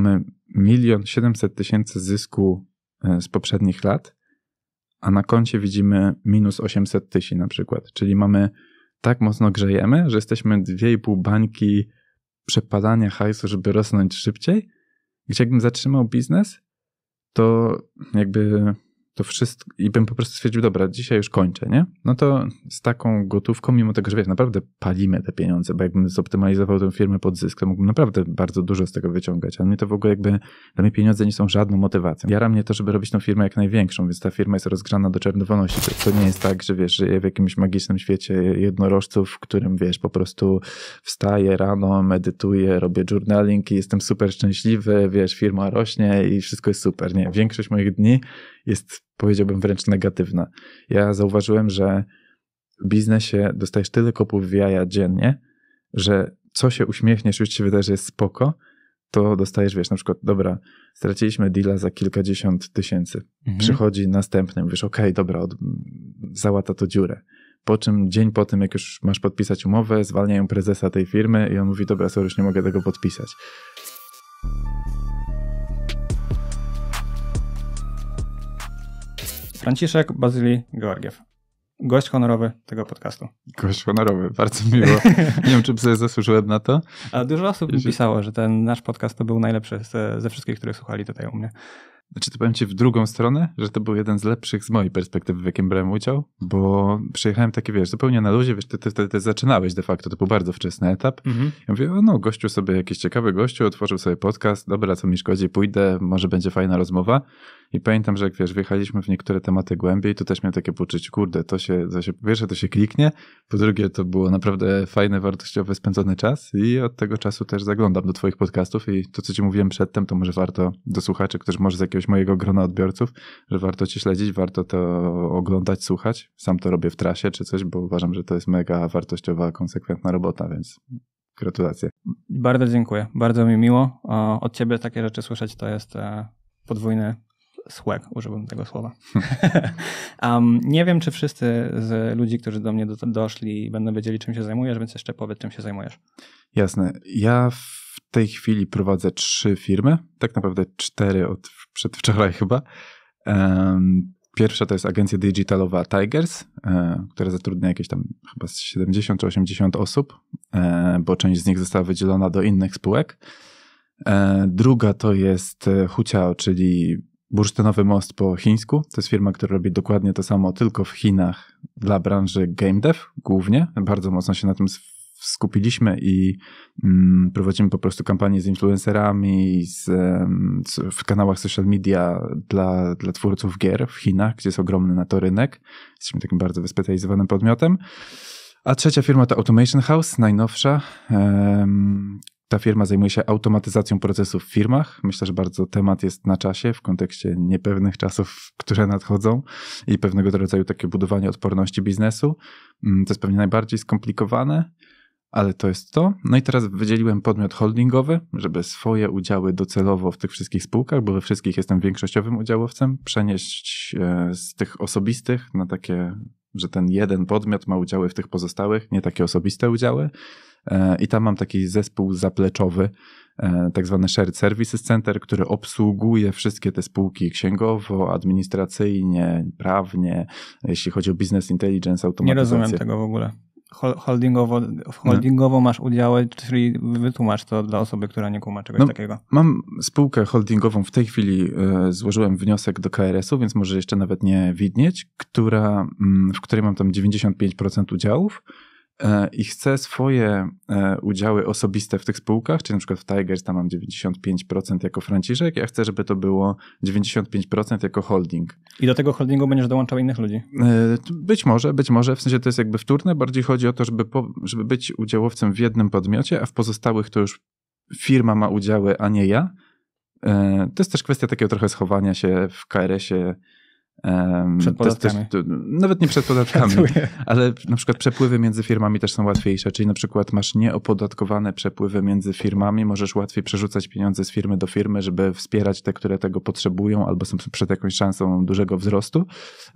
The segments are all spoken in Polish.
Mamy milion 700 tysięcy zysku e, z poprzednich lat, a na koncie widzimy minus 800 tysięcy na przykład. Czyli mamy tak mocno grzejemy, że jesteśmy 2,5 bańki przepadania hajsu, żeby rosnąć szybciej. Gdzie jakbym zatrzymał biznes, to jakby to wszystko i bym po prostu stwierdził, dobra, dzisiaj już kończę, nie? No to z taką gotówką, mimo tego, że wiesz, naprawdę palimy te pieniądze, bo jakbym zoptymalizował tę firmę pod zysk, to mógłbym naprawdę bardzo dużo z tego wyciągać, ale mnie to w ogóle jakby, dla mnie pieniądze nie są żadną motywacją. Jara mnie to, żeby robić tą firmę jak największą, więc ta firma jest rozgrzana do czerwoności. To, to nie jest tak, że wiesz, żyję w jakimś magicznym świecie jednorożców, w którym wiesz, po prostu wstaję rano, medytuję, robię journaling i jestem super szczęśliwy, wiesz, firma rośnie i wszystko jest super, nie? Większość moich dni jest powiedziałbym wręcz negatywne. Ja zauważyłem, że w biznesie dostajesz tyle kopów w jaja dziennie, że co się uśmiechniesz, już ci się wydaje, że jest spoko, to dostajesz, wiesz, na przykład, dobra, straciliśmy deala za kilkadziesiąt tysięcy. Mhm. Przychodzi następny, mówisz, okej, okay, dobra, od, załata to dziurę. Po czym dzień po tym, jak już masz podpisać umowę, zwalniają prezesa tej firmy i on mówi, dobra, sorry, już nie mogę tego podpisać. Franciszek Bazyli Georgiew. Gość honorowy tego podcastu. Gość honorowy, bardzo miło. Nie wiem, czy sobie zasłużyłem na to. A dużo osób mi pisało, że ten nasz podcast to był najlepszy ze, ze wszystkich, które słuchali tutaj u mnie. Znaczy to powiem ci w drugą stronę, że to był jeden z lepszych z mojej perspektywy, w jakim brałem udział, bo przyjechałem taki, wiesz, zupełnie na luzie, wiesz, ty, ty, zaczynałeś de facto, to był bardzo wczesny etap. Mhm. Ja mówię, o no, gościu sobie, jakiś ciekawy gościu, otworzył sobie podcast, dobra, co mi szkodzi, pójdę, może będzie fajna rozmowa. I pamiętam, że jak, wiesz, wjechaliśmy w niektóre tematy głębiej, to też miałem takie poczucie, kurde, to się, to się, po pierwsze to się kliknie, po drugie to było naprawdę fajny, wartościowy, spędzony czas i od tego czasu też zaglądam do twoich podcastów i to, co ci mówiłem przedtem, to może warto do słuchaczy, którzy może z jakiegoś mojego grona odbiorców, że warto cię śledzić, warto to oglądać, słuchać. Sam to robię w trasie czy coś, bo uważam, że to jest mega wartościowa, konsekwentna robota, więc gratulacje. Bardzo dziękuję, bardzo mi miło. Od ciebie takie rzeczy słyszeć to jest e, podwójny słek, użyłbym tego słowa. um, nie wiem, czy wszyscy z ludzi, którzy do mnie do, doszli, będą wiedzieli, czym się zajmujesz, więc jeszcze powiedz, czym się zajmujesz. Jasne. Ja w w tej chwili prowadzę trzy firmy, tak naprawdę cztery od przedwczoraj chyba. Pierwsza to jest agencja digitalowa Tigers, e, która zatrudnia jakieś tam chyba 70 czy 80 osób, e, bo część z nich została wydzielona do innych spółek. E, druga to jest Huciao, czyli bursztynowy most po chińsku. To jest firma, która robi dokładnie to samo, tylko w Chinach dla branży game dev głównie. Bardzo mocno się na tym skupiliśmy i mm, prowadzimy po prostu kampanie z influencerami, z, z, w kanałach social media dla, dla twórców gier w Chinach, gdzie jest ogromny na to rynek. Jesteśmy takim bardzo wyspecjalizowanym podmiotem. A trzecia firma to Automation House, najnowsza. Um, ta firma zajmuje się automatyzacją procesów w firmach. Myślę, że bardzo temat jest na czasie w kontekście niepewnych czasów, które nadchodzą i pewnego rodzaju takie budowanie odporności biznesu. Mm, to jest pewnie najbardziej skomplikowane, ale to jest to. No i teraz wydzieliłem podmiot holdingowy, żeby swoje udziały docelowo w tych wszystkich spółkach, bo we wszystkich jestem większościowym udziałowcem, przenieść e, z tych osobistych na takie, że ten jeden podmiot ma udziały w tych pozostałych, nie takie osobiste udziały. E, I tam mam taki zespół zapleczowy, e, tak zwany Shared Services Center, który obsługuje wszystkie te spółki księgowo, administracyjnie, prawnie, jeśli chodzi o business intelligence, automatyzację. Nie rozumiem tego w ogóle holdingowo, holdingowo masz udziały, czyli wytłumacz to dla osoby, która nie kuma czegoś no, takiego. Mam spółkę holdingową, w tej chwili e, złożyłem wniosek do KRS-u, więc może jeszcze nawet nie widnieć, która, mm, w której mam tam 95% udziałów E, i chcę swoje e, udziały osobiste w tych spółkach, czyli na przykład w Tigers tam mam 95% jako Franciszek, ja chcę, żeby to było 95% jako holding. I do tego holdingu będziesz dołączał innych ludzi? E, być może, być może, w sensie to jest jakby wtórne, bardziej chodzi o to, żeby, po, żeby być udziałowcem w jednym podmiocie, a w pozostałych to już firma ma udziały, a nie ja. To jest też kwestia takiego trochę schowania się w KRS-ie, przed podatkami. nawet nie przed podatkami, ale na przykład przepływy między firmami też są łatwiejsze, czyli na przykład masz nieopodatkowane przepływy między firmami, możesz łatwiej przerzucać pieniądze z firmy do firmy, żeby wspierać te, które tego potrzebują albo są przed jakąś szansą dużego wzrostu,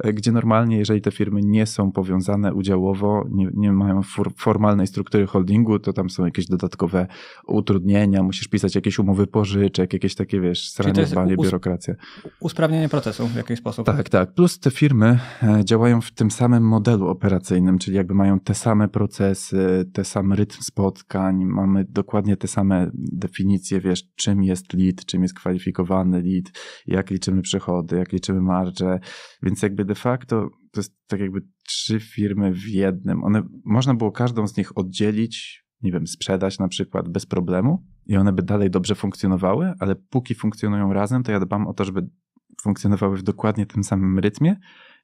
e, gdzie normalnie, jeżeli te firmy nie są powiązane udziałowo, nie, nie mają for, formalnej struktury holdingu, to tam są jakieś dodatkowe utrudnienia, musisz pisać jakieś umowy pożyczek, jakieś takie, wiesz, sranie, biurokracja. Usprawnienie procesu w jakiś sposób. Tak, tak tak, plus te firmy e, działają w tym samym modelu operacyjnym, czyli jakby mają te same procesy, ten sam rytm spotkań, mamy dokładnie te same definicje, wiesz, czym jest lead, czym jest kwalifikowany lead, jak liczymy przychody, jak liczymy marże, więc jakby de facto to jest tak jakby trzy firmy w jednym. One, można było każdą z nich oddzielić, nie wiem, sprzedać na przykład bez problemu i one by dalej dobrze funkcjonowały, ale póki funkcjonują razem, to ja dbam o to, żeby funkcjonowały w dokładnie tym samym rytmie,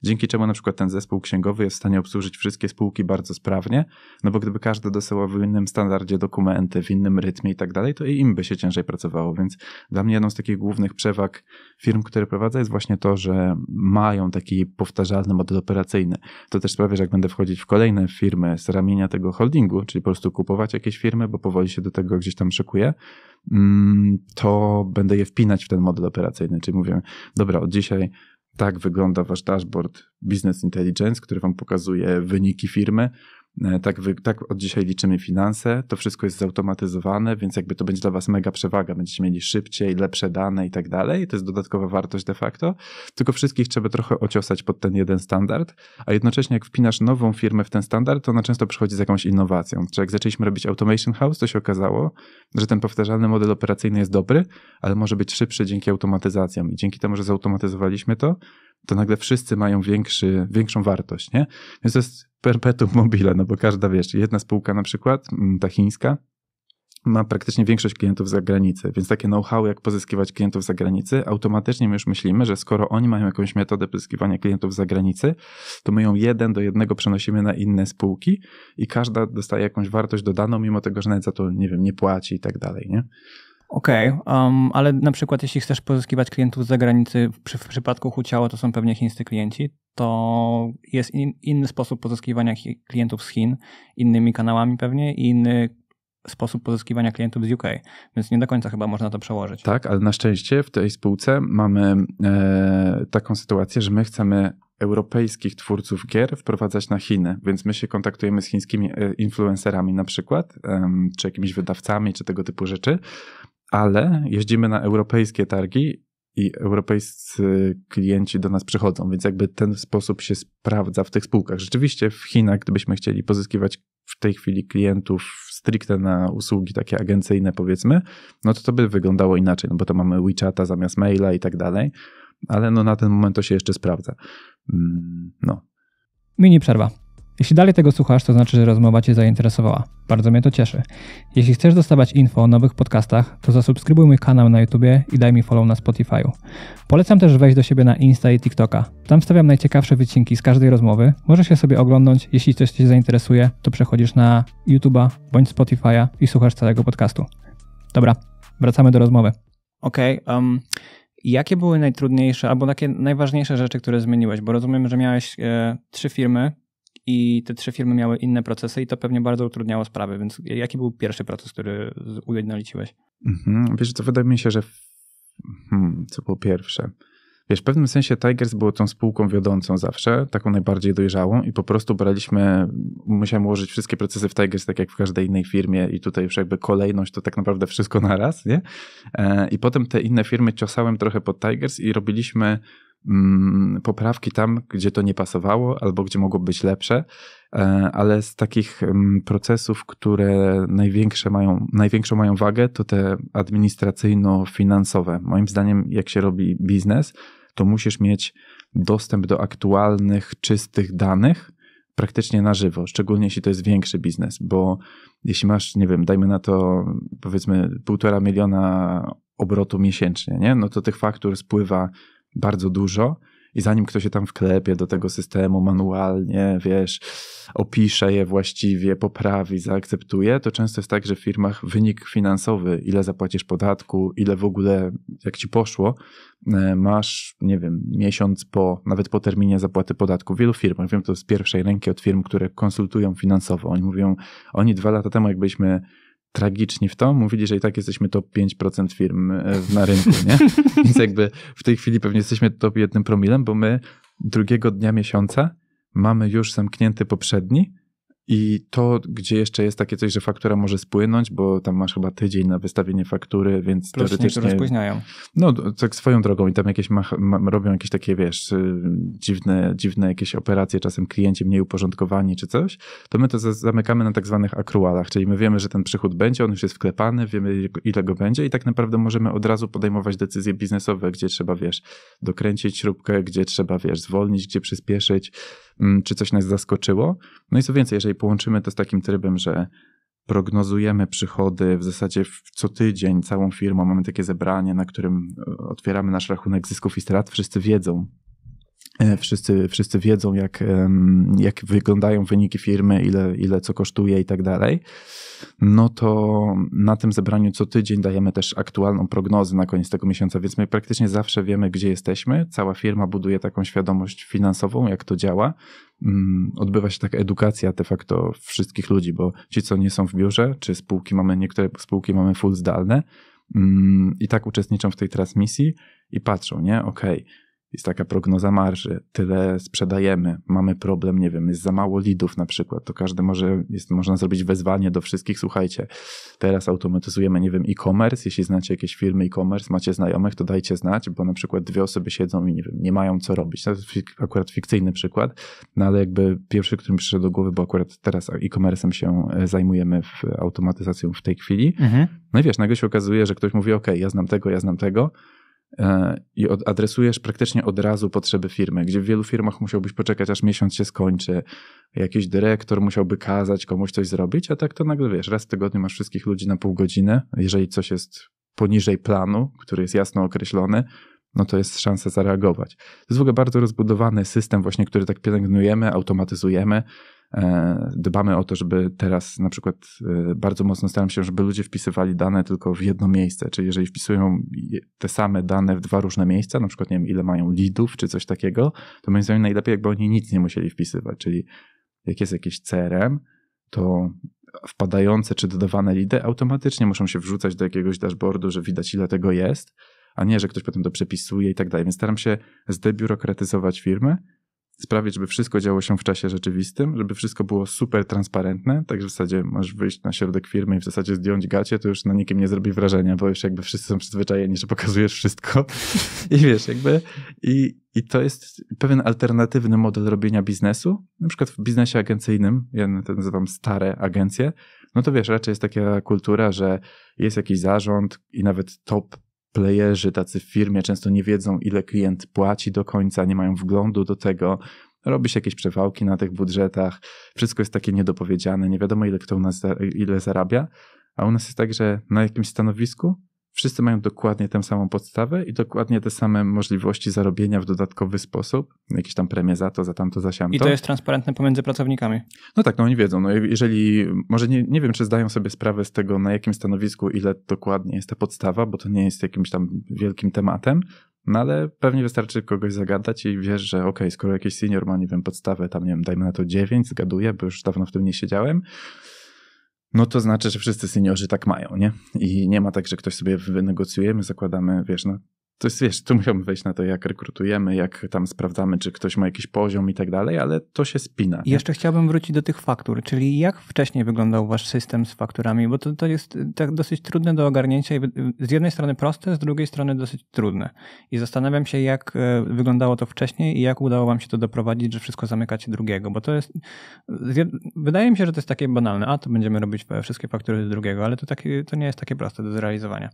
dzięki czemu na przykład ten zespół księgowy jest w stanie obsłużyć wszystkie spółki bardzo sprawnie, no bo gdyby każdy dosyłał w innym standardzie dokumenty, w innym rytmie i tak dalej, to i im by się ciężej pracowało, więc dla mnie jedną z takich głównych przewag firm, które prowadzę jest właśnie to, że mają taki powtarzalny model operacyjny. To też sprawia, że jak będę wchodzić w kolejne firmy z ramienia tego holdingu, czyli po prostu kupować jakieś firmy, bo powoli się do tego gdzieś tam szykuję, mm, to będę je wpinać w ten model operacyjny. Czyli mówię, dobra, od dzisiaj tak wygląda wasz dashboard Business Intelligence, który wam pokazuje wyniki firmy, E, tak, wy, tak od dzisiaj liczymy finanse, to wszystko jest zautomatyzowane, więc jakby to będzie dla was mega przewaga, będziecie mieli szybciej, lepsze dane i tak dalej, to jest dodatkowa wartość de facto, tylko wszystkich trzeba trochę ociosać pod ten jeden standard, a jednocześnie jak wpinasz nową firmę w ten standard, to ona często przychodzi z jakąś innowacją, czy jak zaczęliśmy robić Automation House, to się okazało, że ten powtarzalny model operacyjny jest dobry, ale może być szybszy dzięki automatyzacjom i dzięki temu, że zautomatyzowaliśmy to, to nagle wszyscy mają większy, większą wartość, nie? Więc to jest perpetuum mobile, no bo każda, wiesz, jedna spółka na przykład, mm, ta chińska, ma praktycznie większość klientów z zagranicy, więc takie know-how, jak pozyskiwać klientów z zagranicy, automatycznie my już myślimy, że skoro oni mają jakąś metodę pozyskiwania klientów z zagranicy, to my ją jeden do jednego przenosimy na inne spółki i każda dostaje jakąś wartość dodaną, mimo tego, że nawet za to, nie wiem, nie płaci i tak dalej, nie? Okej, okay, um, ale na przykład jeśli chcesz pozyskiwać klientów z zagranicy, w przypadku Huciało to są pewnie chińscy klienci, to jest in, inny sposób pozyskiwania klientów z Chin, innymi kanałami pewnie i inny sposób pozyskiwania klientów z UK, więc nie do końca chyba można to przełożyć. Tak, ale na szczęście w tej spółce mamy e, taką sytuację, że my chcemy europejskich twórców gier wprowadzać na Chiny, więc my się kontaktujemy z chińskimi e, influencerami na przykład, czy jakimiś wydawcami, czy tego typu rzeczy, ale jeździmy na europejskie targi i europejscy klienci do nas przychodzą, więc jakby ten sposób się sprawdza w tych spółkach. Rzeczywiście w Chinach, gdybyśmy chcieli pozyskiwać w tej chwili klientów stricte na usługi takie agencyjne, powiedzmy, no to to by wyglądało inaczej, no bo to mamy WeChata zamiast maila i tak dalej, ale no na ten moment to się jeszcze sprawdza. Mm, no. Mini przerwa. Jeśli dalej tego słuchasz, to znaczy, że rozmowa Cię zainteresowała. Bardzo mnie to cieszy. Jeśli chcesz dostawać info o nowych podcastach, to zasubskrybuj mój kanał na YouTube i daj mi follow na Spotify'u. Polecam też wejść do siebie na Insta i TikToka. Tam stawiam najciekawsze wycinki z każdej rozmowy. Możesz je sobie oglądnąć. Jeśli coś Cię zainteresuje, to przechodzisz na YouTube'a bądź Spotify'a i słuchasz całego podcastu. Dobra, wracamy do rozmowy. Okej. Okay, um jakie były najtrudniejsze albo takie najważniejsze rzeczy, które zmieniłeś? Bo rozumiem, że miałeś e, trzy firmy, i te trzy firmy miały inne procesy i to pewnie bardzo utrudniało sprawy, więc jaki był pierwszy proces, który ujednoliciłeś? Mhm. Wiesz, to wydaje mi się, że hmm, co było pierwsze? Wiesz, w pewnym sensie Tigers było tą spółką wiodącą zawsze, taką najbardziej dojrzałą i po prostu braliśmy, musiałem ułożyć wszystkie procesy w Tigers, tak jak w każdej innej firmie i tutaj już jakby kolejność to tak naprawdę wszystko naraz, nie? E, I potem te inne firmy ciosałem trochę pod Tigers i robiliśmy Mm, poprawki tam, gdzie to nie pasowało albo gdzie mogło być lepsze, e, ale z takich mm, procesów, które największe mają, największą mają wagę, to te administracyjno-finansowe. Moim zdaniem, jak się robi biznes, to musisz mieć dostęp do aktualnych, czystych danych, praktycznie na żywo, szczególnie jeśli to jest większy biznes, bo jeśli masz, nie wiem, dajmy na to powiedzmy półtora miliona obrotu miesięcznie, nie? no to tych faktur spływa bardzo dużo. I zanim ktoś się tam wklepie do tego systemu manualnie, wiesz, opisze je właściwie, poprawi, zaakceptuje, to często jest tak, że w firmach wynik finansowy, ile zapłacisz podatku, ile w ogóle, jak ci poszło, e, masz, nie wiem, miesiąc po, nawet po terminie zapłaty podatku. W wielu firmach, wiem to z pierwszej ręki od firm, które konsultują finansowo. Oni mówią, oni dwa lata temu, jak byliśmy tragiczni w to, mówili, że i tak jesteśmy top 5% firm e, na rynku, nie? Więc jakby w tej chwili pewnie jesteśmy top jednym promilem, bo my drugiego dnia miesiąca mamy już zamknięty poprzedni, i to, gdzie jeszcze jest takie coś, że faktura może spłynąć, bo tam masz chyba tydzień na wystawienie faktury, więc Plus teoretycznie... Plus spóźniają. No, tak swoją drogą i tam jakieś ma, ma, robią jakieś takie, wiesz, y, dziwne, dziwne jakieś operacje, czasem klienci mniej uporządkowani czy coś, to my to zamykamy na tak zwanych akrualach, czyli my wiemy, że ten przychód będzie, on już jest wklepany, wiemy ile go będzie i tak naprawdę możemy od razu podejmować decyzje biznesowe, gdzie trzeba, wiesz, dokręcić śrubkę, gdzie trzeba, wiesz, zwolnić, gdzie przyspieszyć, Mm, czy coś nas zaskoczyło. No i co więcej, jeżeli połączymy to z takim trybem, że prognozujemy przychody w zasadzie w co tydzień całą firmą. Mamy takie zebranie, na którym e, otwieramy nasz rachunek zysków i strat. Wszyscy wiedzą, E, wszyscy, wszyscy wiedzą, jak, jak wyglądają wyniki firmy, ile, ile co kosztuje i tak dalej. No to na tym zebraniu co tydzień dajemy też aktualną prognozę na koniec tego miesiąca, więc my praktycznie zawsze wiemy, gdzie jesteśmy. Cała firma buduje taką świadomość finansową, jak to działa. Mm, odbywa się taka edukacja de facto wszystkich ludzi, bo ci, co nie są w biurze, czy spółki mamy, niektóre spółki mamy full zdalne, mm, i tak uczestniczą w tej transmisji i patrzą, nie? Okej, okay, jest taka prognoza marży, tyle sprzedajemy, mamy problem, nie wiem, jest za mało lidów na przykład, to każdy może, jest, można zrobić wezwanie do wszystkich, słuchajcie, teraz automatyzujemy, nie wiem, e-commerce, jeśli znacie jakieś firmy e-commerce, macie znajomych, to dajcie znać, bo na przykład dwie osoby siedzą i nie wiem, nie mają co robić, to jest akurat fikcyjny przykład, no ale jakby pierwszy, który mi przyszedł do głowy, bo akurat teraz e-commerce'em się e, zajmujemy w automatyzacją w tej chwili, mhm. no i wiesz, nagle się okazuje, że ktoś mówi, ok, ja znam tego, ja znam tego, E, i adresujesz praktycznie od razu potrzeby firmy, gdzie w wielu firmach musiałbyś poczekać, aż miesiąc się skończy, jakiś dyrektor musiałby kazać komuś coś zrobić, a tak to nagle wiesz, raz w tygodniu masz wszystkich ludzi na pół godziny, jeżeli coś jest poniżej planu, który jest jasno określony, no to jest szansa zareagować. To jest w ogóle bardzo rozbudowany system właśnie, który tak pielęgnujemy, automatyzujemy, E, dbamy o to, żeby teraz na przykład e, bardzo mocno staram się, żeby ludzie wpisywali dane tylko w jedno miejsce, czyli jeżeli wpisują te same dane w dwa różne miejsca, na przykład nie wiem ile mają lidów czy coś takiego, to moim zdaniem najlepiej jakby oni nic nie musieli wpisywać, czyli jak jest jakieś CRM, to wpadające czy dodawane lidy automatycznie muszą się wrzucać do jakiegoś dashboardu, że widać ile tego jest, a nie, że ktoś potem to przepisuje i tak dalej. Więc staram się zdebiurokratyzować firmy sprawić, żeby wszystko działo się w czasie rzeczywistym, żeby wszystko było super transparentne, tak że w zasadzie możesz wyjść na środek firmy i w zasadzie zdjąć gacie, to już na nikim nie zrobi wrażenia, bo już jakby wszyscy są przyzwyczajeni, że pokazujesz wszystko i wiesz, jakby i, i to jest pewien alternatywny model robienia biznesu, na przykład w biznesie agencyjnym, ja nazywam stare agencje, no to wiesz, raczej jest taka kultura, że jest jakiś zarząd i nawet top playerzy tacy w firmie często nie wiedzą, ile klient płaci do końca, nie mają wglądu do tego. Robi się jakieś przewałki na tych budżetach, wszystko jest takie niedopowiedziane, nie wiadomo, ile kto u nas ile zarabia. A u nas jest tak, że na jakimś stanowisku Wszyscy mają dokładnie tę samą podstawę i dokładnie te same możliwości zarobienia w dodatkowy sposób. Jakieś tam premie za to, za tamto, za siamto. I to jest transparentne pomiędzy pracownikami. No tak, no oni wiedzą. No jeżeli, może nie, nie wiem, czy zdają sobie sprawę z tego, na jakim stanowisku, ile dokładnie jest ta podstawa, bo to nie jest jakimś tam wielkim tematem, no ale pewnie wystarczy kogoś zagadać i wiesz, że ok, skoro jakiś senior ma, nie wiem, podstawę, tam nie wiem, dajmy na to 9, zgaduję, bo już dawno w tym nie siedziałem, no to znaczy, że wszyscy seniorzy tak mają, nie? I nie ma tak, że ktoś sobie wynegocjuje, my zakładamy, wiesz, no to jest, wiesz, tu musiałbym wejść na to, jak rekrutujemy, jak tam sprawdzamy, czy ktoś ma jakiś poziom i tak dalej, ale to się spina. I jeszcze chciałbym wrócić do tych faktur, czyli jak wcześniej wyglądał wasz system z fakturami, bo to, to jest y, tak dosyć trudne do ogarnięcia i z jednej strony proste, z drugiej strony dosyć trudne. I zastanawiam się, jak e, wyglądało to wcześniej i jak udało wam się to doprowadzić, że wszystko zamykacie drugiego, bo to jest, wydaje mi się, że to jest takie banalne, a to będziemy robić wszystkie faktury z drugiego, ale to, takie, to nie jest takie proste do zrealizowania.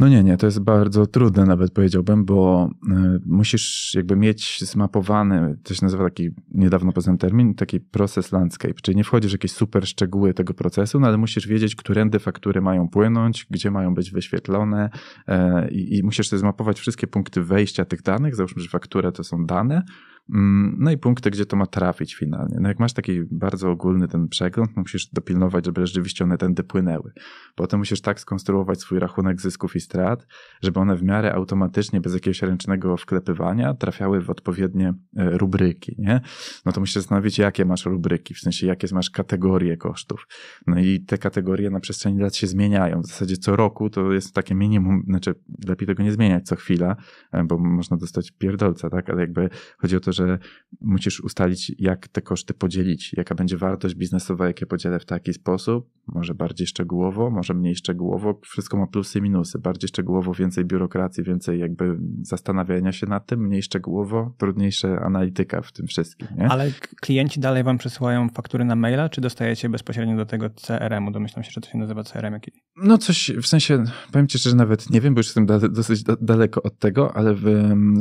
No nie, nie, to jest bardzo trudne nawet powiedziałbym, bo e, musisz jakby mieć zmapowany, to się nazywa taki, niedawno poznany termin, taki proces landscape, czyli nie wchodzisz w jakieś super szczegóły tego procesu, no ale musisz wiedzieć, którędy faktury mają płynąć, gdzie mają być wyświetlone e, i, i musisz sobie zmapować wszystkie punkty wejścia tych danych, załóżmy, że faktura to są dane, Mm, no i punkty, gdzie to ma trafić finalnie. No jak masz taki bardzo ogólny ten przegląd, no musisz dopilnować, żeby rzeczywiście one tędy płynęły. Potem musisz tak skonstruować swój rachunek zysków i strat, żeby one w miarę automatycznie, bez jakiegoś ręcznego wklepywania, trafiały w odpowiednie e, rubryki, nie? No to musisz zastanowić, jakie masz rubryki, w sensie jakie masz kategorie kosztów. No i te kategorie na przestrzeni lat się zmieniają. W zasadzie co roku to jest takie minimum, znaczy lepiej tego nie zmieniać co chwila, e, bo można dostać pierdolca, tak? Ale jakby chodzi o to, że musisz ustalić, jak te koszty podzielić, jaka będzie wartość biznesowa, jakie podzielę w taki sposób, może bardziej szczegółowo, może mniej szczegółowo, wszystko ma plusy i minusy, bardziej szczegółowo, więcej biurokracji, więcej jakby zastanawiania się nad tym, mniej szczegółowo, trudniejsze analityka w tym wszystkim. Nie? Ale klienci dalej wam przesyłają faktury na maila, czy dostajecie bezpośrednio do tego CRM-u? Domyślam się, że to się nazywa CRM. -ki. No coś, w sensie, powiem ci szczerze, nawet nie wiem, bo już jestem da dosyć da daleko od tego, ale w,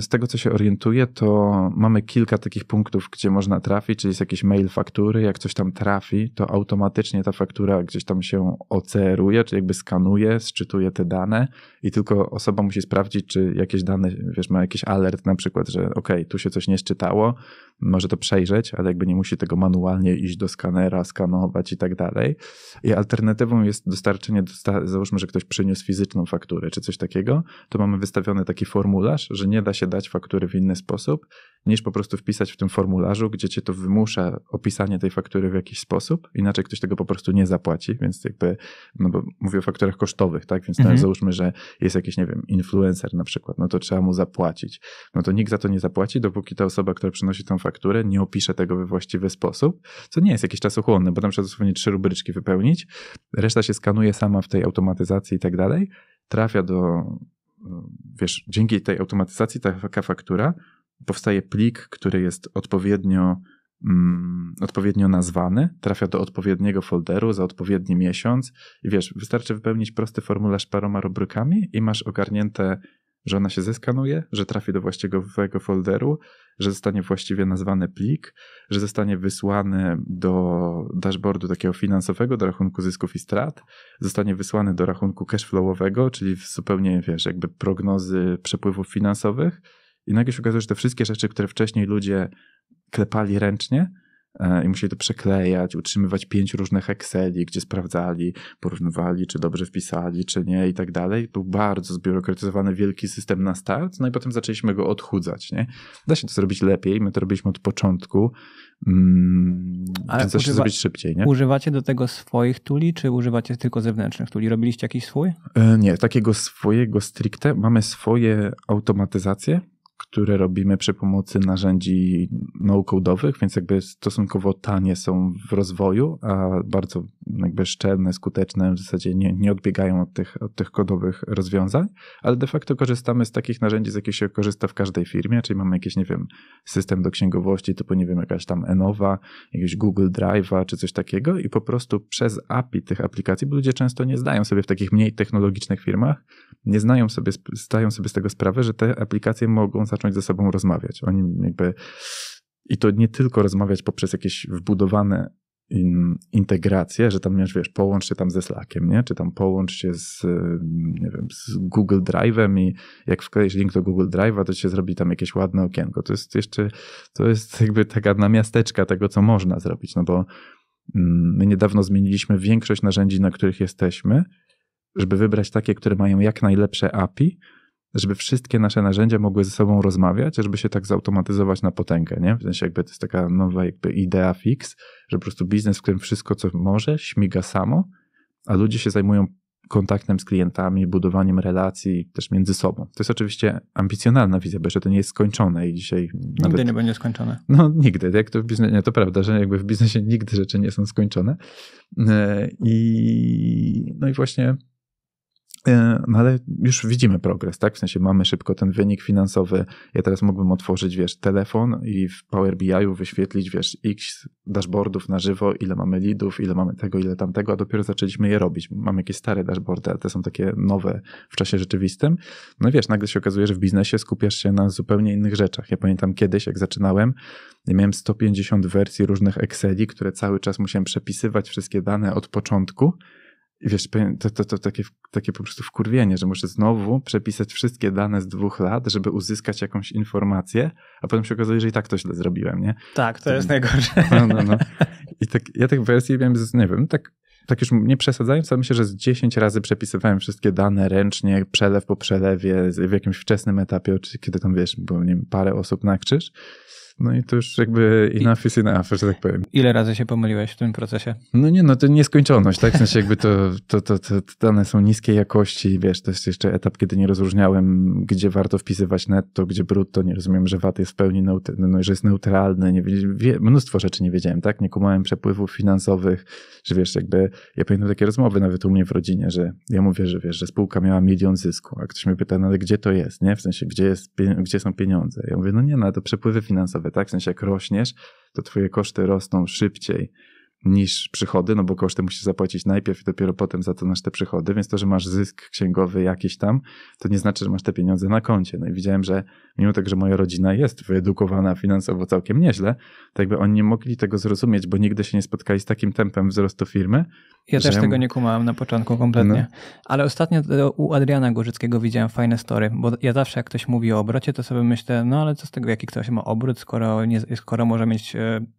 z tego, co się orientuję, to mamy kilka takich punktów, gdzie można trafić, czyli jest jakiś mail faktury, jak coś tam trafi, to automatycznie ta faktura gdzieś tam się oceruje, czy jakby skanuje, sczytuje te dane i tylko osoba musi sprawdzić, czy jakieś dane, wiesz, ma jakiś alert na przykład, że ok, tu się coś nie szczytało, może to przejrzeć, ale jakby nie musi tego manualnie iść do skanera, skanować i tak dalej. I alternatywą jest dostarczenie, załóżmy, że ktoś przyniósł fizyczną fakturę, czy coś takiego, to mamy wystawiony taki formularz, że nie da się dać faktury w inny sposób, niż po prostu wpisać w tym formularzu, gdzie cię to wymusza opisanie tej faktury w jakiś sposób, inaczej ktoś tego po prostu nie zapłaci, więc jakby, no bo mówię o fakturach kosztowych, tak, więc mhm. załóżmy, że jest jakiś, nie wiem, influencer na przykład, no to trzeba mu zapłacić. No to nikt za to nie zapłaci, dopóki ta osoba, która przynosi tą fakturę, nie opisze tego we właściwy sposób, co nie jest jakiś czasochłonne, bo tam trzeba dosłownie trzy rubryczki wypełnić, reszta się skanuje sama w tej automatyzacji i tak dalej, trafia do wiesz, dzięki tej automatyzacji taka faktura powstaje plik, który jest odpowiednio, mm, odpowiednio nazwany, trafia do odpowiedniego folderu za odpowiedni miesiąc i wiesz, wystarczy wypełnić prosty formularz paroma rubrykami i masz ogarnięte, że ona się zeskanuje, że trafi do właściwego folderu, że zostanie właściwie nazwany plik, że zostanie wysłany do dashboardu takiego finansowego, do rachunku zysków i strat, zostanie wysłany do rachunku cashflowowego, czyli w zupełnie, wiesz, jakby prognozy przepływów finansowych, i nagle się okazuje, że te wszystkie rzeczy, które wcześniej ludzie klepali ręcznie, e, i musieli to przeklejać, utrzymywać pięć różnych Exceli, gdzie sprawdzali, porównywali, czy dobrze wpisali, czy nie i tak dalej. Był bardzo zbiurokratyzowany wielki system na start, no i potem zaczęliśmy go odchudzać. Nie? Da się to zrobić lepiej, my to robiliśmy od początku, mm, Ale więc da się zrobić szybciej. Nie? Używacie do tego swoich tuli, czy używacie tylko zewnętrznych tuli? Robiliście jakiś swój? E, nie, takiego swojego stricte. Mamy swoje automatyzacje, które robimy przy pomocy narzędzi no-codeowych, więc jakby stosunkowo tanie są w rozwoju, a bardzo jakby szczelne, skuteczne, w zasadzie nie, nie odbiegają od tych, od tych kodowych rozwiązań, ale de facto korzystamy z takich narzędzi, z jakich się korzysta w każdej firmie, czyli mamy jakiś, nie wiem, system do księgowości, typu, nie wiem, jakaś tam Enowa, jakiegoś Google Drive'a, czy coś takiego i po prostu przez API tych aplikacji, bo ludzie często nie zdają sobie w takich mniej technologicznych firmach, nie znają sobie, zdają sobie z tego sprawę, że te aplikacje mogą zacząć ze sobą rozmawiać. Oni jakby i to nie tylko rozmawiać poprzez jakieś wbudowane in, integracje, że tam wiesz, połącz się tam ze Slackiem, nie? czy tam połącz się z, nie wiem, z Google Drive'em i jak wklejesz link do Google Drive'a, to się zrobi tam jakieś ładne okienko. To jest jeszcze, to jest jakby taka namiasteczka tego, co można zrobić, no bo mm, my niedawno zmieniliśmy większość narzędzi, na których jesteśmy, żeby wybrać takie, które mają jak najlepsze API, żeby wszystkie nasze narzędzia mogły ze sobą rozmawiać, żeby się tak zautomatyzować na potęgę, nie? W sensie jakby to jest taka nowa jakby idea fix, że po prostu biznes, w którym wszystko co może śmiga samo, a ludzie się zajmują kontaktem z klientami, budowaniem relacji też między sobą. To jest oczywiście ambicjonalna wizja, bo jeszcze to nie jest skończone i dzisiaj... Nigdy nawet... nie będzie skończone. No nigdy, jak to w biznesie, to prawda, że jakby w biznesie nigdy rzeczy nie są skończone. E, I no i właśnie E, no ale już widzimy progres, tak? W sensie mamy szybko ten wynik finansowy. Ja teraz mógłbym otworzyć, wiesz, telefon i w Power BI u wyświetlić, wiesz, x dashboardów na żywo, ile mamy leadów, ile mamy tego, ile tamtego, a dopiero zaczęliśmy je robić. Mamy jakieś stare dashboardy, ale te są takie nowe w czasie rzeczywistym. No i wiesz, nagle się okazuje, że w biznesie skupiasz się na zupełnie innych rzeczach. Ja pamiętam kiedyś, jak zaczynałem, ja miałem 150 wersji różnych Exceli, które cały czas musiałem przepisywać wszystkie dane od początku, i wiesz, to, to, to takie, takie po prostu wkurwienie, że muszę znowu przepisać wszystkie dane z dwóch lat, żeby uzyskać jakąś informację, a potem się okazuje, że i tak to źle zrobiłem, nie? Tak, to, to jest najgorsze. No, no, no. I tak, ja tych tak wersji miałem, z, nie wiem, tak, tak już nie przesadzając, ale myślę, że z 10 razy przepisywałem wszystkie dane ręcznie, przelew po przelewie, w jakimś wczesnym etapie, kiedy tam, wiesz, było, nie wiem, parę osób na krzyż. No i to już jakby enough is enough, że tak powiem. Ile razy się pomyliłeś w tym procesie? No nie, no to nieskończoność, tak? W sensie jakby to, to, to, to, dane są niskiej jakości, wiesz, to jest jeszcze etap, kiedy nie rozróżniałem, gdzie warto wpisywać netto, gdzie brutto, nie rozumiem, że VAT jest w pełni, no, że jest neutralny, nie, wie, mnóstwo rzeczy nie wiedziałem, tak? Nie kumałem przepływów finansowych, że wiesz, jakby, ja pamiętam takie rozmowy nawet u mnie w rodzinie, że ja mówię, że wiesz, że spółka miała milion zysku, a ktoś mnie pyta, no ale gdzie to jest, nie? W sensie, gdzie, jest, gdzie są pieniądze? Ja mówię, no nie, no to przepływy finansowe sobie, tak? W sensie jak rośniesz, to twoje koszty rosną szybciej niż przychody, no bo koszty musisz zapłacić najpierw i dopiero potem za to masz te przychody, więc to, że masz zysk księgowy jakiś tam, to nie znaczy, że masz te pieniądze na koncie. No i widziałem, że mimo tego, że moja rodzina jest wyedukowana finansowo całkiem nieźle, to jakby oni nie mogli tego zrozumieć, bo nigdy się nie spotkali z takim tempem wzrostu firmy. Ja też tego nie kumałem na początku kompletnie, no. ale ostatnio e, u Adriana Górzyckiego widziałem fajne story, bo ja zawsze jak ktoś mówi o obrocie, to sobie myślę, no ale co z tego, jaki ktoś ma obrót, skoro, nie, skoro może mieć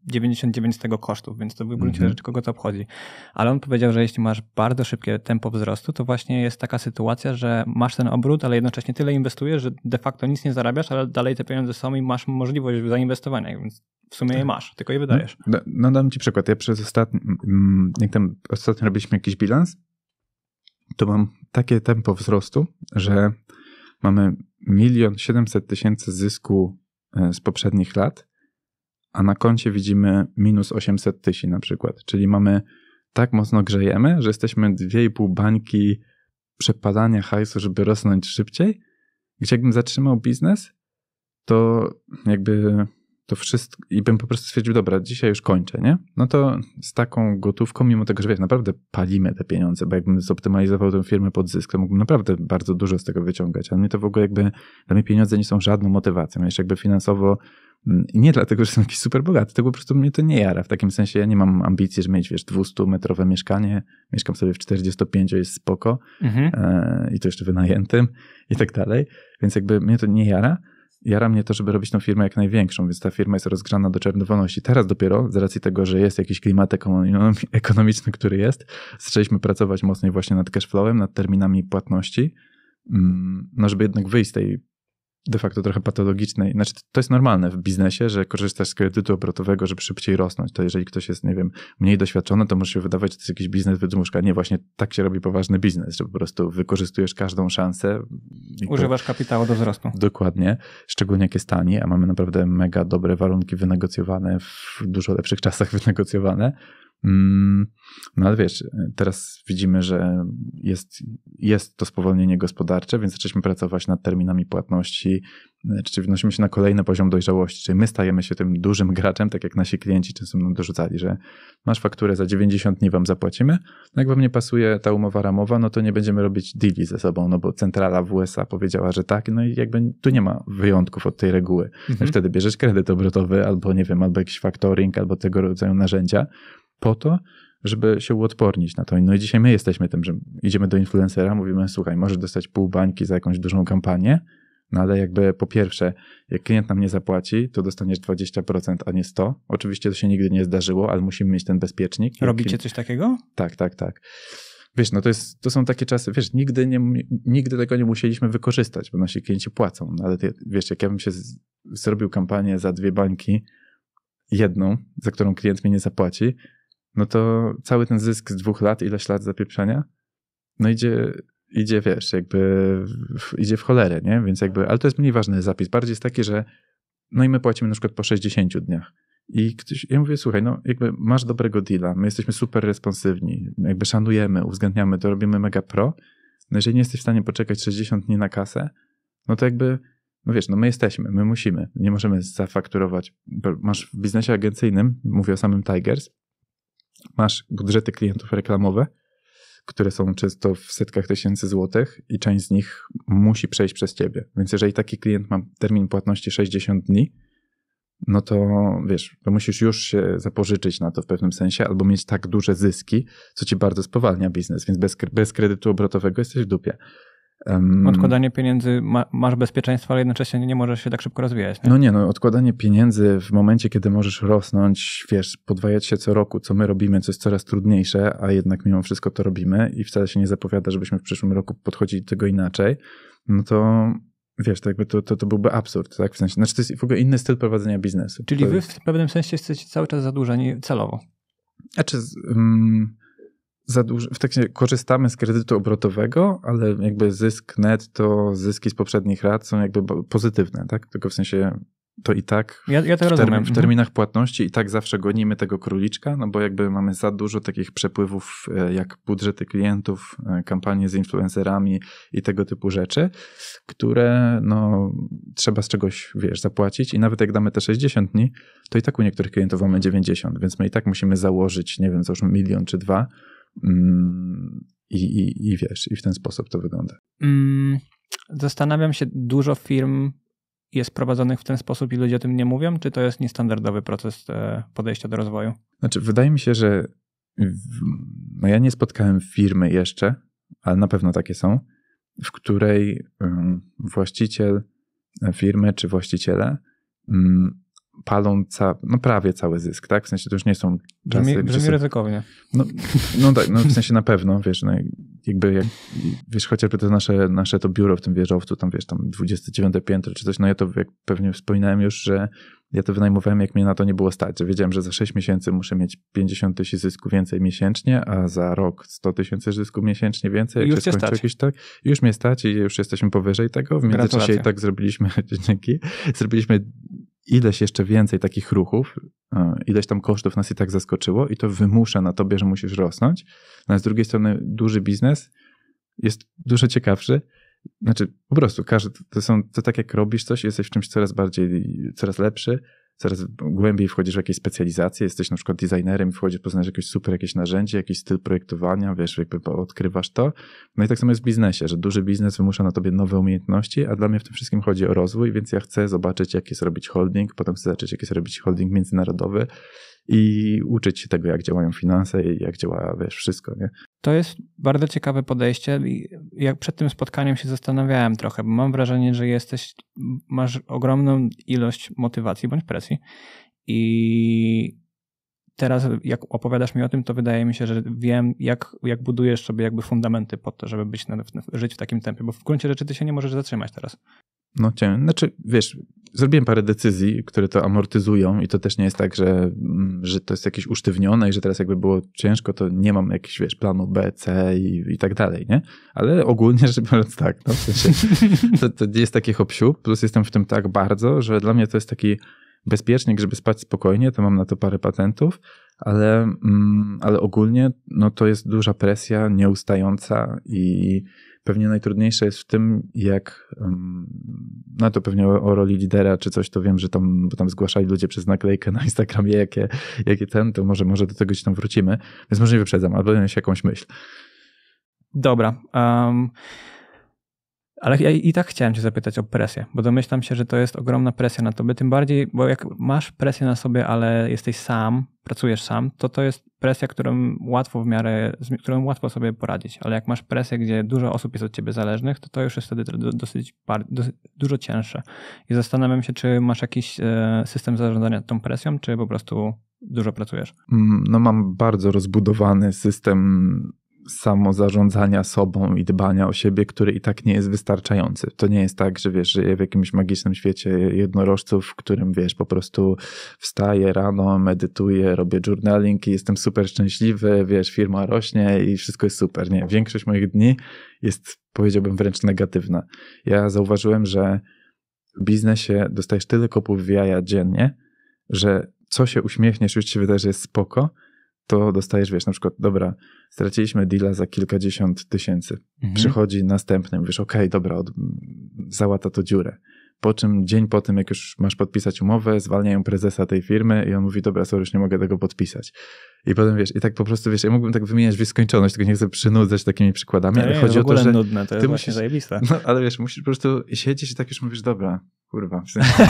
99 e, z tego kosztów, więc to był ogóle gruncie mm kogo to obchodzi. Ale on powiedział, że jeśli masz bardzo szybkie tempo wzrostu, to właśnie jest taka sytuacja, że masz ten obrót, ale jednocześnie tyle inwestujesz, że de facto nic nie zarabiasz, ale dalej te pieniądze są i masz możliwość zainwestowania, więc w sumie tak. je masz, tylko je wydajesz. No, no dam ci przykład. Ja przez ostatni, jak tam ostatnio robiliśmy jakiś bilans, to mam takie tempo wzrostu, że mamy milion siedemset tysięcy zysku e, z poprzednich lat, a na koncie widzimy minus 800 tysięcy na przykład. Czyli mamy tak mocno grzejemy, że jesteśmy 2,5 bańki przepalania hajsu, żeby rosnąć szybciej. Gdzie jakbym zatrzymał biznes, to jakby to wszystko i bym po prostu stwierdził, dobra, dzisiaj już kończę, nie? No to z taką gotówką, mimo tego, że wiesz, naprawdę palimy te pieniądze, bo jakbym zoptymalizował tę firmę pod zysk, to mógłbym naprawdę bardzo dużo z tego wyciągać, ale mnie to w ogóle jakby, dla mnie pieniądze nie są żadną motywacją. Jeszcze jakby finansowo Mm, nie dlatego, że są jakiś super bogaty, tylko po prostu mnie to nie jara. W takim sensie ja nie mam ambicji, żeby mieć, wiesz, 200-metrowe mieszkanie. Mieszkam sobie w 45, jest spoko mhm. E, i to jeszcze wynajętym i tak dalej. Więc jakby mnie to nie jara. Jara mnie to, żeby robić tą firmę jak największą, więc ta firma jest rozgrzana do czerwoności. Teraz dopiero, z racji tego, że jest jakiś klimat ekonomiczny, który jest, zaczęliśmy pracować mocniej właśnie nad cashflowem, nad terminami płatności, mm, no żeby jednak wyjść z tej de facto trochę patologicznej. Znaczy, to jest normalne w biznesie, że korzystasz z kredytu obrotowego, żeby szybciej rosnąć. To jeżeli ktoś jest, nie wiem, mniej doświadczony, to może się wydawać, że to jest jakiś biznes wydmuszka. Nie, właśnie tak się robi poważny biznes, że po prostu wykorzystujesz każdą szansę. Używasz to... kapitału do wzrostu. Dokładnie. Szczególnie jak jest tani, a mamy naprawdę mega dobre warunki wynegocjowane, w dużo lepszych czasach wynegocjowane. Mm, no ale wiesz, teraz widzimy, że jest, jest to spowolnienie gospodarcze, więc zaczęliśmy pracować nad terminami płatności, e, czy wnosimy się na kolejny poziom dojrzałości, czyli my stajemy się tym dużym graczem, tak jak nasi klienci często nam dorzucali, że masz fakturę za 90 dni wam zapłacimy, no jak wam nie pasuje ta umowa ramowa, no to nie będziemy robić deali ze sobą, no bo centrala w USA powiedziała, że tak, no i jakby tu nie ma wyjątków od tej reguły. Mhm. Wtedy bierzesz kredyt obrotowy albo nie wiem, albo jakiś factoring, albo tego rodzaju narzędzia, po to, żeby się uodpornić na to. No i dzisiaj my jesteśmy tym, że idziemy do influencera, mówimy, słuchaj, możesz dostać pół bańki za jakąś dużą kampanię, no ale jakby po pierwsze, jak klient nam nie zapłaci, to dostaniesz 20%, a nie 100%. Oczywiście to się nigdy nie zdarzyło, ale musimy mieć ten bezpiecznik. Robicie coś takiego? Tak, tak, tak. Wiesz, no to, jest, to są takie czasy, wiesz, nigdy, nie, nigdy tego nie musieliśmy wykorzystać, bo nasi klienci płacą, no ale ty, wiesz, jak ja bym się z, zrobił kampanię za dwie bańki, jedną, za którą klient mi nie zapłaci, no to cały ten zysk z dwóch lat, ileś lat zapieprzenia, no idzie, idzie wiesz, jakby w, idzie w cholerę, nie? Więc jakby, ale to jest mniej ważny zapis. Bardziej jest taki, że no i my płacimy na przykład po 60 dniach. I ktoś, ja mówię, słuchaj, no jakby masz dobrego deala, my jesteśmy super responsywni, jakby szanujemy, uwzględniamy, to robimy mega pro. No jeżeli nie jesteś w stanie poczekać 60 dni na kasę, no to jakby, no wiesz, no my jesteśmy, my musimy, nie możemy zafakturować. Masz w biznesie agencyjnym, mówię o samym Tigers, masz budżety klientów reklamowe, które są często w setkach tysięcy złotych i część z nich musi przejść przez ciebie. Więc jeżeli taki klient ma termin płatności 60 dni, no to wiesz, to musisz już się zapożyczyć na to w pewnym sensie, albo mieć tak duże zyski, co ci bardzo spowalnia biznes, więc bez, bez kredytu obrotowego jesteś w dupie. Odkładanie pieniędzy, ma, masz bezpieczeństwo, ale jednocześnie nie możesz się tak szybko rozwijać. Nie? No nie, no odkładanie pieniędzy w momencie, kiedy możesz rosnąć, wiesz, podwajać się co roku, co my robimy, co jest coraz trudniejsze, a jednak mimo wszystko to robimy i wcale się nie zapowiada, żebyśmy w przyszłym roku podchodzili do tego inaczej, no to wiesz, to, jakby to, to, to byłby absurd, tak? W sensie, znaczy to jest w ogóle inny styl prowadzenia biznesu. Czyli to... wy w pewnym sensie jesteście cały czas zadłużeni celowo. Znaczy... Um, zadłuż... w takim korzystamy z kredytu obrotowego, ale jakby zysk netto, zyski z poprzednich rat są jakby pozytywne, tak? Tylko w sensie to i tak ja, ja to w, w, mhm. terminach płatności i tak zawsze gonimy tego króliczka, no bo jakby mamy za dużo takich przepływów e, jak budżety klientów, e, kampanie z influencerami i tego typu rzeczy, które no, trzeba z czegoś, wiesz, zapłacić i nawet jak damy te 60 dni, to i tak u niektórych klientów mamy 90, więc my i tak musimy założyć, nie wiem, załóżmy milion czy dwa, Mm, I, i, i wiesz, i w ten sposób to wygląda. Mm, zastanawiam się, dużo firm jest prowadzonych w ten sposób i ludzie o tym nie mówią, czy to jest niestandardowy proces e, podejścia do rozwoju? Znaczy, wydaje mi się, że no ja nie spotkałem firmy jeszcze, ale na pewno takie są, w której mm, właściciel e, firmy czy właściciele palą ca, no prawie cały zysk, tak? W sensie to już nie są czasy... Brzmi, ryzykownie. No, no tak, no w sensie na pewno, wiesz, no, jakby jak, wiesz, chociażby to nasze, nasze to biuro w tym wieżowcu, tam wiesz, tam 29 piętro czy coś, no ja to jak pewnie wspominałem już, że ja to wynajmowałem, jak mnie na to nie było stać, że wiedziałem, że za 6 miesięcy muszę mieć 50 tysięcy zysku więcej miesięcznie, a za rok 100 tysięcy zysku miesięcznie więcej. Jak już się skończy jakiś tak, już mnie stać i już jesteśmy powyżej tego. W międzyczasie i tak zrobiliśmy, dzięki, zrobiliśmy ileś jeszcze więcej takich ruchów, e, ileś tam kosztów nas i tak zaskoczyło i to wymusza na tobie, że musisz rosnąć. No, a z drugiej strony duży biznes jest dużo ciekawszy. Znaczy po prostu każdy, to, są, to tak jak robisz coś, jesteś w czymś coraz bardziej, coraz lepszy, coraz głębiej wchodzisz w jakieś specjalizacje, jesteś na przykład designerem wchodzisz, poznajesz jakieś super jakieś narzędzie, jakiś styl projektowania, wiesz, jakby odkrywasz to. No i tak samo jest w biznesie, że duży biznes wymusza na tobie nowe umiejętności, a dla mnie w tym wszystkim chodzi o rozwój, więc ja chcę zobaczyć, jak jest robić holding, potem chcę zobaczyć, jak jest robić holding międzynarodowy, i uczyć się tego, jak działają finanse i jak działa, wiesz, wszystko, nie? To jest bardzo ciekawe podejście. Jak przed tym spotkaniem się zastanawiałem trochę, bo mam wrażenie, że jesteś, masz ogromną ilość motywacji bądź presji i teraz jak opowiadasz mi o tym, to wydaje mi się, że wiem, jak, jak budujesz sobie jakby fundamenty pod to, żeby być na, żyć w takim tempie, bo w gruncie rzeczy ty się nie możesz zatrzymać teraz. No cię, znaczy wiesz, zrobiłem parę decyzji, które to amortyzują i to też nie jest tak, że, mm, że to jest jakieś usztywnione i że teraz jakby było ciężko, to nie mam jakiegoś, wiesz, planu B, C i, i tak dalej, nie? Ale ogólnie rzecz biorąc tak, no, w sensie, to, to jest taki hopsiu, plus jestem w tym tak bardzo, że dla mnie to jest taki bezpiecznik, żeby spać spokojnie, to mam na to parę patentów, ale, mm, ale ogólnie no, to jest duża presja nieustająca i pewnie najtrudniejsze jest w tym, jak mm, no to pewnie o, o roli lidera czy coś, to wiem, że tam, bo tam zgłaszali ludzie przez naklejkę na Instagramie, jakie, jakie ten, to może, może do tego się tam wrócimy, więc może nie wyprzedzam, albo się jakąś myśl. Dobra. Um... Ale ja i tak chciałem Cię zapytać o presję, bo domyślam się, że to jest ogromna presja na tobie, tym bardziej, bo jak masz presję na sobie, ale jesteś sam, pracujesz sam, to to jest presja, którą łatwo w miarę, z którą łatwo sobie poradzić, ale jak masz presję, gdzie dużo osób jest od Ciebie zależnych, to to już jest wtedy dosyć, dosyć dużo cięższe. I zastanawiam się, czy masz jakiś e, system zarządzania tą presją, czy po prostu dużo pracujesz? Mm, no mam bardzo rozbudowany system samozarządzania sobą i dbania o siebie, który i tak nie jest wystarczający. To nie jest tak, że wiesz, żyję w jakimś magicznym świecie jednorożców, w którym wiesz, po prostu wstaję rano, medytuję, robię journaling i jestem super szczęśliwy, wiesz, firma rośnie i wszystko jest super. Nie, większość moich dni jest, powiedziałbym, wręcz negatywna. Ja zauważyłem, że w biznesie dostajesz tyle kopów w jaja dziennie, że co się uśmiechniesz, już ci wydaje, że jest spoko, to dostajesz, wiesz, na przykład, dobra, straciliśmy deala za kilkadziesiąt tysięcy. Mhm. Przychodzi następny, wiesz, okej, okay, dobra, od, załata to dziurę po czym dzień po tym, jak już masz podpisać umowę, zwalniają prezesa tej firmy i on mówi, dobra, sorry, już nie mogę tego podpisać. I potem wiesz, i tak po prostu wiesz, ja mógłbym tak wymieniać w nieskończoność, tylko nie chcę przynudzać takimi przykładami, ale, ale chodzi o to, że... nudne, to jest ty musisz, zajebiste. No, ale wiesz, musisz po prostu siedzieć i tak już mówisz, dobra, kurwa, w sensie,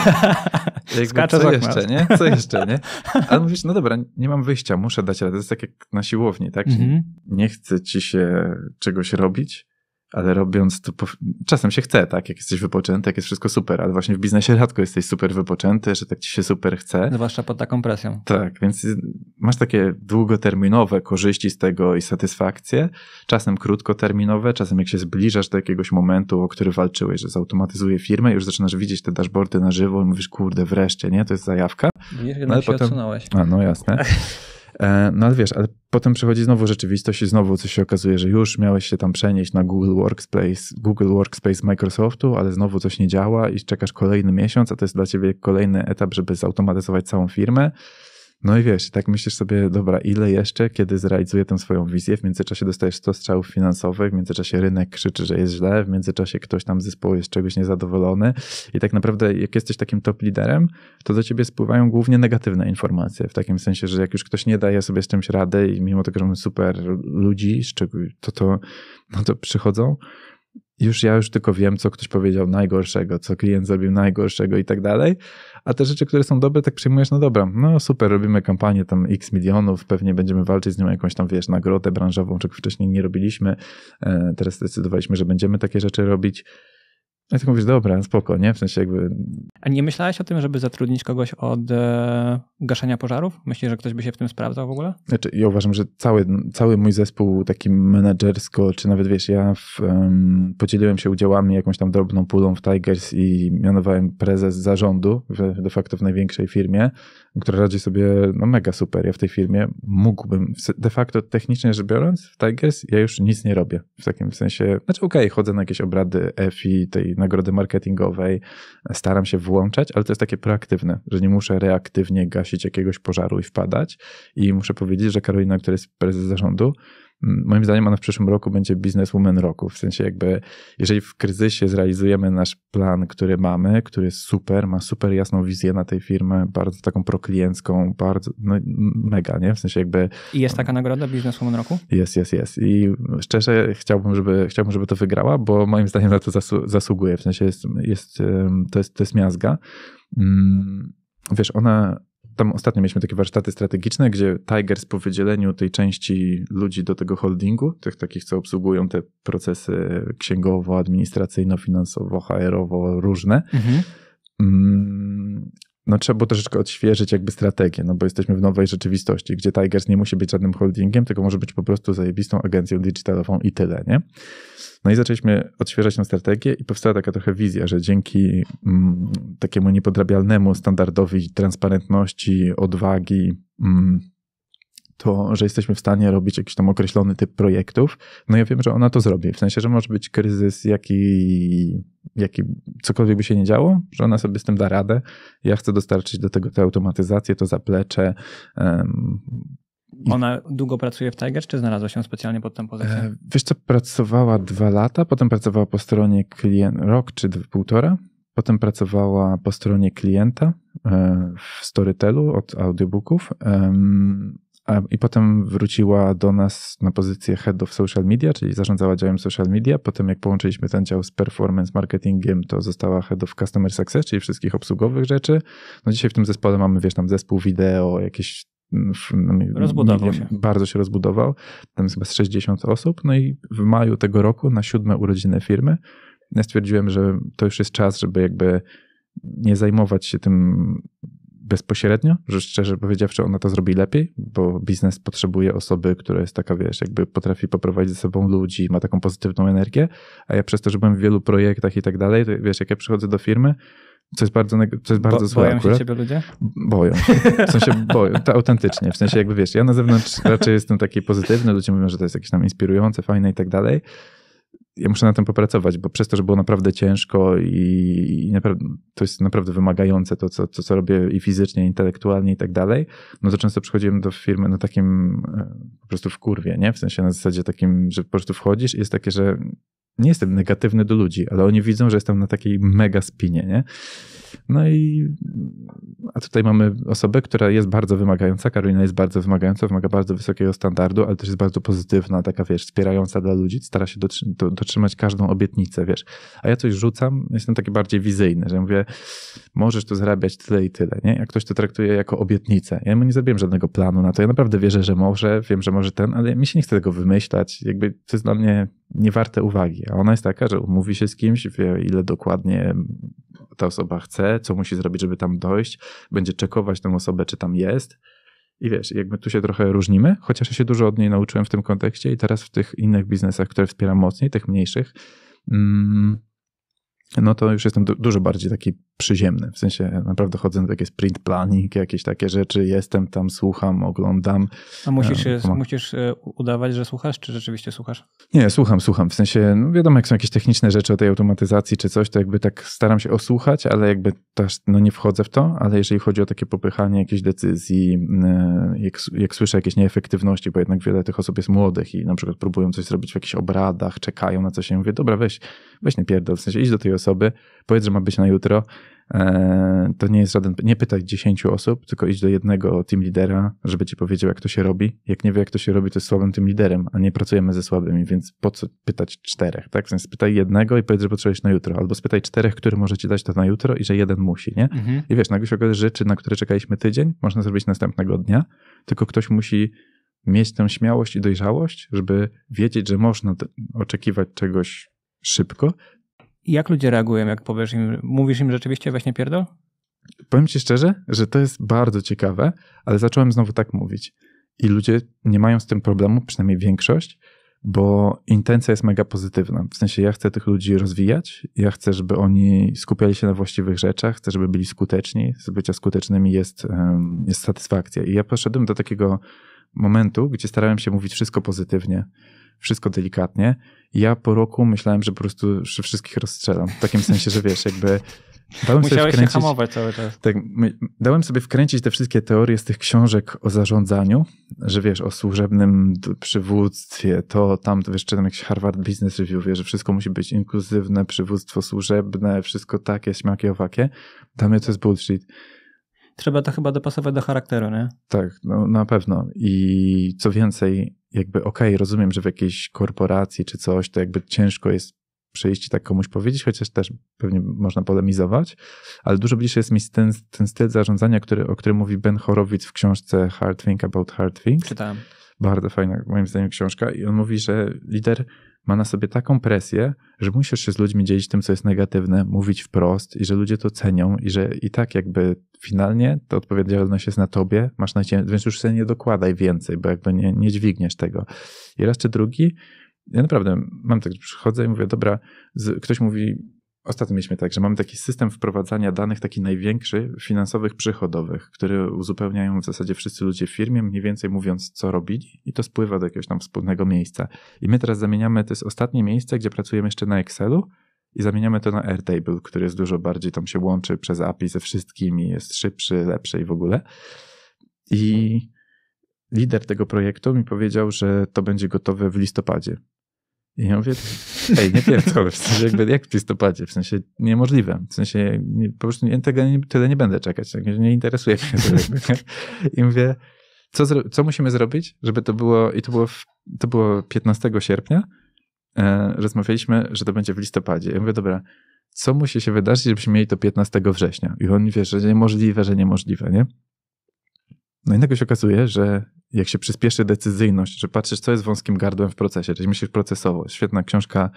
jakby, co jeszcze, nie? Co jeszcze, nie? Ale mówisz, no dobra, nie mam wyjścia, muszę dać radę. To jest tak jak na siłowni, tak? Mhm. Nie chcę ci się czegoś robić, ale robiąc to, po... czasem się chce, tak? Jak jesteś wypoczęty, jak jest wszystko super, ale właśnie w biznesie rzadko jesteś super wypoczęty, że tak ci się super chce. Zwłaszcza pod taką presją. Tak, więc y, masz takie długoterminowe korzyści z tego i satysfakcje, czasem krótkoterminowe, czasem jak się zbliżasz do jakiegoś momentu, o który walczyłeś, że zautomatyzuje firmę, już zaczynasz widzieć te dashboardy na żywo i mówisz, kurde, wreszcie, nie? To jest zajawka. Widzisz, no, ale potem... odsunąłeś. A, no jasne. E, no ale wiesz, ale potem przychodzi znowu rzeczywistość i znowu coś się okazuje, że już miałeś się tam przenieść na Google Workspace, Google Workspace Microsoftu, ale znowu coś nie działa i czekasz kolejny miesiąc, a to jest dla ciebie kolejny etap, żeby zautomatyzować całą firmę. No i wiesz, tak myślisz sobie, dobra, ile jeszcze, kiedy zrealizuję tę swoją wizję, w międzyczasie dostajesz 100 strzałów finansowych, w międzyczasie rynek krzyczy, że jest źle, w międzyczasie ktoś tam z zespołu jest czegoś niezadowolony i tak naprawdę jak jesteś takim top liderem, to do ciebie spływają głównie negatywne informacje, w takim sensie, że jak już ktoś nie daje sobie z czymś rady i mimo tego, że mamy super ludzi, to to, no to przychodzą już ja już tylko wiem, co ktoś powiedział najgorszego, co klient zrobił najgorszego i tak dalej. A te rzeczy, które są dobre, tak przyjmujesz, no dobra, no super, robimy kampanię tam x milionów, pewnie będziemy walczyć z nią jakąś tam, wiesz, nagrodę branżową, czego wcześniej nie robiliśmy. E, teraz zdecydowaliśmy, że będziemy takie rzeczy robić. No i tak mówisz, dobra, spoko, nie? W sensie jakby... A nie myślałeś o tym, żeby zatrudnić kogoś od e, gaszenia pożarów? Myślisz, że ktoś by się w tym sprawdzał w ogóle? Znaczy, ja uważam, że cały, cały mój zespół taki menedżersko, czy nawet wiesz, ja w, um, podzieliłem się udziałami jakąś tam drobną pulą w Tigers i mianowałem prezes zarządu w, de facto w największej firmie, która radzi sobie, no mega super, ja w tej firmie mógłbym, de facto technicznie rzecz biorąc w Tigers ja już nic nie robię w takim sensie, znaczy okej, okay, chodzę na jakieś obrady EFI, tej nagrody marketingowej staram się włączać, ale to jest takie proaktywne, że nie muszę reaktywnie gasić jakiegoś pożaru i wpadać. I muszę powiedzieć, że Karolina, która jest prezes zarządu, moim zdaniem ona w przyszłym roku będzie bizneswoman roku. W sensie jakby, jeżeli w kryzysie zrealizujemy nasz plan, który mamy, który jest super, ma super jasną wizję na tej firmę, bardzo taką proklientską, bardzo, no, mega, nie? W sensie jakby... I jest taka nagroda bizneswoman roku? Jest, jest, jest. I szczerze chciałbym, żeby, chciałbym, żeby to wygrała, bo moim zdaniem na to zasu, zasługuje. W sensie jest, jest, to, jest, to jest miazga. Mm, wiesz, ona tam ostatnio mieliśmy takie warsztaty strategiczne, gdzie Tigers po wydzieleniu tej części ludzi do tego holdingu, tych takich, co obsługują te procesy księgowo, administracyjno, finansowo, HR-owo, różne, mhm. Mm, no trzeba było troszeczkę odświeżyć jakby strategię, no bo jesteśmy w nowej rzeczywistości, gdzie Tigers nie musi być żadnym holdingiem, tylko może być po prostu zajebistą agencją digitalową i tyle, nie? No i zaczęliśmy odświeżać tę strategię i powstała taka trochę wizja, że dzięki mm, takiemu niepodrabialnemu standardowi transparentności, odwagi, mm, to, że jesteśmy w stanie robić jakiś tam określony typ projektów. No ja wiem, że ona to zrobi. W sensie, że może być kryzys, jaki, jaki cokolwiek by się nie działo, że ona sobie z tym da radę. Ja chcę dostarczyć do tego tę automatyzację, to zaplecze. Um, ona długo pracuje w Tiger, czy znalazła się specjalnie pod tę pozycję? E, wiesz co, pracowała dwa lata, potem pracowała po stronie klient, rok czy półtora. Potem pracowała po stronie klienta e, w Storytelu od audiobooków. I potem wróciła do nas na pozycję head of social media, czyli zarządzała działem social media. Potem, jak połączyliśmy ten dział z performance marketingiem, to została head of customer success, czyli wszystkich obsługowych rzeczy. No dzisiaj w tym zespole mamy, wiesz, tam zespół wideo, jakieś mm, no, Rozbudował się. Bardzo się rozbudował. Tam jest chyba 60 osób. No i w maju tego roku, na siódme urodziny firmy, ja stwierdziłem, że to już jest czas, żeby jakby nie zajmować się tym bezpośrednio, że szczerze powiedziawszy ona to zrobi lepiej, bo biznes potrzebuje osoby, która jest taka, wiesz, jakby potrafi poprowadzić ze sobą ludzi, ma taką pozytywną energię, a ja przez to, że byłem w wielu projektach i tak dalej, to wiesz, jak ja przychodzę do firmy, co jest bardzo, co jest bardzo Bo, złe boją akurat. się ciebie ludzie? Boją. W sensie boją, to autentycznie. W sensie jakby wiesz, ja na zewnątrz raczej jestem taki pozytywny, ludzie mówią, że to jest jakieś tam inspirujące, fajne i tak dalej, ja muszę na tym popracować, bo przez to, że było naprawdę ciężko i, i naprawdę, to jest naprawdę wymagające to, co, to, co robię i fizycznie, i intelektualnie i tak dalej, no to często przychodziłem do firmy na no takim e, po prostu w kurwie, nie? W sensie na zasadzie takim, że po prostu wchodzisz i jest takie, że nie jestem negatywny do ludzi, ale oni widzą, że jestem na takiej mega spinie, nie? No i a tutaj mamy osobę, która jest bardzo wymagająca. Karolina jest bardzo wymagająca, wymaga bardzo wysokiego standardu, ale też jest bardzo pozytywna, taka wiesz, wspierająca dla ludzi, stara się dotrzy dotrzymać każdą obietnicę, wiesz. A ja coś rzucam, jestem taki bardziej wizyjny, że mówię, możesz tu zarabiać tyle i tyle, nie? Jak ktoś to traktuje jako obietnicę. Ja mu nie zrobiłem żadnego planu na to. Ja naprawdę wierzę, że może, wiem, że może ten, ale mi się nie chce tego wymyślać. Jakby to jest dla mnie niewarte uwagi. A ona jest taka, że umówi się z kimś, wie ile dokładnie ta osoba chce, co musi zrobić, żeby tam dojść, będzie czekować tą osobę, czy tam jest. I wiesz, jakby tu się trochę różnimy, chociaż ja się dużo od niej nauczyłem w tym kontekście i teraz w tych innych biznesach, które wspieram mocniej, tych mniejszych, mm, no to już jestem du dużo bardziej taki przyziemny. W sensie naprawdę chodzę na takie sprint planning, jakieś takie rzeczy, jestem tam, słucham, oglądam. A musisz, e, musisz e, udawać, że słuchasz, czy rzeczywiście słuchasz? Nie, słucham, słucham. W sensie, no wiadomo, jak są jakieś techniczne rzeczy o tej automatyzacji czy coś, to jakby tak staram się osłuchać, ale jakby też, no nie wchodzę w to, ale jeżeli chodzi o takie popychanie jakiejś decyzji, e, jak, jak słyszę jakieś nieefektywności, bo jednak wiele tych osób jest młodych i na przykład próbują coś zrobić w jakichś obradach, czekają na coś, ja mówię, dobra, weź, weź nie pierdol, w sensie idź do tej osoby, powiedz, że ma być na jutro, E, to nie jest żaden. Nie pytaj 10 osób, tylko idź do jednego team lidera, żeby ci powiedział, jak to się robi. Jak nie wie, jak to się robi, to jest słabym team liderem, a nie pracujemy ze słabymi, więc po co pytać czterech, tak? Więc pytaj jednego i powiedz, że potrzebujesz na jutro, albo spytaj czterech, który może ci dać to na jutro i że jeden musi, nie? Mhm. I wiesz, nagle się okazuje, rzeczy, na które czekaliśmy tydzień, można zrobić następnego dnia, tylko ktoś musi mieć tę śmiałość i dojrzałość, żeby wiedzieć, że można oczekiwać czegoś szybko, i jak ludzie reagują, jak powiesz im, mówisz im rzeczywiście właśnie nie pierdol? Powiem ci szczerze, że to jest bardzo ciekawe, ale zacząłem znowu tak mówić. I ludzie nie mają z tym problemu, przynajmniej większość, bo intencja jest mega pozytywna. W sensie ja chcę tych ludzi rozwijać, ja chcę, żeby oni skupiali się na właściwych rzeczach, chcę, żeby byli skuteczni. Z bycia skutecznymi jest, jest satysfakcja. I ja poszedłem do takiego momentu, gdzie starałem się mówić wszystko pozytywnie wszystko delikatnie. ja po roku myślałem, że po prostu że wszystkich rozstrzelam. W takim sensie, że wiesz, jakby Dałem Musiałeś sobie wkręcić, się hamować cały czas. Tak, dałem sobie wkręcić te wszystkie teorie z tych książek o zarządzaniu, że wiesz, o służebnym przywództwie, to, tam wiesz, czytam jakiś Harvard Business Review, wie, że wszystko musi być inkluzywne, przywództwo służebne, wszystko takie, śmakie, owakie. Dla mnie to jest bullshit. Trzeba to chyba dopasować do charakteru, nie? Tak, no, na pewno. I co więcej, jakby okej, okay, rozumiem, że w jakiejś korporacji czy coś, to jakby ciężko jest przyjść i tak komuś powiedzieć, chociaż też pewnie można polemizować, ale dużo bliższy jest mi ten, ten styl zarządzania, który, o którym mówi Ben Horowitz w książce Hard Think About Hard Things. Czytałem. Bardzo fajna, moim zdaniem, książka i on mówi, że lider ma na sobie taką presję, że musisz się z ludźmi dzielić tym, co jest negatywne, mówić wprost i że ludzie to cenią i że i tak jakby finalnie ta odpowiedzialność jest na tobie, masz na ciebie, więc już sobie nie dokładaj więcej, bo jakby nie, nie dźwigniesz tego. I raz czy drugi, ja naprawdę mam tak, że przychodzę i mówię, dobra, z, ktoś mówi, Ostatnio mieliśmy tak, że mamy taki system wprowadzania danych, taki największy, finansowych, przychodowych, który uzupełniają w zasadzie wszyscy ludzie w firmie, mniej więcej mówiąc, co robili, i to spływa do jakiegoś tam wspólnego miejsca. I my teraz zamieniamy, to jest ostatnie miejsce, gdzie pracujemy jeszcze na Excelu, i zamieniamy to na Airtable, który jest dużo bardziej, tam się łączy przez API ze wszystkimi, jest szybszy, lepszy i w ogóle. I lider tego projektu mi powiedział, że to będzie gotowe w listopadzie. I ja mówię, hej, nie pierdolę, w sensie jakby, jak w listopadzie, w sensie niemożliwe, w sensie nie, po prostu nie, tego nie, tyle nie będę czekać, tak? nie interesuje mnie to jakby. I mówię, co, co musimy zrobić, żeby to było, i to było, to było 15 sierpnia, e, rozmawialiśmy, że to będzie w listopadzie. Ja mówię, dobra, co musi się wydarzyć, żebyśmy mieli to 15 września? I on wie, że niemożliwe, że niemożliwe, nie? No i nagle się okazuje, że jak się przyspieszy decyzyjność, że patrzysz, co jest wąskim gardłem w procesie, czyli myślisz procesowo. Świetna książka,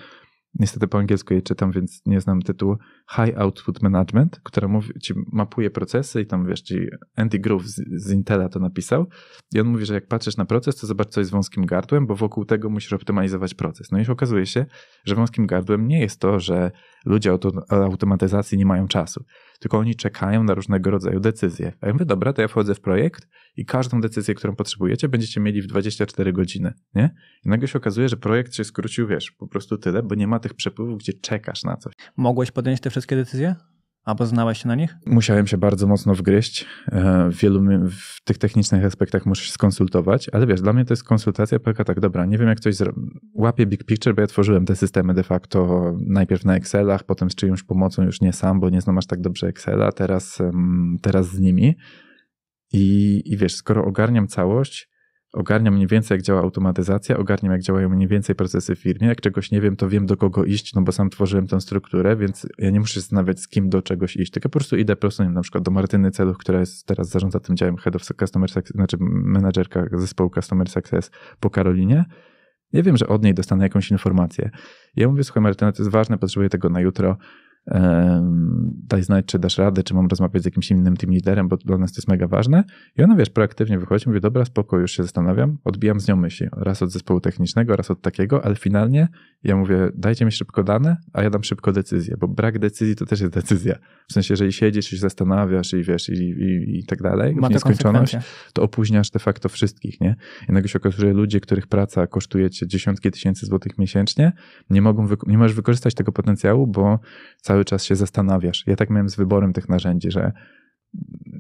niestety po angielsku jej czytam, więc nie znam tytułu, High Output Management, która mówi, ci mapuje procesy i tam wiesz, ci Andy Groove z, z, Intela to napisał i on mówi, że jak patrzysz na proces, to zobacz, co jest wąskim gardłem, bo wokół tego musisz optymalizować proces. No i okazuje się, że wąskim gardłem nie jest to, że ludzie auto, automatyzacji nie mają czasu, tylko oni czekają na różnego rodzaju decyzje. A ja mówię, dobra, to ja wchodzę w projekt i każdą decyzję, którą potrzebujecie, będziecie mieli w 24 godziny, nie? I nagle się okazuje, że projekt się skrócił, wiesz, po prostu tyle, bo nie ma tych przepływów, gdzie czekasz na coś. Mogłeś podjąć te wszystkie decyzje? A poznałeś się na nich? Musiałem się bardzo mocno wgryźć. E, w wielu w tych technicznych aspektach muszę się skonsultować, ale wiesz, dla mnie to jest konsultacja, tylko tak, dobra, nie wiem jak coś zrobić. Łapię big picture, bo ja tworzyłem te systemy de facto najpierw na Excelach, potem z czyjąś pomocą, już nie sam, bo nie znam aż tak dobrze Excela, teraz, teraz z nimi. I, I wiesz, skoro ogarniam całość, Ogarniam mniej więcej, jak działa automatyzacja, ogarniam, jak działają mniej więcej procesy w firmie. Jak czegoś nie wiem, to wiem, do kogo iść, no bo sam tworzyłem tę strukturę, więc ja nie muszę się zastanawiać, z kim do czegoś iść. Tylko po prostu idę po prostu, na przykład do Martyny Celuch, która jest teraz zarządza tym działem head of customer success, znaczy menadżerka zespołu customer success po Karolinie. Ja wiem, że od niej dostanę jakąś informację. Ja mówię, słuchaj Martyna, to jest ważne, potrzebuję tego na jutro daj znać, czy dasz radę, czy mam rozmawiać z jakimś innym team liderem, bo dla nas to jest mega ważne. I ona, wiesz, proaktywnie wychodzi, mówi, dobra, spoko, już się zastanawiam, odbijam z nią myśli, raz od zespołu technicznego, raz od takiego, ale finalnie ja mówię, dajcie mi szybko dane, a ja dam szybko decyzję, bo brak decyzji to też jest decyzja. W sensie, jeżeli siedzisz i się zastanawiasz i wiesz, i, i, i tak dalej, Ma w nieskończoność, to opóźniasz de facto wszystkich, nie? I nagle się okazuje, że ludzie, których praca kosztuje cię dziesiątki tysięcy złotych miesięcznie, nie mogą, nie możesz wykorzystać tego potencjału, bo cały cały czas się zastanawiasz. Ja tak miałem z wyborem tych narzędzi, że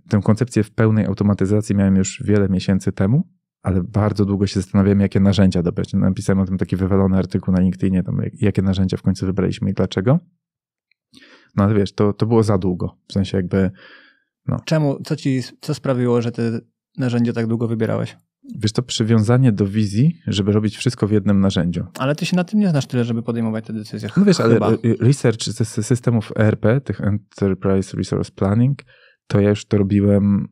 tę koncepcję w pełnej automatyzacji miałem już wiele miesięcy temu, ale bardzo długo się zastanawiałem, jakie narzędzia dobrać. No, napisałem o tym taki wywalony artykuł na LinkedInie, tam, jakie narzędzia w końcu wybraliśmy i dlaczego. No ale wiesz, to, to było za długo. W sensie jakby. No. Czemu? Co ci co sprawiło, że te narzędzia tak długo wybierałeś? Wiesz, to przywiązanie do wizji, żeby robić wszystko w jednym narzędziu. Ale ty się na tym nie znasz tyle, żeby podejmować te decyzje. No wiesz, Chyba. ale y, y, research ze systemów ERP, tych Enterprise Resource Planning, to ja już to robiłem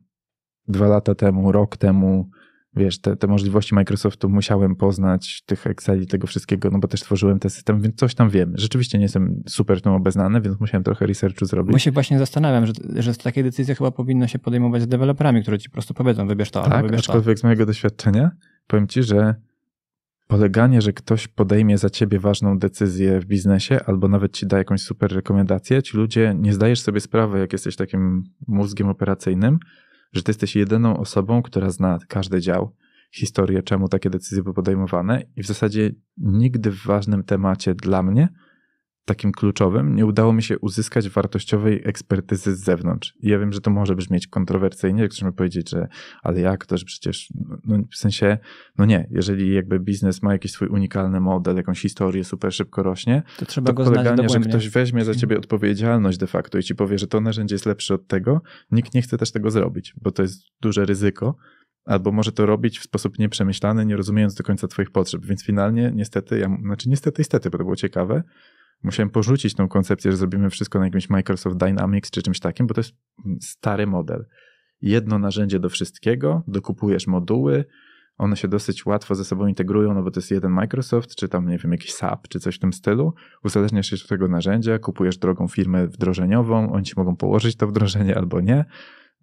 dwa lata temu, rok temu, wiesz, te, te możliwości Microsoftu musiałem poznać, tych Exceli, tego wszystkiego, no bo też tworzyłem ten system, więc coś tam wiem. Rzeczywiście nie jestem super tym obeznany, więc musiałem trochę researchu zrobić. Bo się właśnie zastanawiam, że, że takie decyzje chyba powinno się podejmować z deweloperami, którzy ci po prostu powiedzą, wybierz to, tak, albo wybierz aczkolwiek to. z mojego doświadczenia powiem ci, że poleganie, że ktoś podejmie za ciebie ważną decyzję w biznesie, albo nawet ci da jakąś super rekomendację, ci ludzie nie zdajesz sobie sprawy, jak jesteś takim mózgiem operacyjnym, że ty jesteś jedyną osobą, która zna każdy dział, historię, czemu takie decyzje były podejmowane i w zasadzie nigdy w ważnym temacie dla mnie takim kluczowym, nie udało mi się uzyskać wartościowej ekspertyzy z zewnątrz. I ja wiem, że to może brzmieć kontrowersyjnie, jak ktoś mi powiedzieć, że ale jak to, że przecież, no, no, w sensie, no nie, jeżeli jakby biznes ma jakiś swój unikalny model, jakąś historię, super szybko rośnie, to trzeba to go poleganie, że ktoś weźmie za mhm. ciebie odpowiedzialność de facto i ci powie, że to narzędzie jest lepsze od tego, nikt nie chce też tego zrobić, bo to jest duże ryzyko, albo może to robić w sposób nieprzemyślany, nie rozumiejąc do końca Twoich potrzeb. Więc finalnie, niestety, ja, znaczy niestety, niestety, bo to było ciekawe, musiałem porzucić tą koncepcję, że zrobimy wszystko na jakimś Microsoft Dynamics czy czymś takim, bo to jest stary model. Jedno narzędzie do wszystkiego, dokupujesz moduły, one się dosyć łatwo ze sobą integrują, no bo to jest jeden Microsoft, czy tam, nie wiem, jakiś SAP, czy coś w tym stylu. Uzależniasz się od tego narzędzia, kupujesz drogą firmę wdrożeniową, oni ci mogą położyć to wdrożenie albo nie.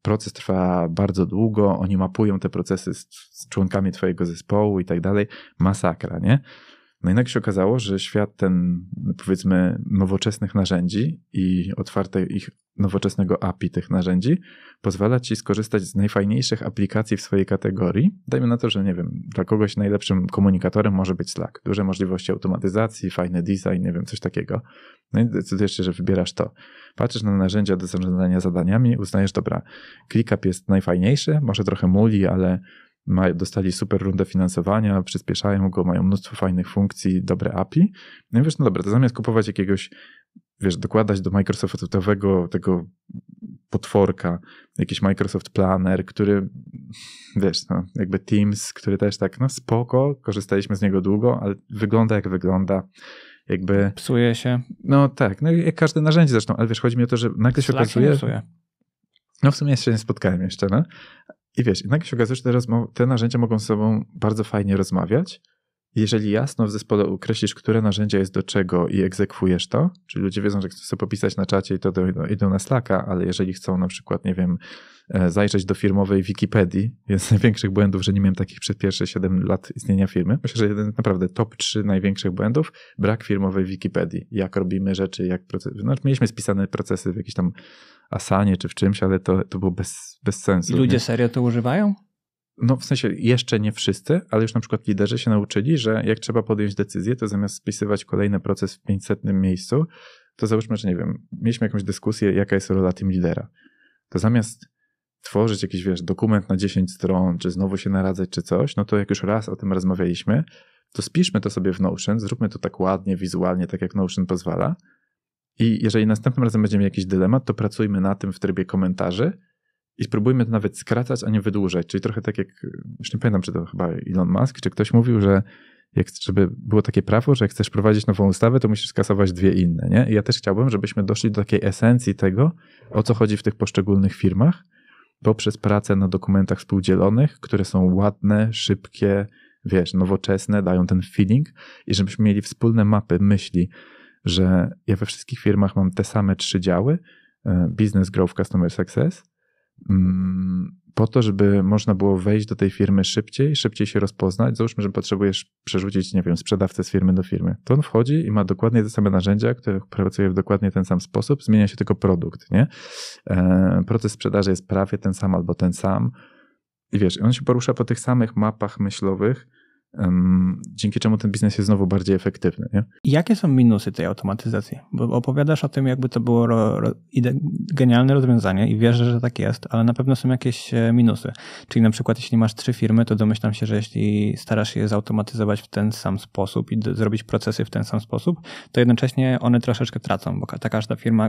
Proces trwa bardzo długo, oni mapują te procesy z, z członkami twojego zespołu i tak dalej. Masakra, nie? No jednak się okazało, że świat ten, powiedzmy, nowoczesnych narzędzi i otwarte ich nowoczesnego API tych narzędzi pozwala ci skorzystać z najfajniejszych aplikacji w swojej kategorii. Dajmy na to, że nie wiem, dla kogoś najlepszym komunikatorem może być Slack. Duże możliwości automatyzacji, fajny design, nie wiem, coś takiego. No i decydujesz się, że wybierasz to. Patrzysz na narzędzia do zarządzania zadaniami, uznajesz, dobra, ClickUp jest najfajniejszy, może trochę muli, ale dostali super rundę finansowania, przyspieszają go, mają mnóstwo fajnych funkcji, dobre API. No i wiesz, no dobra, to zamiast kupować jakiegoś, wiesz, dokładać do Microsoftowego tego potworka, jakiś Microsoft Planner, który, wiesz, no, jakby Teams, który też tak, no spoko, korzystaliśmy z niego długo, ale wygląda jak wygląda jakby... Psuje się. No tak, no jak każde narzędzie zresztą, ale wiesz, chodzi mi o to, że nagle się Slack okazuje... no w sumie jeszcze nie spotkałem jeszcze, no. I wiesz, nagle się okazuje, że te, te narzędzia mogą ze sobą bardzo fajnie rozmawiać. Jeżeli jasno w zespole określisz, które narzędzia jest do czego i egzekwujesz to, czyli ludzie wiedzą, że chcą sobie popisać na czacie i to do, do, idą na Slacka, ale jeżeli chcą na przykład, nie wiem, e, zajrzeć do firmowej Wikipedii, jest z największych błędów, że nie miałem takich przez pierwsze 7 lat istnienia firmy. Myślę, że jeden naprawdę top 3 największych błędów, brak firmowej Wikipedii. Jak robimy rzeczy, jak procesy. Znaczy, no, mieliśmy spisane procesy w jakiś tam Asanie czy w czymś, ale to, to było bez, bez sensu. I ludzie nie? serio to używają? No w sensie jeszcze nie wszyscy, ale już na przykład liderzy się nauczyli, że jak trzeba podjąć decyzję, to zamiast spisywać kolejny proces w 500 miejscu, to załóżmy, że nie wiem, mieliśmy jakąś dyskusję, jaka jest rola team lidera. To zamiast tworzyć jakiś, wiesz, dokument na 10 stron, czy znowu się naradzać, czy coś, no to jak już raz o tym rozmawialiśmy, to spiszmy to sobie w Notion, zróbmy to tak ładnie, wizualnie, tak jak Notion pozwala, i jeżeli następnym razem będziemy jakiś dylemat, to pracujmy na tym w trybie komentarzy i spróbujmy to nawet skracać, a nie wydłużać. Czyli trochę tak jak, już nie pamiętam, czy to chyba Elon Musk, czy ktoś mówił, że jak, żeby było takie prawo, że jak chcesz prowadzić nową ustawę, to musisz skasować dwie inne. Nie? I ja też chciałbym, żebyśmy doszli do takiej esencji tego, o co chodzi w tych poszczególnych firmach, poprzez pracę na dokumentach współdzielonych, które są ładne, szybkie, wiesz, nowoczesne, dają ten feeling i żebyśmy mieli wspólne mapy myśli że ja we wszystkich firmach mam te same trzy działy: e, business growth, customer success, mm, po to, żeby można było wejść do tej firmy szybciej, szybciej się rozpoznać. Załóżmy, że potrzebujesz przerzucić, nie wiem, sprzedawcę z firmy do firmy. To on wchodzi i ma dokładnie te same narzędzia, które pracuje w dokładnie ten sam sposób, zmienia się tylko produkt, nie? E, proces sprzedaży jest prawie ten sam albo ten sam. I wiesz, on się porusza po tych samych mapach myślowych, dzięki czemu ten biznes jest znowu bardziej efektywny. Nie? Jakie są minusy tej automatyzacji? Bo opowiadasz o tym, jakby to było ro, ro, genialne rozwiązanie i wierzę, że tak jest, ale na pewno są jakieś e, minusy. Czyli na przykład jeśli masz trzy firmy, to domyślam się, że jeśli starasz się je zautomatyzować w ten sam sposób i zrobić procesy w ten sam sposób, to jednocześnie one troszeczkę tracą, bo ta każda firma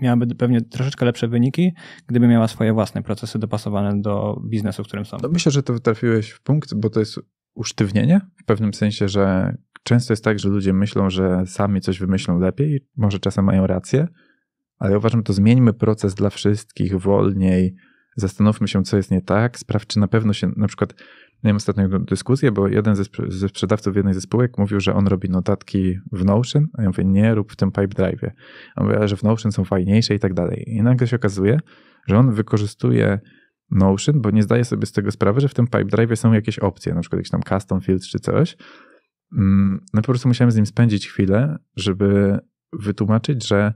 miałaby pewnie troszeczkę lepsze wyniki, gdyby miała swoje własne procesy dopasowane do biznesu, w którym są. myślę, że to trafiłeś w punkt, bo to jest usztywnienie w pewnym sensie, że często jest tak, że ludzie myślą, że sami coś wymyślą lepiej, może czasem mają rację, ale ja uważam, to zmieńmy proces dla wszystkich wolniej, zastanówmy się, co jest nie tak, sprawdź, czy na pewno się, na przykład wiem, ostatnio dyskusję, bo jeden ze, ze sprzedawców jednej ze spółek mówił, że on robi notatki w Notion, a ja mówię, nie rób w tym Pipe Drive. A mówię, że w Notion są fajniejsze i tak dalej. I nagle się okazuje, że on wykorzystuje Notion, bo nie zdaję sobie z tego sprawy, że w tym Pipedrive są jakieś opcje, na przykład jakiś tam custom fields czy coś. Mm, no po prostu musiałem z nim spędzić chwilę, żeby wytłumaczyć, że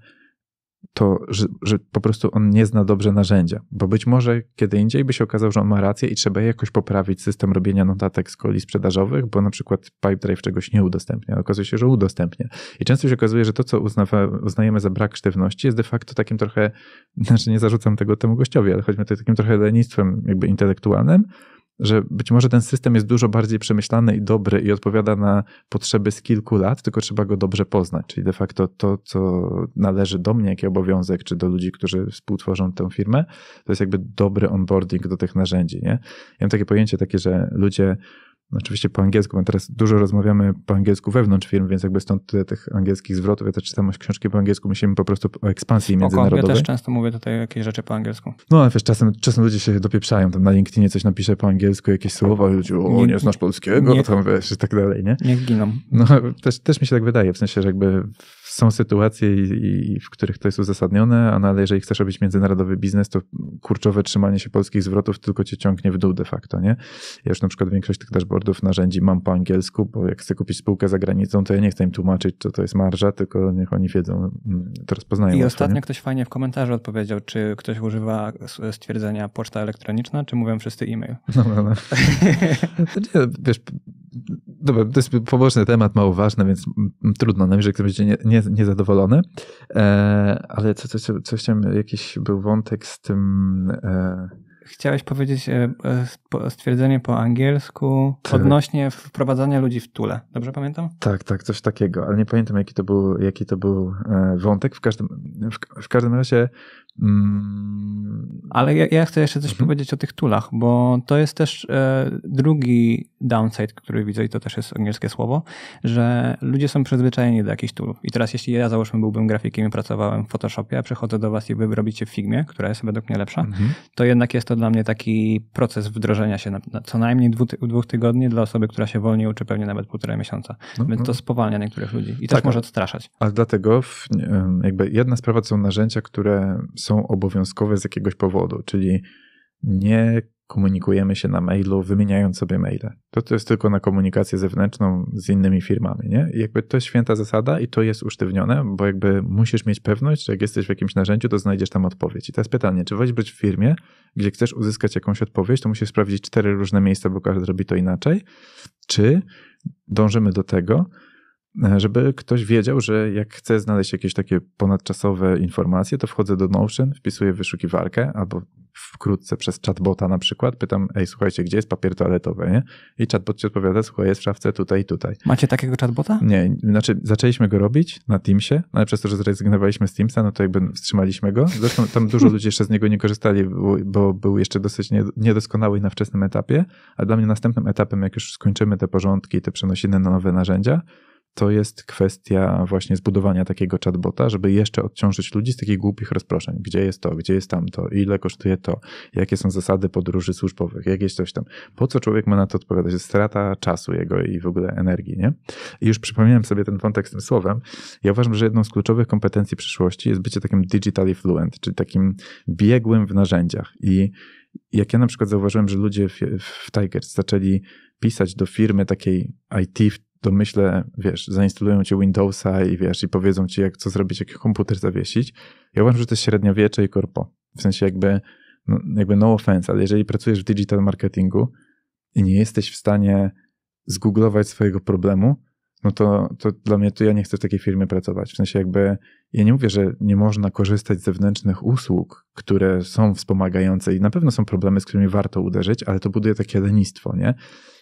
to, że, że, po prostu on nie zna dobrze narzędzia, bo być może kiedy indziej by się okazało, że on ma rację i trzeba jakoś poprawić system robienia notatek z koli sprzedażowych, bo na przykład Pipedrive czegoś nie udostępnia, okazuje się, że udostępnia. I często się okazuje, że to, co uznawa, uznajemy za brak sztywności, jest de facto takim trochę, znaczy nie zarzucam tego temu gościowi, ale choćby to takim trochę lenistwem jakby intelektualnym, że być może ten system jest dużo bardziej przemyślany i dobry i odpowiada na potrzeby z kilku lat, tylko trzeba go dobrze poznać. Czyli de facto to, co należy do mnie, jaki obowiązek, czy do ludzi, którzy współtworzą tę firmę, to jest jakby dobry onboarding do tych narzędzi. Nie? Ja mam takie pojęcie takie, że ludzie oczywiście po angielsku, bo teraz dużo rozmawiamy po angielsku wewnątrz firm, więc jakby stąd tych angielskich zwrotów, ja też czytam książki po angielsku, myślimy po prostu o ekspansji Spoko, międzynarodowej. Ja też często mówię tutaj jakieś rzeczy po angielsku. No ale wiesz, czasem, czasem ludzie się dopieprzają, tam na LinkedInie coś napiszę po angielsku, jakieś słowa, ludzie, o nie, znasz polskiego, nie, tam wiesz, i tak dalej, nie? Niech giną. No też, też mi się tak wydaje, w sensie, że jakby są sytuacje, i, i, w których to jest uzasadnione, no ale jeżeli chcesz robić międzynarodowy biznes, to kurczowe trzymanie się polskich zwrotów tylko cię ciągnie w dół de facto, nie? Ja już na przykład większość tych dashboardów narzędzi mam po angielsku, bo jak chcę kupić spółkę za granicą, to ja nie chcę im tłumaczyć, co to jest marża, tylko niech oni wiedzą, mm, to rozpoznają. I łatwo, ostatnio nie? ktoś fajnie w komentarzu odpowiedział, czy ktoś używa stwierdzenia poczta elektroniczna, czy mówią wszyscy e-mail. No, no, no. wiesz, Dobra, to jest poboczny temat, mało ważny, więc trudno nam, że ktoś będzie niezadowolony. Nie, e, ale co, co, co, co chciałem, jakiś był wątek z tym... E... Chciałeś powiedzieć e, e, stwierdzenie po angielsku tak. odnośnie wprowadzania ludzi w tule. Dobrze pamiętam? Tak, tak, coś takiego, ale nie pamiętam jaki to był, jaki to był e, wątek. W każdym, w, w każdym razie Mm, ale ja, ja chcę jeszcze coś mhm. powiedzieć o tych tulach, bo to jest też e, drugi downside, który widzę i to też jest angielskie słowo, że ludzie są przyzwyczajeni do jakichś tulów. I teraz jeśli ja załóżmy byłbym grafikiem i pracowałem w Photoshopie, a przychodzę do was i wy robicie w Figmie, która jest według mnie lepsza, mhm. to jednak jest to dla mnie taki proces wdrożenia się na, na co najmniej dwu, dwóch tygodni dla osoby, która się wolniej uczy, pewnie nawet półtora miesiąca. No, Więc no. to spowalnia niektórych ludzi i tak, też może odstraszać. Ale dlatego w, jakby jedna sprawa to są narzędzia, które są obowiązkowe z jakiegoś powodu, czyli nie komunikujemy się na mailu, wymieniając sobie maile. To, to jest tylko na komunikację zewnętrzną z innymi firmami, nie? I jakby to jest święta zasada i to jest usztywnione, bo jakby musisz mieć pewność, że jak jesteś w jakimś narzędziu, to znajdziesz tam odpowiedź. I teraz pytanie, czy wolisz być w firmie, gdzie chcesz uzyskać jakąś odpowiedź, to musisz sprawdzić cztery różne miejsca, bo każdy robi to inaczej, czy dążymy do tego, żeby ktoś wiedział, że jak chcę znaleźć jakieś takie ponadczasowe informacje, to wchodzę do Notion, wpisuję wyszukiwarkę albo wkrótce przez chatbota na przykład pytam, ej słuchajcie, gdzie jest papier toaletowy, nie? I chatbot ci odpowiada, słuchaj, jest w szafce tutaj i tutaj. Macie takiego chatbota? Nie, znaczy zaczęliśmy go robić na Teamsie, no ale przez to, że zrezygnowaliśmy z Teamsa, no to jakby wstrzymaliśmy go. Zresztą tam dużo ludzi jeszcze z niego nie korzystali, bo był jeszcze dosyć niedoskonały na wczesnym etapie, a dla mnie następnym etapem, jak już skończymy te porządki, te przenosiny na nowe narzędzia, to jest kwestia właśnie zbudowania takiego chatbota, żeby jeszcze odciążyć ludzi z takich głupich rozproszeń. Gdzie jest to, gdzie jest tamto, ile kosztuje to, jakie są zasady podróży służbowych, jakieś coś tam. Po co człowiek ma na to odpowiadać? Jest strata czasu jego i w ogóle energii, nie? I już przypomniałem sobie ten wątek z tym słowem. Ja uważam, że jedną z kluczowych kompetencji przyszłości jest bycie takim digitally fluent, czyli takim biegłym w narzędziach. I jak ja na przykład zauważyłem, że ludzie w, w Tigers zaczęli pisać do firmy takiej IT to myślę, wiesz, zainstalują cię Windowsa i wiesz, i powiedzą ci, jak co zrobić, jak komputer zawiesić. Ja uważam, że to jest średniowiecze i korpo. W sensie jakby, no, jakby no offense, ale jeżeli pracujesz w digital marketingu i nie jesteś w stanie zgooglować swojego problemu, no to, to dla mnie to ja nie chcę w takiej firmie pracować. W sensie jakby ja nie mówię, że nie można korzystać z zewnętrznych usług, które są wspomagające i na pewno są problemy, z którymi warto uderzyć, ale to buduje takie lenistwo, nie?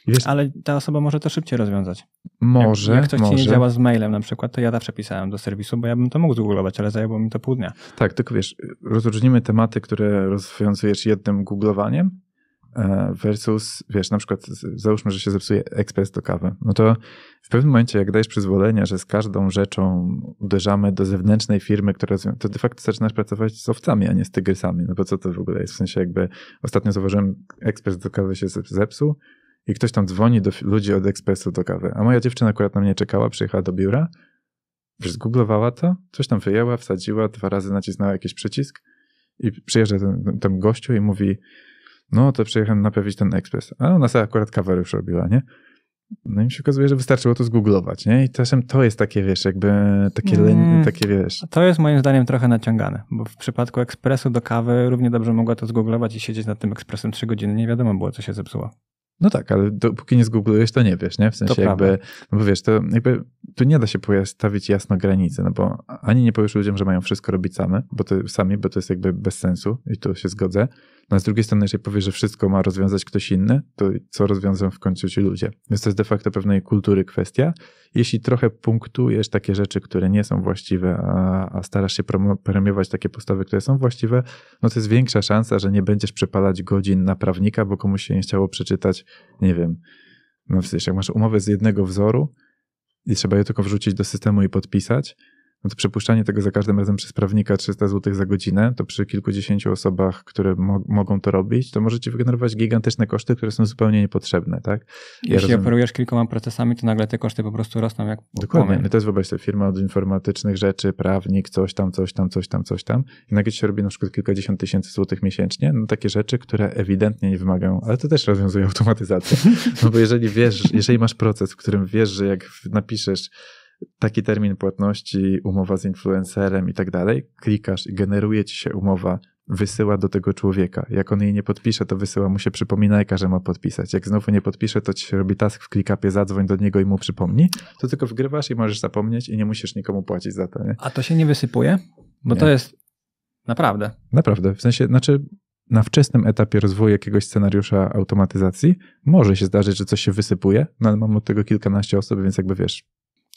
Wiesz, ale ta osoba może to szybciej rozwiązać. Może. Jak, jak ktoś może. ci nie działa z mailem na przykład, to ja zawsze pisałem do serwisu, bo ja bym to mógł zgooglować, ale zajęło mi to pół dnia. Tak, tylko wiesz, rozróżnimy tematy, które rozwiązujesz jednym googlowaniem E, versus, wiesz, na przykład załóżmy, że się zepsuje ekspres do kawy, no to w pewnym momencie, jak dajesz przyzwolenie, że z każdą rzeczą uderzamy do zewnętrznej firmy, która to de facto zaczynasz pracować z owcami, a nie z tygrysami, no bo co to w ogóle jest, w sensie jakby ostatnio zauważyłem, ekspres do kawy się zepsuł i ktoś tam dzwoni do ludzi od ekspresu do kawy, a moja dziewczyna akurat na mnie czekała, przyjechała do biura, wiesz, zgooglowała to, coś tam wyjęła, wsadziła, dwa razy nacisnęła jakiś przycisk i przyjeżdża ten, ten gościu i mówi no to przyjechałem naprawić ten ekspres. A ona sobie akurat kawę już robiła, nie? No i mi się okazuje, że wystarczyło to zgooglować, nie? I czasem to jest takie, wiesz, jakby takie, mm, takie wiesz... To jest moim zdaniem trochę naciągane, bo w przypadku ekspresu do kawy równie dobrze mogła to zgooglować i siedzieć nad tym ekspresem trzy godziny. Nie wiadomo było, co się zepsuło. No tak, ale dopóki nie zgooglujesz, to nie wiesz, nie? W sensie to jakby, no bo wiesz, to jakby tu nie da się postawić jasno granicy, no bo ani nie powiesz ludziom, że mają wszystko robić same, bo to, sami, bo to jest jakby bez sensu i tu się zgodzę, no, a z drugiej strony, jeżeli powiesz, że wszystko ma rozwiązać ktoś inny, to co rozwiązują w końcu ci ludzie? Więc to jest de facto pewnej kultury kwestia. Jeśli trochę punktujesz takie rzeczy, które nie są właściwe, a, a starasz się premiować takie postawy, które są właściwe, no to jest większa szansa, że nie będziesz przepalać godzin na prawnika, bo komuś się nie chciało przeczytać, nie wiem, no w sensie, jak masz umowę z jednego wzoru i trzeba je tylko wrzucić do systemu i podpisać, no to przepuszczanie tego za każdym razem przez prawnika 300 zł za godzinę, to przy kilkudziesięciu osobach, które mo mogą to robić, to możecie wygenerować gigantyczne koszty, które są zupełnie niepotrzebne, tak? Ja Jeśli rozumiem... operujesz kilkoma procesami, to nagle te koszty po prostu rosną jak Dokładnie, no to jest wyobraź sobie firma od informatycznych rzeczy, prawnik, coś tam, coś tam, coś tam, coś tam i nagle ci się robi na przykład kilkadziesiąt tysięcy złotych miesięcznie, no takie rzeczy, które ewidentnie nie wymagają, ale to też rozwiązuje automatyzację, no bo jeżeli wiesz, jeżeli masz proces, w którym wiesz, że jak napiszesz taki termin płatności, umowa z influencerem i tak dalej, klikasz i generuje ci się umowa, wysyła do tego człowieka. Jak on jej nie podpisze, to wysyła mu się przypominajka, że ma podpisać. Jak znowu nie podpisze, to ci się robi task w klikapie, zadzwoń do niego i mu przypomni. To tylko wgrywasz i możesz zapomnieć i nie musisz nikomu płacić za to. Nie? A to się nie wysypuje? Bo nie. to jest naprawdę. Naprawdę. W sensie, znaczy na wczesnym etapie rozwoju jakiegoś scenariusza automatyzacji może się zdarzyć, że coś się wysypuje, no ale mam od tego kilkanaście osób, więc jakby wiesz,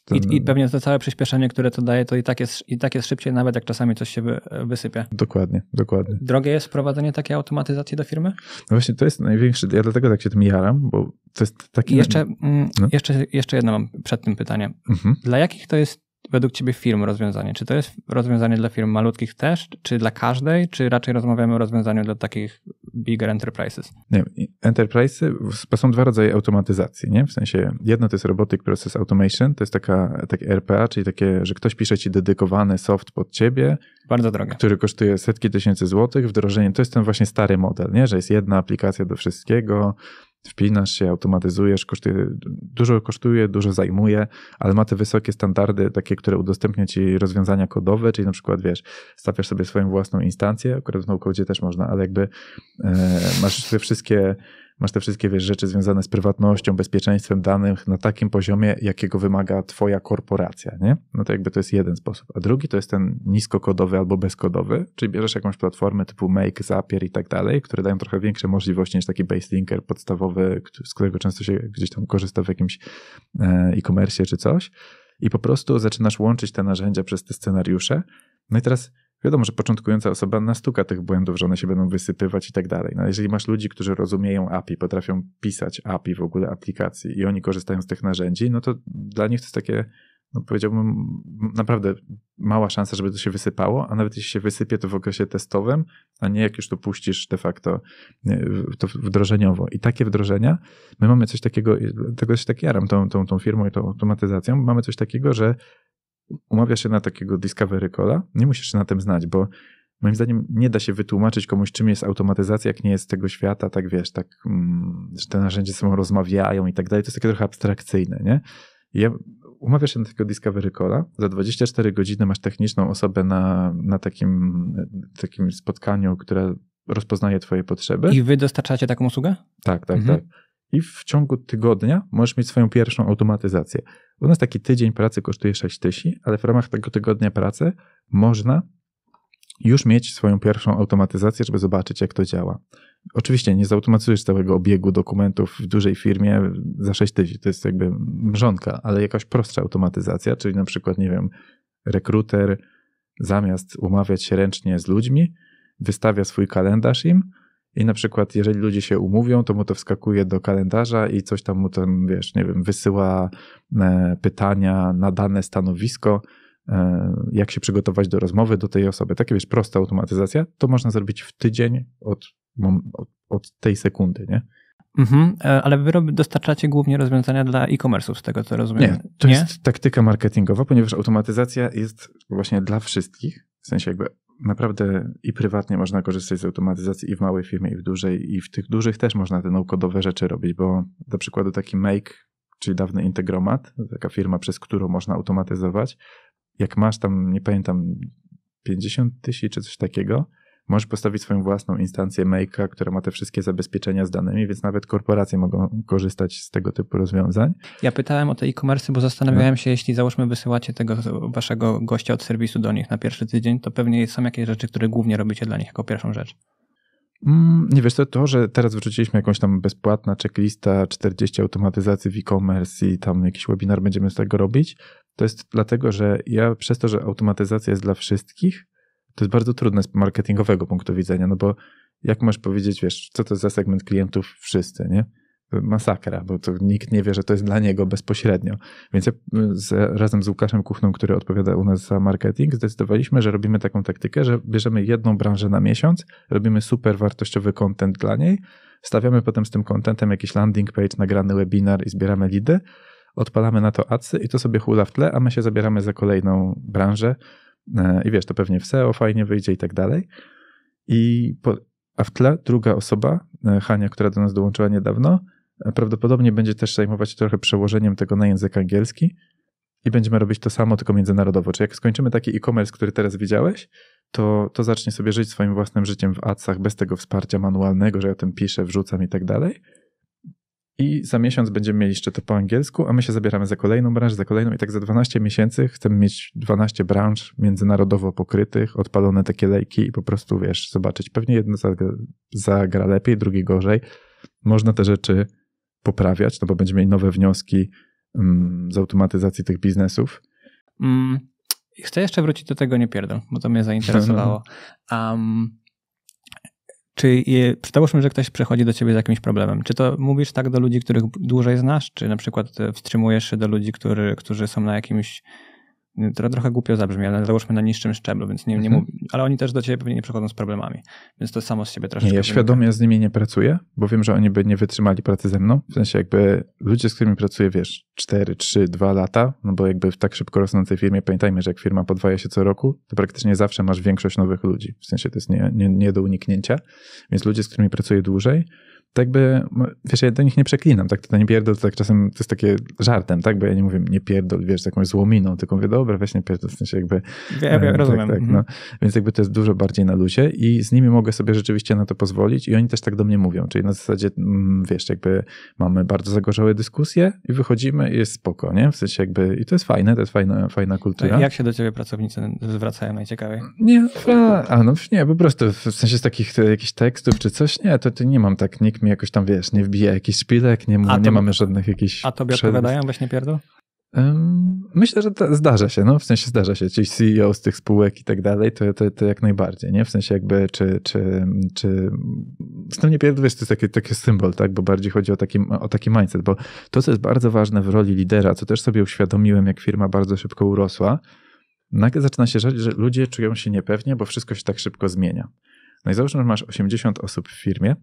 ten... I, I, pewnie to całe przyspieszenie, które to daje, to i tak, jest, i tak jest szybciej, nawet jak czasami coś się wysypie. Dokładnie, dokładnie. Drogie jest wprowadzenie takiej automatyzacji do firmy? No właśnie, to jest największe, ja dlatego tak się tym jaram, bo to jest takie... I jeszcze, mm, no. jeszcze, jeszcze jedno mam przed tym pytanie. Mhm. Dla jakich to jest według Ciebie firm rozwiązanie? Czy to jest rozwiązanie dla firm malutkich też, czy dla każdej, czy raczej rozmawiamy o rozwiązaniu dla takich bigger enterprises? Nie, enterprises są dwa rodzaje automatyzacji, nie? W sensie jedno to jest robotic process automation, to jest taka, takie RPA, czyli takie, że ktoś pisze Ci dedykowany soft pod Ciebie. Bardzo drogie. Który kosztuje setki tysięcy złotych, wdrożenie, to jest ten właśnie stary model, nie? Że jest jedna aplikacja do wszystkiego, wpinasz się, automatyzujesz, kosztuje, dużo kosztuje, dużo zajmuje, ale ma te wysokie standardy, takie, które udostępnia ci rozwiązania kodowe, czyli na przykład, wiesz, stawiasz sobie swoją własną instancję, akurat w NoCodzie też można, ale jakby e, masz te wszystkie Masz te wszystkie wiesz, rzeczy związane z prywatnością, bezpieczeństwem danych na takim poziomie, jakiego wymaga twoja korporacja, nie? No to jakby to jest jeden sposób. A drugi to jest ten niskokodowy albo bezkodowy, czyli bierzesz jakąś platformę typu Make, Zapier i tak dalej, które dają trochę większe możliwości niż taki Base Linker podstawowy, z którego często się gdzieś tam korzysta w jakimś e, e-commerce czy coś. I po prostu zaczynasz łączyć te narzędzia przez te scenariusze. No i teraz Wiadomo, że początkująca osoba nastuka tych błędów, że one się będą wysypywać i tak dalej. No, jeżeli masz ludzi, którzy rozumieją API, potrafią pisać API w ogóle aplikacji i oni korzystają z tych narzędzi, no to dla nich to jest takie, no powiedziałbym, naprawdę mała szansa, żeby to się wysypało, a nawet jeśli się wysypie, to w okresie testowym, a nie jak już to puścisz de facto to wdrożeniowo. I takie wdrożenia, my mamy coś takiego, tego się tak jaram tą, tą, tą firmą i tą automatyzacją, mamy coś takiego, że umawia się na takiego Discovery Cola, nie musisz się na tym znać, bo moim zdaniem nie da się wytłumaczyć komuś, czym jest automatyzacja, jak nie jest tego świata, tak wiesz, tak, mm, że te narzędzia ze sobą rozmawiają i tak dalej. To jest takie trochę abstrakcyjne, nie? I ja, umawiasz się na takiego Discovery Cola, za 24 godziny masz techniczną osobę na, na takim, takim spotkaniu, która rozpoznaje twoje potrzeby. I wy dostarczacie taką usługę? Tak, tak, mhm. tak. I w ciągu tygodnia możesz mieć swoją pierwszą automatyzację. U nas taki tydzień pracy kosztuje 6 tysięcy, ale w ramach tego tygodnia pracy można już mieć swoją pierwszą automatyzację, żeby zobaczyć, jak to działa. Oczywiście nie zautomatyzujesz całego obiegu dokumentów w dużej firmie za 6 tysięcy, to jest jakby mrzonka, ale jakaś prostsza automatyzacja, czyli na przykład, nie wiem, rekruter zamiast umawiać się ręcznie z ludźmi, wystawia swój kalendarz im, i na przykład, jeżeli ludzie się umówią, to mu to wskakuje do kalendarza i coś tam mu tam, wiesz, nie wiem, wysyła e, pytania na dane stanowisko, e, jak się przygotować do rozmowy do tej osoby. Takie, wiesz, prosta automatyzacja, to można zrobić w tydzień od, od, tej sekundy, nie? Mhm, e, ale wy dostarczacie głównie rozwiązania dla e-commerce'ów, z tego co rozumiem. Nie, to nie? jest taktyka marketingowa, ponieważ automatyzacja jest właśnie dla wszystkich, w sensie jakby naprawdę i prywatnie można korzystać z automatyzacji i w małej firmie, i w dużej, i w tych dużych też można te naukodowe rzeczy robić, bo do przykładu taki Make, czyli dawny Integromat, taka firma, przez którą można automatyzować, jak masz tam, nie pamiętam, 50 tysięcy czy coś takiego, Możesz postawić swoją własną instancję Make'a, która ma te wszystkie zabezpieczenia z danymi, więc nawet korporacje mogą korzystać z tego typu rozwiązań. Ja pytałem o te e-commerce, bo zastanawiałem no. się, jeśli załóżmy wysyłacie tego waszego gościa od serwisu do nich na pierwszy tydzień, to pewnie są jakieś rzeczy, które głównie robicie dla nich jako pierwszą rzecz. Mm, nie wiesz, to, to, że teraz wrzuciliśmy jakąś tam bezpłatna checklista 40 automatyzacji w e-commerce i tam jakiś webinar będziemy z tego robić, to jest dlatego, że ja przez to, że automatyzacja jest dla wszystkich, to jest bardzo trudne z marketingowego punktu widzenia, no bo jak masz powiedzieć, wiesz, co to za segment klientów wszyscy, nie? Masakra, bo to nikt nie wie, że to jest dla niego bezpośrednio. Więc ja z, razem z Łukaszem Kuchną, który odpowiada u nas za marketing, zdecydowaliśmy, że robimy taką taktykę, że bierzemy jedną branżę na miesiąc, robimy super wartościowy content dla niej, stawiamy potem z tym contentem jakiś landing page, nagrany webinar i zbieramy lidy, odpalamy na to adsy i to sobie hula w tle, a my się zabieramy za kolejną branżę E, I wiesz, to pewnie w SEO fajnie wyjdzie i tak dalej. I po, a w tle druga osoba, e, Hania, która do nas dołączyła niedawno, e, prawdopodobnie będzie też zajmować się trochę przełożeniem tego na język angielski i będziemy robić to samo, tylko międzynarodowo. Czyli jak skończymy taki e-commerce, który teraz widziałeś, to, to zacznie sobie żyć swoim własnym życiem w adsach bez tego wsparcia manualnego, że ja o tym piszę, wrzucam i tak dalej i za miesiąc będziemy mieli jeszcze to po angielsku, a my się zabieramy za kolejną branżę, za kolejną i tak za 12 miesięcy chcemy mieć 12 branż międzynarodowo pokrytych, odpalone takie lejki i po prostu, wiesz, zobaczyć. Pewnie jedno zagra, zagra lepiej, drugi gorzej. Można te rzeczy poprawiać, no bo będziemy mieli nowe wnioski um, z automatyzacji tych biznesów. Mm, chcę jeszcze wrócić do tego nie pierdą, bo to mnie zainteresowało. Um, Czy je, że ktoś przychodzi do ciebie z jakimś problemem. Czy to mówisz tak do ludzi, których dłużej znasz, czy na przykład e, wstrzymujesz się do ludzi, który, którzy są na jakimś to trochę głupio zabrzmi, ale załóżmy na niższym szczeblu, więc nie, nie mhm. mówię, ale oni też do ciebie pewnie nie przychodzą z problemami, więc to samo z siebie troszeczkę. Nie, ja świadomie wynika. z nimi nie pracuję, bo wiem, że oni by nie wytrzymali pracy ze mną, w sensie jakby ludzie, z którymi pracuję, wiesz, 4, 3, 2 lata, no bo jakby w tak szybko rosnącej firmie, pamiętajmy, że jak firma podwaja się co roku, to praktycznie zawsze masz większość nowych ludzi, w sensie to jest nie, nie, nie do uniknięcia, więc ludzie, z którymi pracuję dłużej, tak by, wiesz, ja do nich nie przeklinam, tak, to nie pierdol, to tak czasem to jest takie żartem, tak, bo ja nie mówię, nie pierdol, wiesz, z jakąś złominą, tylko mówię, dobra, weź nie pierdol, w sensie jakby... Ja, ja e, tak, rozumiem. Tak, mhm. no. Więc jakby to jest dużo bardziej na luzie i z nimi mogę sobie rzeczywiście na to pozwolić i oni też tak do mnie mówią, czyli na zasadzie, mm, wiesz, jakby mamy bardzo zagorzałe dyskusje i wychodzimy i jest spoko, nie, w sensie jakby, i to jest fajne, to jest fajna, fajna kultura. Tak, jak się do ciebie pracownicy zwracają najciekawiej? Nie, a, a no nie, po prostu, w sensie z takich e, jakichś tekstów czy coś, nie, to, to nie mam tak, nikt mi jakoś tam, wiesz, nie wbija jakiś szpilek, nie, to, nie mamy żadnych jakichś... A tobie przed... odpowiadają właśnie pierdol? Myślę, że to zdarza się, no w sensie zdarza się, czyli CEO z tych spółek i tak dalej, to, to, to jak najbardziej, nie? W sensie jakby, czy, czy, czy z tym nie pierdol, wiesz, to jest taki, taki symbol, tak? Bo bardziej chodzi o taki, o taki mindset, bo to, co jest bardzo ważne w roli lidera, co też sobie uświadomiłem, jak firma bardzo szybko urosła, nagle zaczyna się rzecz, że ludzie czują się niepewnie, bo wszystko się tak szybko zmienia. No i załóżmy, że masz 80 osób w firmie,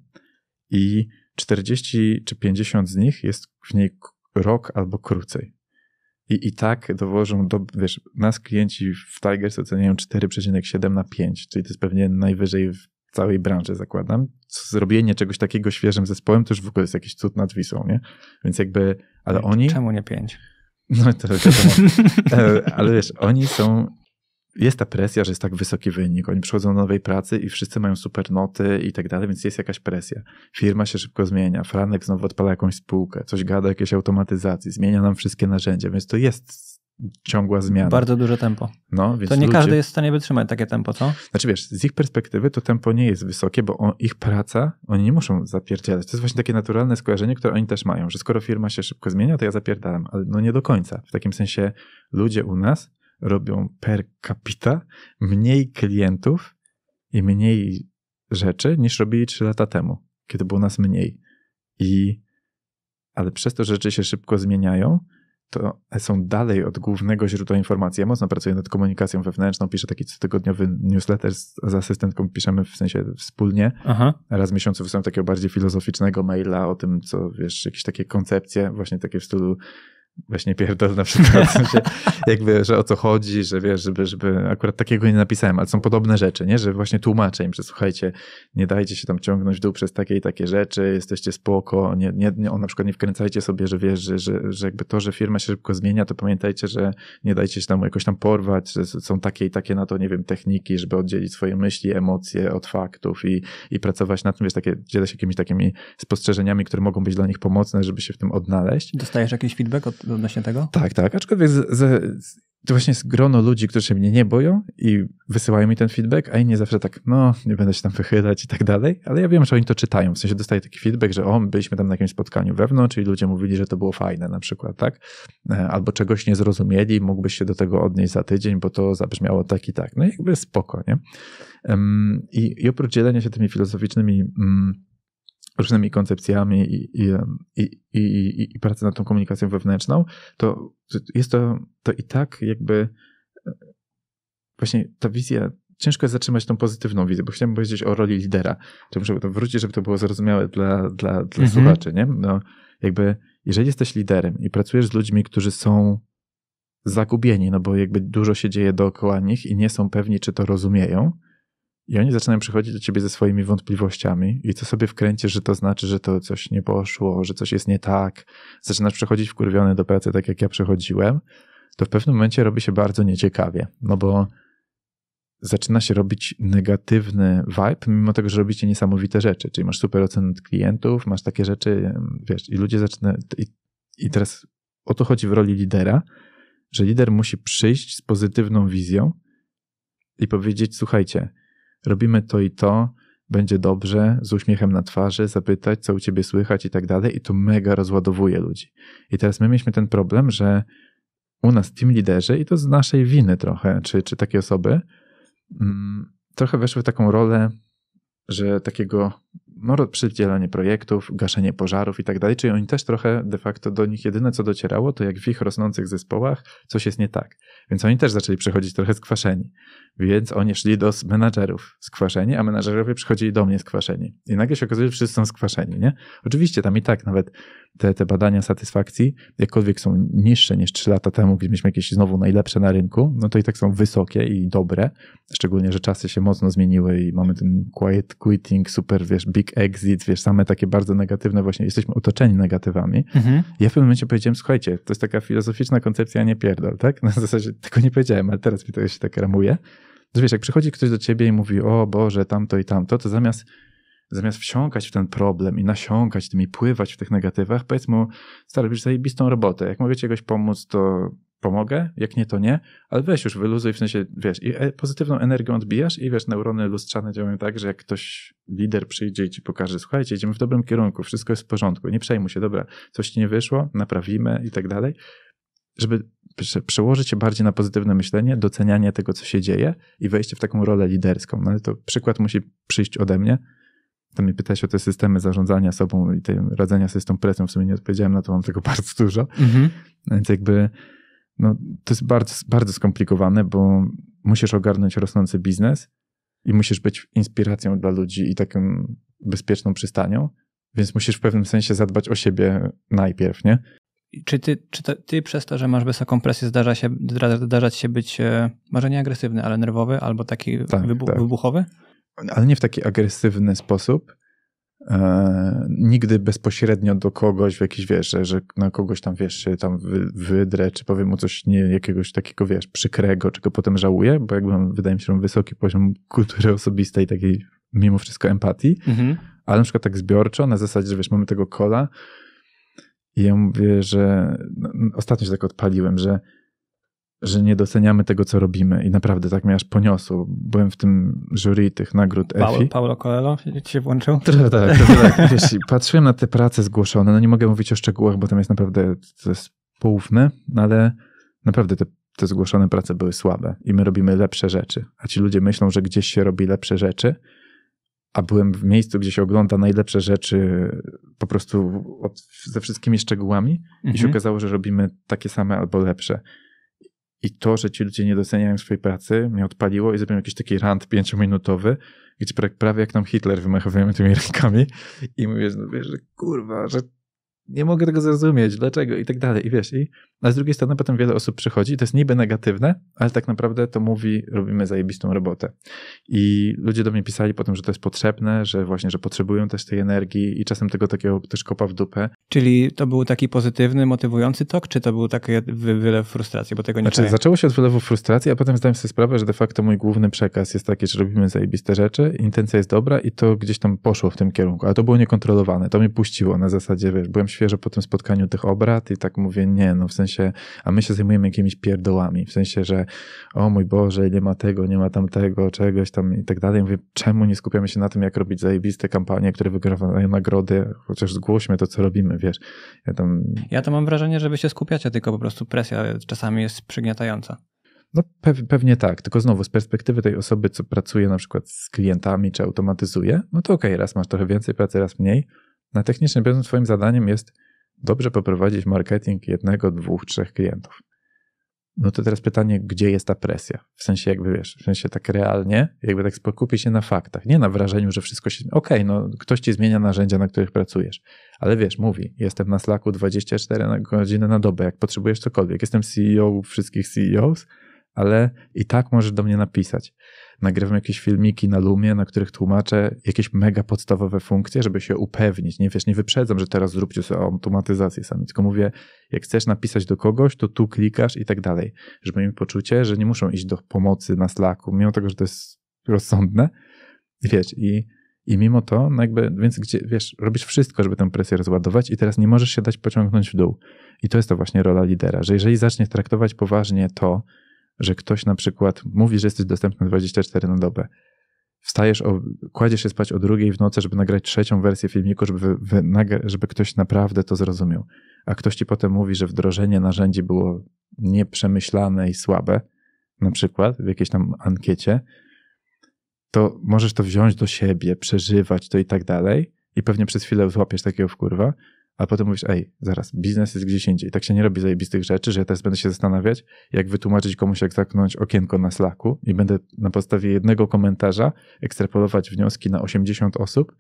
i 40 czy 50 z nich jest w niej rok albo krócej. I, i tak dowożą do, wiesz, nas klienci w Tigers oceniają 4,7 na 5, czyli to jest pewnie najwyżej w całej branży, zakładam. Zrobienie czegoś takiego świeżym zespołem to już w ogóle jest jakiś cud nad Wisłą, nie? Więc jakby, ale oni... Czemu nie 5? No to wiadomo. E, ale wiesz, oni są jest ta presja, że jest tak wysoki wynik. Oni przychodzą do nowej pracy i wszyscy mają super noty i tak dalej, więc jest jakaś presja. Firma się szybko zmienia, Franek znowu odpala jakąś spółkę, coś gada jakieś automatyzacji, zmienia nam wszystkie narzędzia, więc to jest ciągła zmiana. Bardzo duże tempo. No, więc to nie ludzie... każdy jest w stanie wytrzymać takie tempo, co? Znaczy wiesz, z ich perspektywy to tempo nie jest wysokie, bo on, ich praca, oni nie muszą zapierdzielać. To jest właśnie takie naturalne skojarzenie, które oni też mają, że skoro firma się szybko zmienia, to ja zapierdalam, ale no nie do końca. W takim sensie ludzie u nas robią per capita mniej klientów i mniej rzeczy niż robili 3 lata temu, kiedy było nas mniej. I ale przez to, że rzeczy się szybko zmieniają, to są dalej od głównego źródła informacji. Ja mocno pracuję nad komunikacją wewnętrzną, piszę taki cotygodniowy newsletter z, z asystentką, piszemy w sensie wspólnie. Aha. Raz w miesiącu wysyłam takiego bardziej filozoficznego maila o tym, co wiesz, jakieś takie koncepcje, właśnie takie w stylu właśnie pierdol na przykład, jakby, że o co chodzi, że wiesz, żeby, żeby akurat takiego nie napisałem, ale są podobne rzeczy, nie? Że właśnie tłumaczę im, że słuchajcie, nie dajcie się tam ciągnąć w dół przez takie i takie rzeczy, jesteście spoko, nie, nie, nie on na przykład nie wkręcajcie sobie, że wiesz, że, że, że jakby to, że firma się szybko zmienia, to pamiętajcie, że nie dajcie się tam jakoś tam porwać, że są takie i takie na to, nie wiem, techniki, żeby oddzielić swoje myśli, emocje od faktów i, i pracować nad tym, wiesz, takie, dzielę się jakimiś takimi spostrzeżeniami, które mogą być dla nich pomocne, żeby się w tym odnaleźć. Dostajesz jakiś feedback od odnośnie tego? Tak, tak. Aczkolwiek z, z, to właśnie jest grono ludzi, którzy się mnie nie boją i wysyłają mi ten feedback, a inni zawsze tak, no, nie będę się tam wychylać i tak dalej, ale ja wiem, że oni to czytają. W sensie dostaję taki feedback, że o, byliśmy tam na jakimś spotkaniu wewnątrz i ludzie mówili, że to było fajne na przykład, tak? E, albo czegoś nie zrozumieli, mógłbyś się do tego odnieść za tydzień, bo to zabrzmiało tak i tak. No i jakby spoko, nie? I, i oprócz dzielenia się tymi filozoficznymi... Mm, różnymi koncepcjami i, i, i, i, i pracy nad tą komunikacją wewnętrzną, to jest to, to i tak jakby e, właśnie ta wizja ciężko jest zatrzymać tą pozytywną wizję, bo chciałem powiedzieć o roli lidera. To muszę to wrócić, żeby to było zrozumiałe dla, dla, dla mhm. słuchaczy, nie? No, jakby, jeżeli jesteś liderem i pracujesz z ludźmi, którzy są zagubieni, no bo jakby dużo się dzieje dookoła nich i nie są pewni, czy to rozumieją, i oni zaczynają przychodzić do ciebie ze swoimi wątpliwościami i to sobie wkręcisz, że to znaczy, że to coś nie poszło, że coś jest nie tak. Zaczynasz przychodzić wkurwiony do pracy, tak jak ja przechodziłem, to w pewnym momencie robi się bardzo nieciekawie, no bo zaczyna się robić negatywny vibe, mimo tego, że robicie niesamowite rzeczy, czyli masz super oceny klientów, masz takie rzeczy, wiesz, i ludzie zaczynają, i, i teraz o to chodzi w roli lidera, że lider musi przyjść z pozytywną wizją i powiedzieć, słuchajcie, robimy to i to, będzie dobrze, z uśmiechem na twarzy, zapytać, co u ciebie słychać i tak dalej, i to mega rozładowuje ludzi. I teraz my mieliśmy ten problem, że u nas team liderzy, i to z naszej winy trochę, czy, czy takie osoby, mm, trochę weszły w taką rolę, że takiego no, przydzielanie projektów, gaszenie pożarów i tak dalej, czyli oni też trochę de facto do nich jedyne co docierało, to jak w ich rosnących zespołach coś jest nie tak. Więc oni też zaczęli przychodzić trochę skwaszeni. Więc oni szli do menadżerów skwaszeni, a menadżerowie przychodzili do mnie skwaszeni. I nagle się okazuje, że wszyscy są skwaszeni, nie? Oczywiście tam i tak nawet te, te badania satysfakcji, jakkolwiek są niższe niż 3 lata temu, gdy mieliśmy jakieś znowu najlepsze na rynku, no to i tak są wysokie i dobre. Szczególnie, że czasy się mocno zmieniły i mamy ten quiet quitting, super, wiesz, big exit, wiesz, same takie bardzo negatywne, właśnie jesteśmy otoczeni negatywami. Mhm. Ja w pewnym momencie powiedziałem, słuchajcie, to jest taka filozoficzna koncepcja, nie pierdol, tak? Na zasadzie tego nie powiedziałem, ale teraz mi to się tak ramuje. Że wiesz, jak przychodzi ktoś do ciebie i mówi, o Boże, tamto i tamto, to zamiast zamiast wsiąkać w ten problem i nasiąkać tym i pływać w tych negatywach, powiedz mu, stary, robisz zajebistą robotę. Jak mogę ci jakoś pomóc, to pomogę, jak nie, to nie, ale weź już wyluzuj, w sensie, wiesz, i e, pozytywną energię odbijasz i wiesz, neurony lustrzane działają tak, że jak ktoś, lider przyjdzie i ci pokaże, słuchajcie, idziemy w dobrym kierunku, wszystko jest w porządku, nie przejmuj się, dobra, coś ci nie wyszło, naprawimy i tak dalej, żeby przełożyć się bardziej na pozytywne myślenie, docenianie tego, co się dzieje i wejście w taką rolę liderską. No ale to przykład musi przyjść ode mnie, tam mnie pytałeś o te systemy zarządzania sobą i tej radzenia sobie z tą presją. W sumie nie odpowiedziałem na to, mam tego bardzo dużo. Mhm. Więc jakby no, to jest bardzo, bardzo skomplikowane, bo musisz ogarnąć rosnący biznes i musisz być inspiracją dla ludzi i taką bezpieczną przystanią, więc musisz w pewnym sensie zadbać o siebie najpierw, nie? Czy ty, czy to, ty przez to, że masz wysoką presję, zdarza się, zdarzać się być e, może nie agresywny, ale nerwowy albo taki tak, wybu tak. wybuchowy? Ale nie w taki agresywny sposób, E, nigdy bezpośrednio do kogoś w jakiś, wiesz, że, że na kogoś tam, wiesz, się tam wydrę, czy powiem mu coś nie, jakiegoś takiego, wiesz, przykrego, czego potem żałuję, bo jakby mam, wydaje mi się, wysoki poziom kultury osobistej, takiej mimo wszystko empatii, mhm. ale na przykład tak zbiorczo, na zasadzie, że wiesz, mamy tego kola i ja mówię, że no, ostatnio się tak odpaliłem, że że nie doceniamy tego, co robimy. I naprawdę tak mnie aż poniosło. Byłem w tym jury tych nagród Efi. Paulo, Paulo Coelho się włączył? Trochę tak, trochę tak. Wiesz, patrzyłem na te prace zgłoszone, no nie mogę mówić o szczegółach, bo tam jest naprawdę, to jest poufne, no ale naprawdę te, te zgłoszone prace były słabe i my robimy lepsze rzeczy. A ci ludzie myślą, że gdzieś się robi lepsze rzeczy, a byłem w miejscu, gdzie się ogląda najlepsze rzeczy po prostu od, ze wszystkimi szczegółami mhm. i się mhm. okazało, że robimy takie same albo lepsze. I to, że ci ludzie nie doceniają swojej pracy, mnie odpaliło i zrobiłem jakiś taki rant pięciominutowy, gdzie prawie jak nam Hitler wymachowujemy tymi rękami i mówię, no wiesz, że kurwa, że nie mogę tego zrozumieć, dlaczego i tak dalej. I wiesz, i no a z drugiej strony potem wiele osób przychodzi, to jest niby negatywne, ale tak naprawdę to mówi, robimy zajebistą robotę. I ludzie do mnie pisali potem, że to jest potrzebne, że właśnie, że potrzebują też tej energii i czasem tego takiego też kopa w dupę. Czyli to był taki pozytywny, motywujący tok, czy to był taki wylew frustracji, bo tego nie Znaczy zaczęło się od wylewu frustracji, a potem zdałem sobie sprawę, że de facto mój główny przekaz jest taki, że robimy zajebiste rzeczy, intencja jest dobra i to gdzieś tam poszło w tym kierunku, ale to było niekontrolowane, to mnie puściło na zasadzie, wiesz, byłem świeżo po tym spotkaniu tych obrad i tak mówię, nie, no w sensie sensie, a my się zajmujemy jakimiś pierdołami, w sensie, że o mój Boże, nie ma tego, nie ma tamtego, czegoś tam i tak dalej. Mówię, czemu nie skupiamy się na tym, jak robić zajebiste kampanie, które wygrywają nagrody, chociaż zgłośmy to, co robimy, wiesz. Ja, tam... ja to mam wrażenie, że wy się skupiacie, tylko po prostu presja czasami jest przygniatająca. No pewnie tak, tylko znowu z perspektywy tej osoby, co pracuje na przykład z klientami czy automatyzuje, no to okej, okay, raz masz trochę więcej pracy, raz mniej. Na technicznym biorąc, twoim zadaniem jest dobrze poprowadzić marketing jednego, dwóch, trzech klientów. No to teraz pytanie, gdzie jest ta presja? W sensie jakby wiesz, w sensie tak realnie, jakby tak skupić się na faktach, nie na wrażeniu, że wszystko się... Okej, okay, no ktoś ci zmienia narzędzia, na których pracujesz, ale wiesz, mówi, jestem na Slacku 24 godziny na dobę, jak potrzebujesz cokolwiek, jestem CEO wszystkich CEOs, ale i tak możesz do mnie napisać. Nagrywam jakieś filmiki na Lumie, na których tłumaczę jakieś mega podstawowe funkcje, żeby się upewnić. Nie wiesz, nie wyprzedzam, że teraz zróbcie sobie automatyzację sami, tylko mówię, jak chcesz napisać do kogoś, to tu klikasz i tak dalej, żeby mi poczucie, że nie muszą iść do pomocy na Slacku, mimo tego, że to jest rozsądne. I wiesz, i i mimo to, no jakby, więc gdzie, wiesz, robisz wszystko, żeby tę presję rozładować i teraz nie możesz się dać pociągnąć w dół. I to jest to właśnie rola lidera, że jeżeli zaczniesz traktować poważnie to, że ktoś na przykład mówi, że jesteś dostępny 24 na dobę, wstajesz, o, kładziesz się spać o drugiej w nocy, żeby nagrać trzecią wersję filmiku, żeby, wy, żeby ktoś naprawdę to zrozumiał, a ktoś ci potem mówi, że wdrożenie narzędzi było nieprzemyślane i słabe, na przykład w jakiejś tam ankiecie, to możesz to wziąć do siebie, przeżywać to i tak dalej i pewnie przez chwilę złapiesz takiego "kurwa" a potem mówisz, ej, zaraz, biznes jest gdzieś indziej. Tak się nie robi zajebistych rzeczy, że ja teraz będę się zastanawiać, jak wytłumaczyć komuś, jak zaknąć okienko na slaku i będę na podstawie jednego komentarza ekstrapolować wnioski na 80 osób,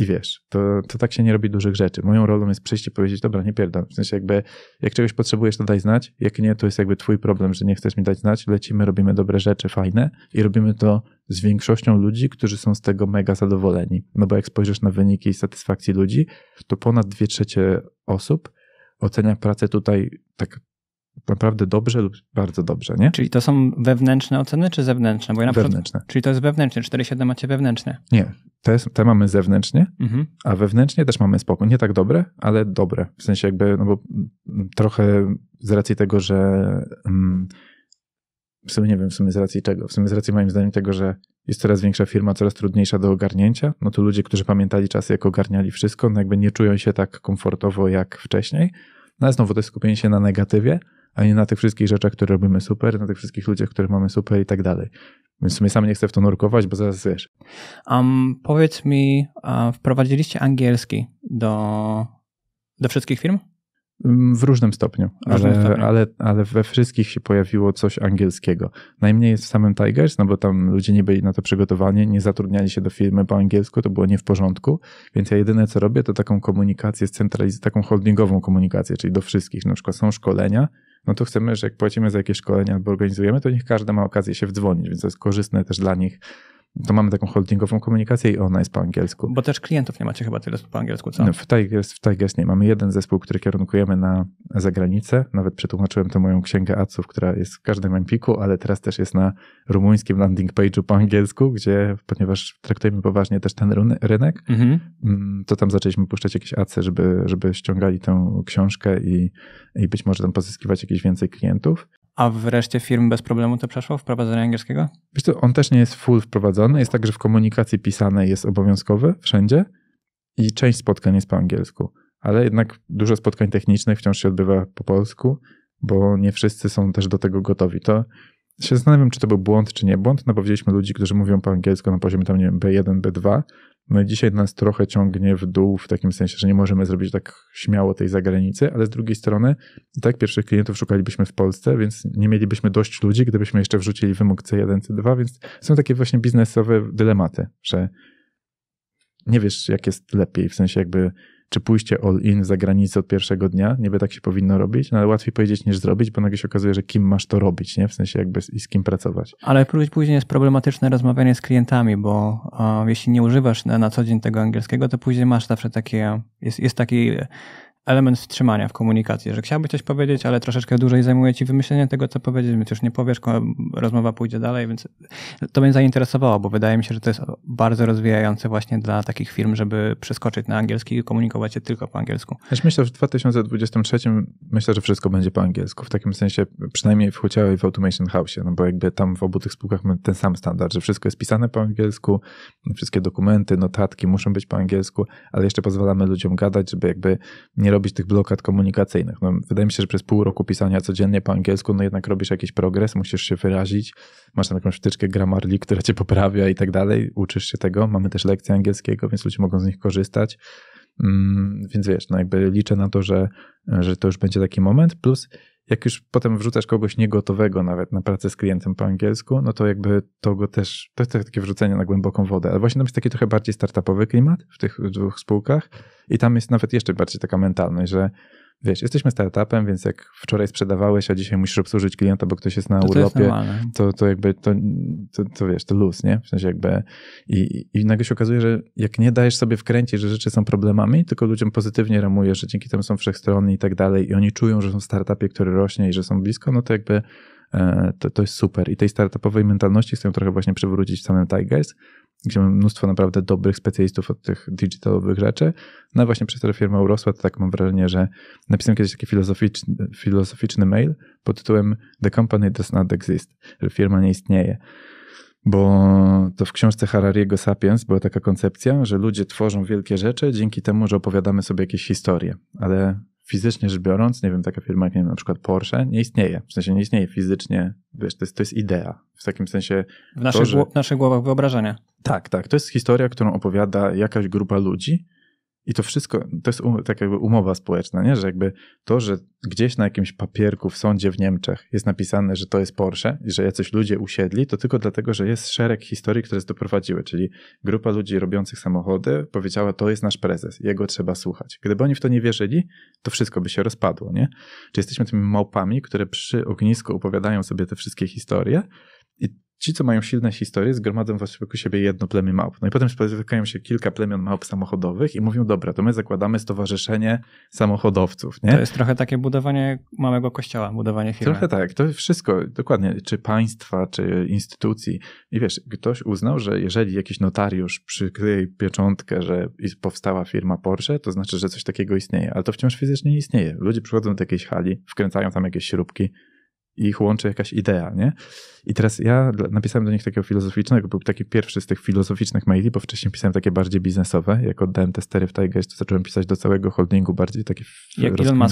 i wiesz, to, to tak się nie robi dużych rzeczy. Moją rolą jest przyjść i powiedzieć, dobra, nie pierdam. W sensie jakby, jak czegoś potrzebujesz, to daj znać. Jak nie, to jest jakby twój problem, że nie chcesz mi dać znać. Lecimy, robimy dobre rzeczy, fajne i robimy to z większością ludzi, którzy są z tego mega zadowoleni. No bo jak spojrzysz na wyniki i satysfakcji ludzi, to ponad dwie trzecie osób ocenia pracę tutaj tak naprawdę dobrze lub bardzo dobrze, nie? Czyli to są wewnętrzne oceny czy zewnętrzne? Bo ja na wewnętrzne. Przykład, czyli to jest wewnętrzne, 4,7 macie wewnętrzne. Nie, te, te mamy zewnętrznie, mhm. a wewnętrznie też mamy spokój. Nie tak dobre, ale dobre. W sensie jakby, no bo trochę z racji tego, że mm, w sumie nie wiem w sumie z racji czego. W sumie z racji moim zdaniem tego, że jest coraz większa firma, coraz trudniejsza do ogarnięcia, no to ludzie, którzy pamiętali czasy, jak ogarniali wszystko, no jakby nie czują się tak komfortowo jak wcześniej. No ale znowu to jest skupienie się na negatywie, a nie na tych wszystkich rzeczach, które robimy super, na tych wszystkich ludziach, których mamy super i tak dalej. Więc w sumie sam nie chcę w to nurkować, bo zaraz wiesz. Um, powiedz mi, wprowadziliście angielski do, do wszystkich firm? Mm, w różnym stopniu, w różnym ale, stopniu. Ale, ale we wszystkich się pojawiło coś angielskiego. Najmniej jest w samym Tigers, no bo tam ludzie nie byli na to przygotowani, nie zatrudniali się do firmy po angielsku, to było nie w porządku, więc ja jedyne co robię, to taką komunikację, centraliz- taką holdingową komunikację, czyli do wszystkich. Na przykład są szkolenia, no to chcemy, że jak płacimy za jakieś szkolenia albo organizujemy, to niech każdy ma okazję się wdzwonić, więc to jest korzystne też dla nich to mamy taką holdingową komunikację i ona jest po angielsku. Bo też klientów nie macie chyba tyle po angielsku, co? No, w, Tigers, w Tigers nie. Mamy jeden zespół, który kierunkujemy na zagranicę. Nawet przetłumaczyłem to moją księgę adsów, która jest w każdym empiku, ale teraz też jest na rumuńskim landing page'u po angielsku, gdzie, ponieważ traktujemy poważnie też ten rynek, mhm. Mm, to tam zaczęliśmy puszczać jakieś adsy, żeby, żeby ściągali tę książkę i, i być może tam pozyskiwać jakieś więcej klientów. A w reszcie firm bez problemu to przeszło wprowadzenie angielskiego? Wiesz co, on też nie jest full wprowadzony. Jest tak, że w komunikacji pisanej jest obowiązkowy wszędzie i część spotkań jest po angielsku. Ale jednak dużo spotkań technicznych wciąż się odbywa po polsku, bo nie wszyscy są też do tego gotowi. To się zastanawiam, czy to był błąd, czy nie błąd, no bo widzieliśmy ludzi, którzy mówią po angielsku na poziomie tam, nie wiem, B1, B2, no i dzisiaj nas trochę ciągnie w dół, w takim sensie, że nie możemy zrobić tak śmiało tej zagranicy, ale z drugiej strony, tak pierwszych klientów szukalibyśmy w Polsce, więc nie mielibyśmy dość ludzi, gdybyśmy jeszcze wrzucili wymóg C1, C2, więc są takie właśnie biznesowe dylematy, że nie wiesz, jak jest lepiej, w sensie jakby czy pójście all in za granicę od pierwszego dnia, niby tak się powinno robić, no ale łatwiej powiedzieć niż zrobić, bo nagle się okazuje, że kim masz to robić, nie? W sensie jakby z, i z kim pracować. Ale później jest problematyczne rozmawianie z klientami, bo a, jeśli nie używasz na, na co dzień tego angielskiego, to później masz zawsze takie, jest, jest taki element wstrzymania w komunikacji, że chciałbyś coś powiedzieć, ale troszeczkę dłużej zajmuje ci wymyślenie tego, co powiedzieć, więc już nie powiesz, rozmowa pójdzie dalej, więc to mnie zainteresowało, bo wydaje mi się, że to jest bardzo rozwijające właśnie dla takich firm, żeby przeskoczyć na angielski i komunikować się tylko po angielsku. Ja myślę, że w 2023 myślę, że wszystko będzie po angielsku, w takim sensie przynajmniej w Huciao i w Automation House, no bo jakby tam w obu tych spółkach mamy ten sam standard, że wszystko jest pisane po angielsku, wszystkie dokumenty, notatki muszą być po angielsku, ale jeszcze pozwalamy ludziom gadać, żeby jakby nie robić tych blokad komunikacyjnych. No, wydaje mi się, że przez pół roku pisania codziennie po angielsku, no jednak robisz jakiś progres, musisz się wyrazić, masz tam jakąś wtyczkę Grammarly, która cię poprawia i tak dalej, uczysz się tego, mamy też lekcje angielskiego, więc ludzie mogą z nich korzystać. Mm, więc wiesz, no jakby liczę na to, że, że to już będzie taki moment, plus jak już potem wrzucasz kogoś niegotowego nawet na pracę z klientem po angielsku, no to jakby to go też, to jest takie wrzucenie na głęboką wodę. Ale właśnie tam jest taki trochę bardziej startupowy klimat w tych dwóch spółkach i tam jest nawet jeszcze bardziej taka mentalność, że wiesz, jesteśmy startupem, więc jak wczoraj sprzedawałeś, a dzisiaj musisz obsłużyć klienta, bo ktoś jest na to urlopie, to, jest to, to jakby, to, to, to, wiesz, to luz, nie? W sensie jakby i, i nagle się okazuje, że jak nie dajesz sobie wkręcić, że rzeczy są problemami, tylko ludziom pozytywnie ramujesz, że dzięki temu są wszechstronni i tak dalej i oni czują, że są w startupie, który rośnie i że są blisko, no to jakby e, to, to jest super. I tej startupowej mentalności chcę trochę właśnie przywrócić w samym Tigers, gdzie mamy mnóstwo naprawdę dobrych specjalistów od tych digitalowych rzeczy. No właśnie przez to firma urosła, to tak mam wrażenie, że napisałem kiedyś taki filozoficzny, filozoficzny mail pod tytułem The company does not exist, że firma nie istnieje. Bo to w książce Harariego Sapiens była taka koncepcja, że ludzie tworzą wielkie rzeczy dzięki temu, że opowiadamy sobie jakieś historie, ale fizycznie rzecz biorąc, nie wiem, taka firma jak nie wiem, na przykład Porsche nie istnieje. W sensie nie istnieje fizycznie, wiesz, to jest, to jest idea. W takim sensie. W, naszych, to, że... w naszych głowach wyobrażenia. Tak, tak. To jest historia, którą opowiada jakaś grupa ludzi, i to wszystko, to jest um, tak jakby umowa społeczna, nie? że jakby to, że gdzieś na jakimś papierku w sądzie w Niemczech jest napisane, że to jest Porsche i że jacyś ludzie usiedli, to tylko dlatego, że jest szereg historii, które doprowadziły, czyli grupa ludzi robiących samochody powiedziała, to jest nasz prezes, jego trzeba słuchać. Gdyby oni w to nie wierzyli, to wszystko by się rozpadło, nie? Czy jesteśmy tymi małpami, które przy ognisku opowiadają sobie te wszystkie historie i Ci, co mają silne historie, zgromadzą wokół siebie jedno plemię małp. No i potem spotykają się kilka plemion małp samochodowych i mówią, dobra, to my zakładamy stowarzyszenie samochodowców, nie? To jest trochę takie budowanie małego kościoła, budowanie firmy. Trochę tak, to wszystko, dokładnie, czy państwa, czy instytucji. I wiesz, ktoś uznał, że jeżeli jakiś notariusz przykryje pieczątkę, że powstała firma Porsche, to znaczy, że coś takiego istnieje, ale to wciąż fizycznie nie istnieje. Ludzie przychodzą do jakiejś hali, wkręcają tam jakieś śrubki, ich łączy jakaś idea, nie? I teraz ja napisałem do nich takiego filozoficznego, był taki pierwszy z tych filozoficznych maili, bo wcześniej pisałem takie bardziej biznesowe. Jak oddałem te stery w Tigers, to zacząłem pisać do całego holdingu bardziej takie Jak Elon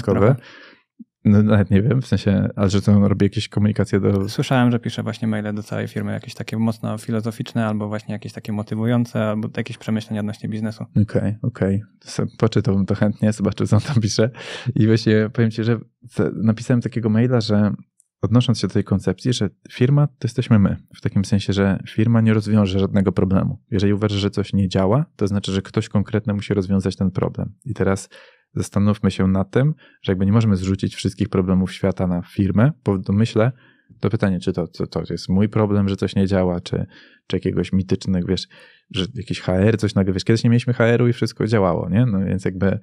No, nawet nie wiem, w sensie, ale że to robi jakieś komunikacje do... Słyszałem, że pisze właśnie maile do całej firmy, jakieś takie mocno filozoficzne, albo właśnie jakieś takie motywujące, albo jakieś przemyślenia odnośnie biznesu. Okej, okay, okej. Okay. Poczytałbym to chętnie, zobaczę, co on tam pisze. I właśnie powiem ci, że napisałem takiego maila, że odnosząc się do tej koncepcji, że firma to jesteśmy my, w takim sensie, że firma nie rozwiąże żadnego problemu. Jeżeli uważa, że coś nie działa, to znaczy, że ktoś konkretny musi rozwiązać ten problem. I teraz zastanówmy się nad tym, że jakby nie możemy zrzucić wszystkich problemów świata na firmę, bo myślę, to pytanie, czy to, to, to jest mój problem, że coś nie działa, czy, czy jakiegoś mitycznego, wiesz, że jakiś HR coś nagle, wiesz, kiedyś nie mieliśmy HR-u i wszystko działało, nie? No więc jakby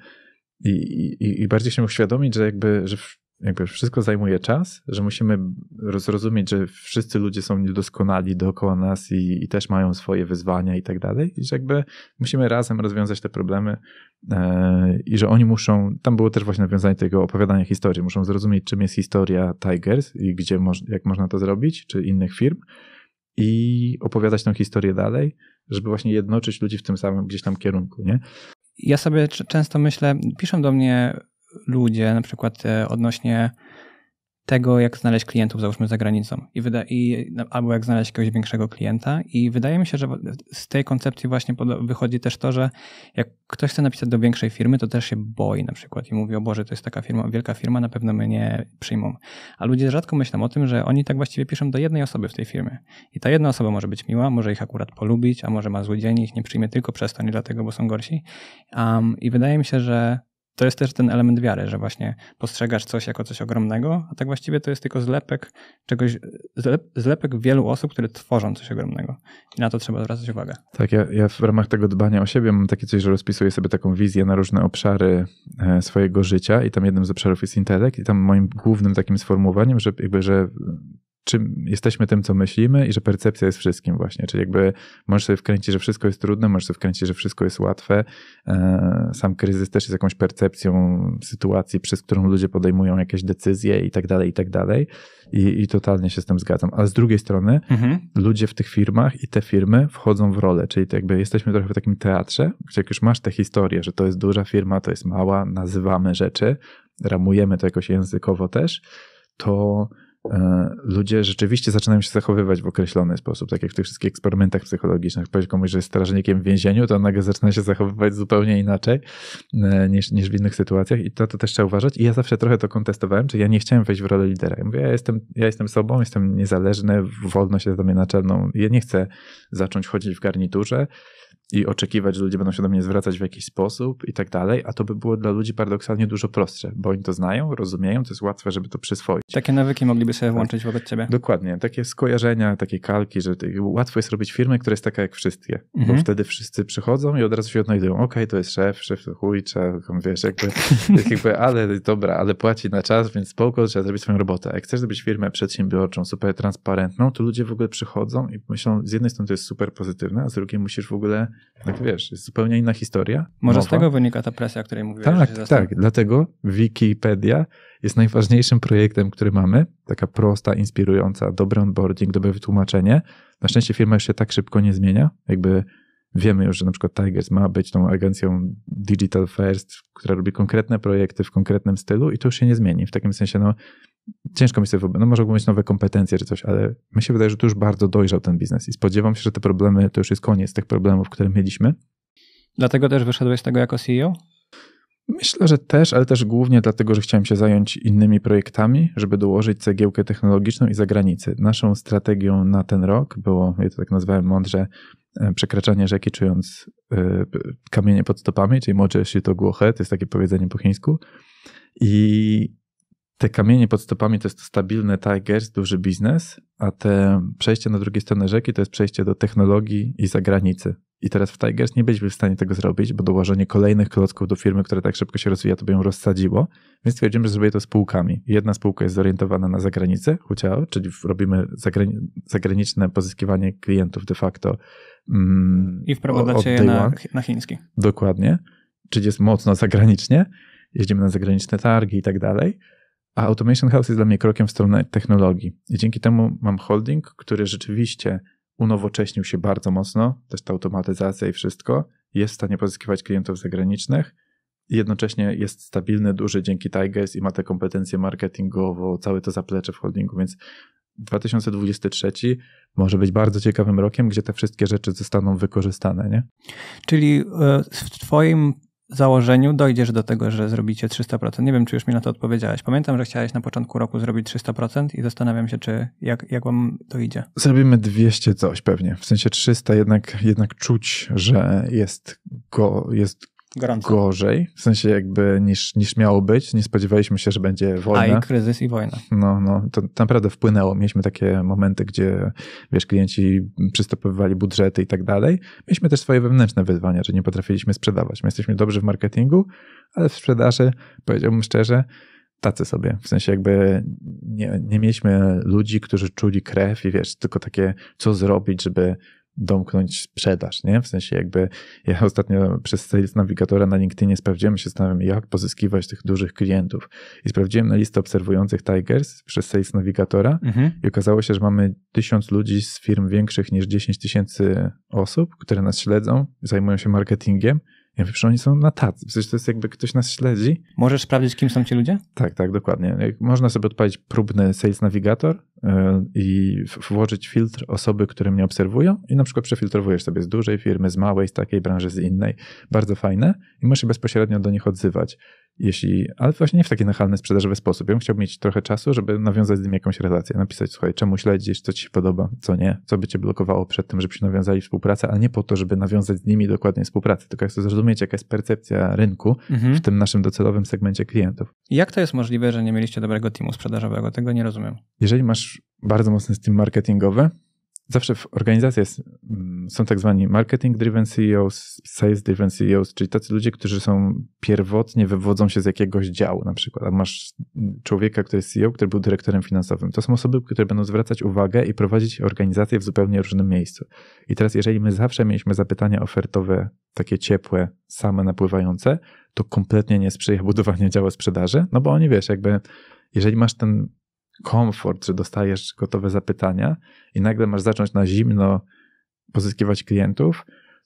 i, i, i bardziej się uświadomić, że jakby, że jakby wszystko zajmuje czas, że musimy zrozumieć, że wszyscy ludzie są niedoskonali dookoła nas i, i też mają swoje wyzwania i tak dalej, i że jakby musimy razem rozwiązać te problemy yy, i że oni muszą, tam było też właśnie nawiązanie tego opowiadania historii, muszą zrozumieć czym jest historia Tigers i gdzie, moż, jak można to zrobić, czy innych firm i opowiadać tą historię dalej, żeby właśnie jednoczyć ludzi w tym samym gdzieś tam kierunku, nie? Ja sobie często myślę, piszą do mnie ludzie, na przykład e, odnośnie tego, jak znaleźć klientów, załóżmy za granicą, i wyda- i, no, albo jak znaleźć jakiegoś większego klienta. I wydaje mi się, że z tej koncepcji właśnie wychodzi też to, że jak ktoś chce napisać do większej firmy, to też się boi na przykład i mówi, o Boże, to jest taka firma, wielka firma, na pewno mnie przyjmą. A ludzie rzadko myślą o tym, że oni tak właściwie piszą do jednej osoby w tej firmie. I ta jedna osoba może być miła, może ich akurat polubić, a może ma zły dzień ich nie przyjmie tylko przez to, nie dlatego, bo są gorsi. Um, I wydaje mi się, że to jest też ten element wiary, że właśnie postrzegasz coś jako coś ogromnego, a tak właściwie to jest tylko zlepek czegoś, zlepek wielu osób, które tworzą coś ogromnego. I na to trzeba zwracać uwagę. Tak, ja, ja w ramach tego dbania o siebie mam takie coś, że rozpisuję sobie taką wizję na różne obszary e, swojego życia i tam jednym z obszarów jest intelekt i tam moim głównym takim sformułowaniem, że jakby, że czym jesteśmy tym, co myślimy i że percepcja jest wszystkim właśnie. Czyli jakby możesz sobie wkręcić, że wszystko jest trudne, możesz sobie wkręcić, że wszystko jest łatwe. E, sam kryzys też jest jakąś percepcją sytuacji, przez którą ludzie podejmują jakieś decyzje i tak dalej, i tak dalej. I, i totalnie się z tym zgadzam. Ale z drugiej strony mhm. ludzie w tych firmach i te firmy wchodzą w rolę, czyli jakby jesteśmy trochę w takim teatrze, gdzie jak już masz tę historię, że to jest duża firma, to jest mała, nazywamy rzeczy, ramujemy to jakoś językowo też, to E, ludzie rzeczywiście zaczynają się zachowywać w określony sposób, tak jak w tych wszystkich eksperymentach psychologicznych. Powiedz komuś, że jest strażnikiem w więzieniu, to nagle zaczyna się zachowywać zupełnie inaczej e, niż, niż w innych sytuacjach i to, to też trzeba uważać. I ja zawsze trochę to kontestowałem, czy ja nie chciałem wejść w rolę lidera. Ja mówię, ja jestem, ja jestem sobą, jestem niezależny, wolność jest do mnie naczelną. Ja nie chcę zacząć chodzić w garniturze, i oczekiwać, że ludzie będą się do mnie zwracać w jakiś sposób i tak dalej, a to by było dla ludzi paradoksalnie dużo prostsze, bo oni to znają, rozumieją, to jest łatwe, żeby to przyswoić. Takie nawyki mogliby sobie tak. włączyć tak. wobec ciebie. Dokładnie, takie skojarzenia, takie kalki, że łatwo jest robić firmę, która jest taka jak wszystkie, mhm. bo wtedy wszyscy przychodzą i od razu się odnajdują, okej, okay, to jest szef, szef to chuj, trzeba, wiesz, jakby, jakby, ale dobra, ale płaci na czas, więc spoko, trzeba zrobić swoją robotę. Jak chcesz zrobić firmę przedsiębiorczą, super transparentną, to ludzie w ogóle przychodzą i myślą, z jednej strony to jest super pozytywne, a z drugiej musisz w ogóle tak wiesz, jest zupełnie inna historia. Może mowa. z tego wynika ta presja, o której mówiłeś. Tak, tak. Dlatego Wikipedia jest najważniejszym projektem, który mamy. Taka prosta, inspirująca, dobry onboarding, dobre wytłumaczenie. Na szczęście firma już się tak szybko nie zmienia. Jakby wiemy już, że na przykład Tigers ma być tą agencją digital first, która robi konkretne projekty w konkretnym stylu i to już się nie zmieni. W takim sensie no, ciężko mi sobie wyobrazić, no może mieć nowe kompetencje czy coś, ale mi się wydaje, że tu już bardzo dojrzał ten biznes i spodziewam się, że te problemy, to już jest koniec tych problemów, które mieliśmy. Dlatego też wyszedłeś z tego jako CEO? Myślę, że też, ale też głównie dlatego, że chciałem się zająć innymi projektami, żeby dołożyć cegiełkę technologiczną i zagranicy. Naszą strategią na ten rok było, ja to tak nazwałem mądrze, e, przekraczanie rzeki czując y, kamienie pod stopami, czyli moczy się to głoche, to jest takie powiedzenie po chińsku. I te kamienie pod stopami to jest stabilny Tigers, duży biznes, a te przejście na drugiej stronę rzeki to jest przejście do technologii i zagranicy. I teraz w Tigers nie byliśmy w stanie tego zrobić, bo dołożenie kolejnych klocków do firmy, która tak szybko się rozwija, to by ją rozsadziło. Więc stwierdzimy, że zrobię to spółkami. Jedna spółka jest zorientowana na zagranicę, chociaż czyli robimy zagraniczne pozyskiwanie klientów de facto. Mm, I wprowadzacie je na, na chiński. Dokładnie. Czyli jest mocno zagranicznie. Jeździmy na zagraniczne targi i tak dalej a Automation House jest dla mnie krokiem w stronę technologii. I dzięki temu mam holding, który rzeczywiście unowocześnił się bardzo mocno, też ta automatyzacja i wszystko. Jest w stanie pozyskiwać klientów zagranicznych i jednocześnie jest stabilny, duży dzięki Tigers i ma te kompetencje marketingowo, całe to zaplecze w holdingu, więc 2023 może być bardzo ciekawym rokiem, gdzie te wszystkie rzeczy zostaną wykorzystane. Nie? Czyli e, w Twoim założeniu dojdziesz do tego, że zrobicie 300%. Nie wiem, czy już mi na to odpowiedziałeś. Pamiętam, że chciałeś na początku roku zrobić 300% i zastanawiam się, czy jak, jak wam to idzie. Zrobimy 200 coś pewnie. W sensie 300 jednak, jednak czuć, że jest, go, jest Gorąco. gorzej, w sensie jakby niż, niż miało być. Nie spodziewaliśmy się, że będzie wojna. A i kryzys i wojna. No, no, to naprawdę wpłynęło. Mieliśmy takie momenty, gdzie wiesz, klienci przystopowywali budżety i tak dalej. Mieliśmy też swoje wewnętrzne wyzwania, że nie potrafiliśmy sprzedawać. My jesteśmy dobrzy w marketingu, ale w sprzedaży, powiedziałbym szczerze, tacy sobie. W sensie jakby nie, nie mieliśmy ludzi, którzy czuli krew i wiesz, tylko takie, co zrobić, żeby domknąć sprzedaż, nie? W sensie jakby ja ostatnio przez Sales Navigatora na LinkedInie sprawdziłem się zastanawiam, jak pozyskiwać tych dużych klientów. I sprawdziłem na listę obserwujących Tigers przez Sales Navigatora mhm. i okazało się, że mamy tysiąc ludzi z firm większych niż 10 tysięcy osób, które nas śledzą, zajmują się marketingiem. Ja wiem, że oni są na tacy. Przecież to jest jakby ktoś nas śledzi. Możesz sprawdzić, kim są ci ludzie? Tak, tak, dokładnie. Można sobie odpalić próbny Sales Navigator i włożyć filtr osoby, które mnie obserwują i na przykład przefiltrowujesz sobie z dużej firmy, z małej, z takiej branży, z innej. Bardzo fajne i możesz się bezpośrednio do nich odzywać. Jeśli, ale właśnie nie w taki nachalny, sprzedażowy sposób. Ja bym chciał mieć trochę czasu, żeby nawiązać z nim jakąś relację, napisać, słuchaj, czemu śledzisz, co ci się podoba, co nie, co by cię blokowało przed tym, żebyście nawiązali współpracę, ale nie po to, żeby nawiązać z nimi dokładnie współpracę, tylko chcę zrozumieć, jaka jest percepcja rynku mhm. w tym naszym docelowym segmencie klientów. Jak to jest możliwe, że nie mieliście dobrego teamu sprzedażowego? Tego nie rozumiem. Jeżeli masz bardzo mocny jest tym marketingowy. Zawsze w organizacji jest, mm, są tak zwani marketing-driven CEOs, sales-driven CEOs, czyli tacy ludzie, którzy są pierwotnie, wywodzą się z jakiegoś działu na przykład. A masz człowieka, który jest CEO, który był dyrektorem finansowym. To są osoby, które będą zwracać uwagę i prowadzić organizację w zupełnie różnym miejscu. I teraz, jeżeli my zawsze mieliśmy zapytania ofertowe, takie ciepłe, same napływające, to kompletnie nie sprzyja budowaniu działu sprzedaży, no bo oni, wiesz, jakby jeżeli masz ten komfort, że dostajesz gotowe zapytania i nagle masz zacząć na zimno pozyskiwać klientów,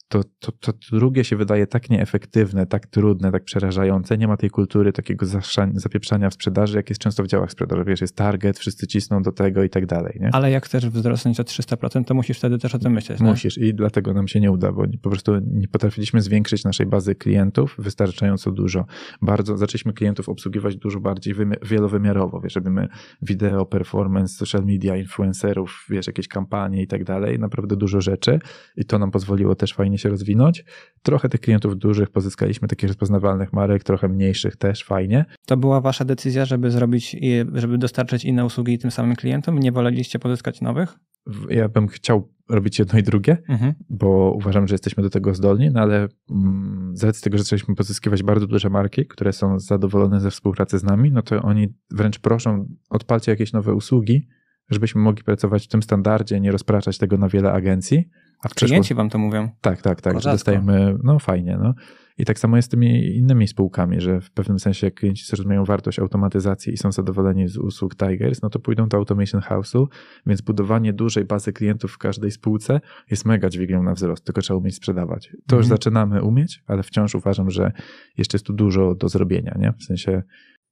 to, to, to drugie się wydaje tak nieefektywne, tak trudne, tak przerażające. Nie ma tej kultury takiego zapieprzania w sprzedaży, jak jest często w działach sprzedaży. Wiesz, jest target, wszyscy cisną do tego i tak dalej. Nie? Ale jak chcesz wzrosnąć o 300%, to musisz wtedy też o tym myśleć. Tak? Musisz i dlatego nam się nie uda, bo po prostu nie potrafiliśmy zwiększyć naszej bazy klientów wystarczająco dużo. Bardzo zaczęliśmy klientów obsługiwać dużo bardziej wielowymiarowo. Wiesz, my wideo, performance, social media, influencerów, wiesz, jakieś kampanie i tak dalej. Naprawdę dużo rzeczy i to nam pozwoliło też fajnie fajnie się rozwinąć. Trochę tych klientów dużych pozyskaliśmy, takich rozpoznawalnych marek, trochę mniejszych też fajnie. To była wasza decyzja, żeby zrobić, żeby dostarczyć inne usługi tym samym klientom? Nie woleliście pozyskać nowych? Ja bym chciał robić jedno i drugie, mhm. bo uważam, że jesteśmy do tego zdolni, no ale mm, z racji tego, że zaczęliśmy pozyskiwać bardzo duże marki, które są zadowolone ze współpracy z nami, no to oni wręcz proszą odpalcie jakieś nowe usługi, żebyśmy mogli pracować w tym standardzie, nie rozpraszać tego na wiele agencji. A Klienci wam to mówią. Tak, tak, tak. Że dostajemy, no fajnie. No. I tak samo jest z tymi innymi spółkami, że w pewnym sensie jak klienci zrozumieją wartość automatyzacji i są zadowoleni z usług Tigers, no to pójdą do Automation House'u, więc budowanie dużej bazy klientów w każdej spółce jest mega dźwignią na wzrost, tylko trzeba umieć sprzedawać. To już mhm. zaczynamy umieć, ale wciąż uważam, że jeszcze jest tu dużo do zrobienia, nie? W sensie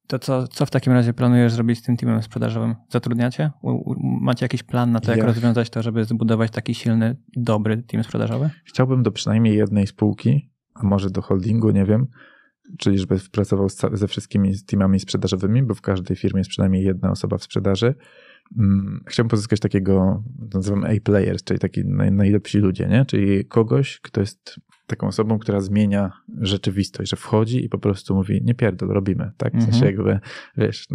to co, co w takim razie planujesz zrobić z tym teamem sprzedażowym? Zatrudniacie? U, u, macie jakiś plan na to, jak, rozwiązać to, żeby zbudować taki silny, dobry team sprzedażowy? Chciałbym do przynajmniej jednej spółki, a może do holdingu, nie wiem, czyli żeby pracował ze wszystkimi teamami sprzedażowymi, bo w każdej firmie jest przynajmniej jedna osoba w sprzedaży. Mm, chciałbym pozyskać takiego, nazywam A-players, czyli taki naj, najlepsi ludzie, nie? czyli kogoś, kto jest taką osobą, która zmienia rzeczywistość, że wchodzi i po prostu mówi, nie pierdol, robimy, tak? W sensie mhm. jakby, wiesz,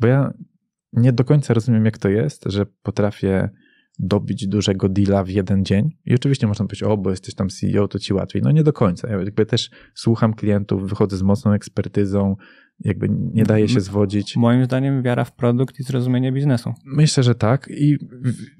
bo ja nie do końca rozumiem, jak to jest, że potrafię dobić dużego deala w jeden dzień. I oczywiście można powiedzieć, o, bo jesteś tam CEO, to ci łatwiej. No nie do końca. Ja jakby też słucham klientów, wychodzę z mocną ekspertyzą, jakby nie daje się zwodzić. Moim zdaniem wiara w produkt i zrozumienie biznesu. Myślę, że tak i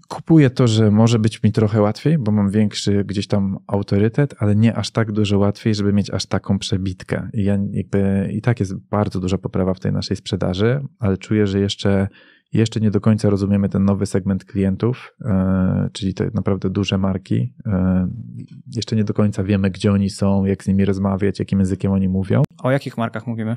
kupuję to, że może być mi trochę łatwiej, bo mam większy gdzieś tam autorytet, ale nie aż tak dużo łatwiej, żeby mieć aż taką przebitkę. I, ja jakby, i tak jest bardzo duża poprawa w tej naszej sprzedaży, ale czuję, że jeszcze jeszcze nie do końca rozumiemy ten nowy segment klientów, e, czyli te naprawdę duże marki. E, jeszcze nie do końca wiemy, gdzie oni są, jak z nimi rozmawiać, jakim językiem oni mówią. O jakich markach mówimy?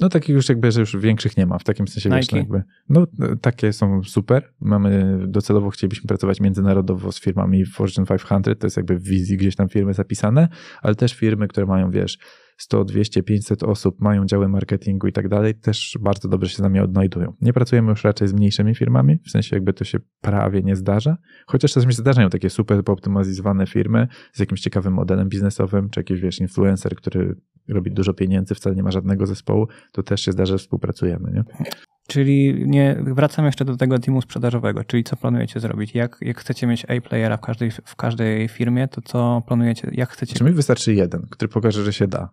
No takich już jakby, że już większych nie ma, w takim sensie no, Nike. wiesz, jakby. No takie są super. Mamy, docelowo chcielibyśmy pracować międzynarodowo z firmami Fortune 500, to jest jakby w wizji gdzieś tam firmy zapisane, ale też firmy, które mają, wiesz, 100, 200, 500 osób, mają działy marketingu i tak dalej, też bardzo dobrze się z nami odnajdują. Nie pracujemy już raczej z mniejszymi firmami, w sensie jakby to się prawie nie zdarza, chociaż czasami się zdarzają takie super pooptymalizowane firmy z jakimś ciekawym modelem biznesowym, czy jakiś wiesz, influencer, który robi dużo pieniędzy, wcale nie ma żadnego zespołu, to też się zdarza, że współpracujemy. Nie? Czyli nie, wracam jeszcze do tego teamu sprzedażowego, czyli co planujecie zrobić? Jak, jak chcecie mieć A-playera w każdej, w każdej firmie, to co planujecie? Jak chcecie? Czy mi wystarczy jeden, który pokaże, że się da?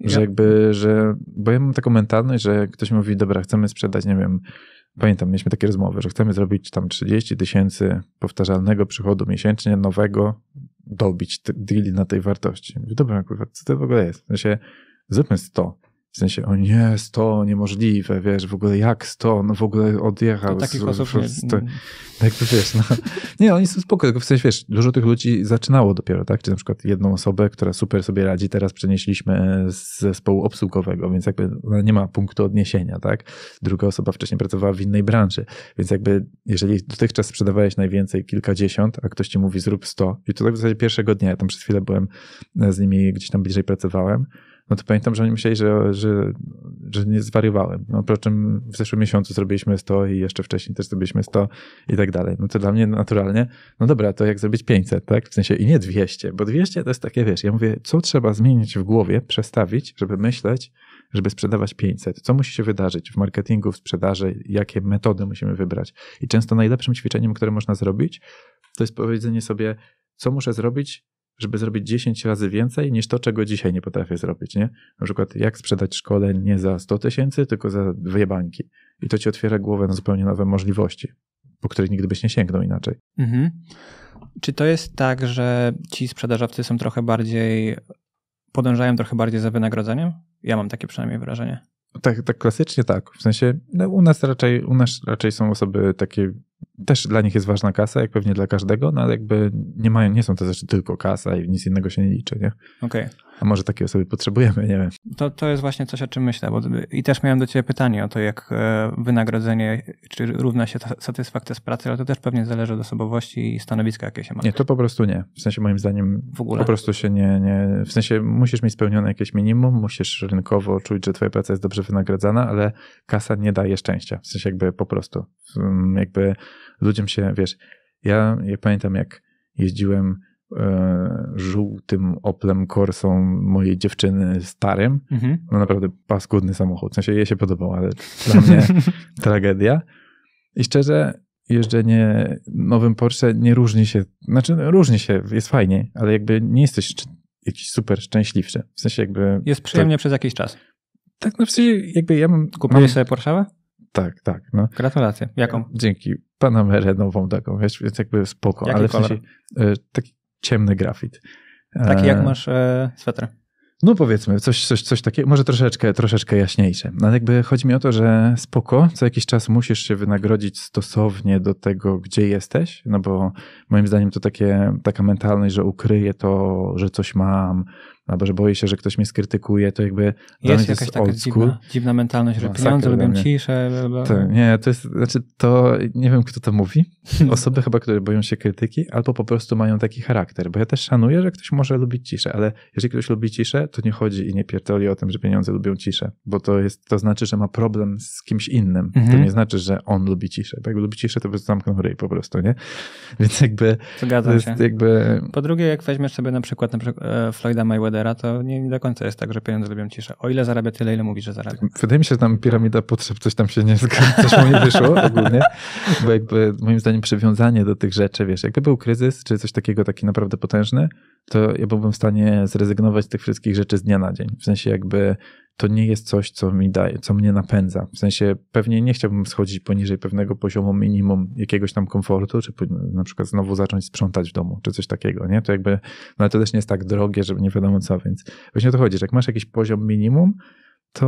Że ja. jakby, że, bo ja mam taką mentalność, że ktoś mówi, dobra, chcemy sprzedać, nie wiem, pamiętam, mieliśmy takie rozmowy, że chcemy zrobić tam 30 tysięcy powtarzalnego przychodu miesięcznie, nowego, dobić deal na tej wartości. Mówię, dobra, kurwa, co to w ogóle jest? W sensie, zróbmy 100. W sensie, o nie, 100, niemożliwe, wiesz, w ogóle jak 100, no w ogóle odjechał. To takich z, osób nie... z, to, jakby wiesz, no. Nie, no, oni są spokojni, tylko w sensie, wiesz, dużo tych ludzi zaczynało dopiero, tak? Czy na przykład jedną osobę, która super sobie radzi, teraz przenieśliśmy e, z zespołu obsługowego, więc jakby no, nie ma punktu odniesienia, tak? Druga osoba wcześniej pracowała w innej branży, więc jakby jeżeli dotychczas sprzedawałeś najwięcej kilkadziesiąt, a ktoś ci mówi zrób 100 i to tak w zasadzie pierwszego dnia, ja tam przez chwilę byłem e, z nimi, gdzieś tam bliżej pracowałem, no to pamiętam, że oni myśleli, że, że, że nie zwariowałem. No, po czym w zeszłym miesiącu zrobiliśmy 100 i jeszcze wcześniej też zrobiliśmy 100 i tak dalej. No to dla mnie naturalnie, no dobra, to jak zrobić 500, tak? W sensie i nie 200, bo 200 to jest takie, wiesz, ja mówię, co trzeba zmienić w głowie, przestawić, żeby myśleć, żeby sprzedawać 500. Co musi się wydarzyć w marketingu, w sprzedaży, jakie metody musimy wybrać. I często najlepszym ćwiczeniem, które można zrobić, to jest powiedzenie sobie, co muszę zrobić, żeby zrobić 10 razy więcej niż to, czego dzisiaj nie potrafię zrobić, nie? Na przykład jak sprzedać szkole nie za 100 tysięcy, tylko za dwie banki. I to ci otwiera głowę na zupełnie nowe możliwości, po których nigdy byś nie sięgnął inaczej. Mhm. Czy to jest tak, że ci sprzedażowcy są trochę bardziej, podążają trochę bardziej za wynagrodzeniem? Ja mam takie przynajmniej wrażenie. Tak, tak klasycznie tak. W sensie no, u nas raczej u nas raczej są osoby takie też dla nich jest ważna kasa, jak pewnie dla każdego, no ale jakby nie mają, nie są to rzeczy tylko kasa i nic innego się nie liczy, nie? Okej. Okay. A może takie osoby potrzebujemy, nie wiem. To, to jest właśnie coś, o czym myślę, bo i też miałem do ciebie pytanie o to, jak e, wynagrodzenie, czy równa się satysfakcja z pracy, ale to też pewnie zależy od osobowości i stanowiska, jakie się ma. Nie, to po prostu nie. W sensie moim zdaniem w ogóle? po prostu się nie, nie, w sensie musisz mieć spełnione jakieś minimum, musisz rynkowo czuć, że twoja praca jest dobrze wynagradzana, ale kasa nie daje szczęścia. W sensie jakby po prostu, jakby ludziom się, wiesz, ja, ja pamiętam jak jeździłem e, żółtym Oplem Corsą mojej dziewczyny starym, mhm. no naprawdę paskudny samochód, w sensie jej się podobał, ale dla mnie tragedia. I szczerze, jeżdżenie nowym Porsche nie różni się, znaczy różni się, jest fajnie, ale jakby nie jesteś jakiś super szczęśliwszy. W sensie jakby... Jest przyjemnie to, tak- przez jakiś czas. Tak, no w sensie jakby ja mam... Kupiłeś sobie Porsche'a? Tak, tak. No. Gratulacje. Jaką? Dzięki. Panamerę nową taką, wiesz, więc jakby spoko. Jaki ale w sensie e, taki ciemny grafit. E, taki jak masz e, sweter. No powiedzmy, coś, coś, coś takiego, może troszeczkę, troszeczkę jaśniejsze. No jakby chodzi mi o to, że spoko, co jakiś czas musisz się wynagrodzić stosownie do tego, gdzie jesteś, no bo moim zdaniem to takie, taka mentalność, że ukryję to, że coś mam, albo że boję się, że ktoś mnie skrytykuje, to jakby jest jakaś jest taka dziwna, dziwna, mentalność, że no, pieniądze lubią ciszę. To, tak, nie, to jest, znaczy to, nie wiem kto to mówi, osoby chyba, które boją się krytyki, albo po prostu mają taki charakter, bo ja też szanuję, że ktoś może lubić ciszę, ale jeżeli ktoś lubi ciszę, to nie chodzi i nie pierdoli o tym, że pieniądze lubią ciszę, bo to jest, to znaczy, że ma problem z kimś innym, mhm. to nie znaczy, że on lubi ciszę, bo jak lubi ciszę, to by zamknął ryj po prostu, nie? Więc jakby... Zgadzam to jest się. Jakby... Po drugie, jak weźmiesz sobie na przykład, na przykład e, Floyda Mayweather to nie, nie do końca jest tak, że pieniądze lubią ciszę. O ile zarabia tyle, ile mówi, że zarabia. Tak, wydaje mi się, że tam piramida potrzeb, coś tam się nie zgadza, coś mu nie wyszło ogólnie, bo jakby moim zdaniem przywiązanie do tych rzeczy, wiesz, jakby był kryzys, czy coś takiego taki naprawdę potężny, to ja byłbym w stanie zrezygnować z tych wszystkich rzeczy z dnia na dzień. W sensie jakby to nie jest coś, co mi daje, co mnie napędza. W sensie pewnie nie chciałbym schodzić poniżej pewnego poziomu minimum jakiegoś tam komfortu, czy na przykład znowu zacząć sprzątać w domu, czy coś takiego, nie? To jakby, no ale to też nie jest tak drogie, żeby nie wiadomo co, więc właśnie o to chodzi, że jak masz jakiś poziom minimum, to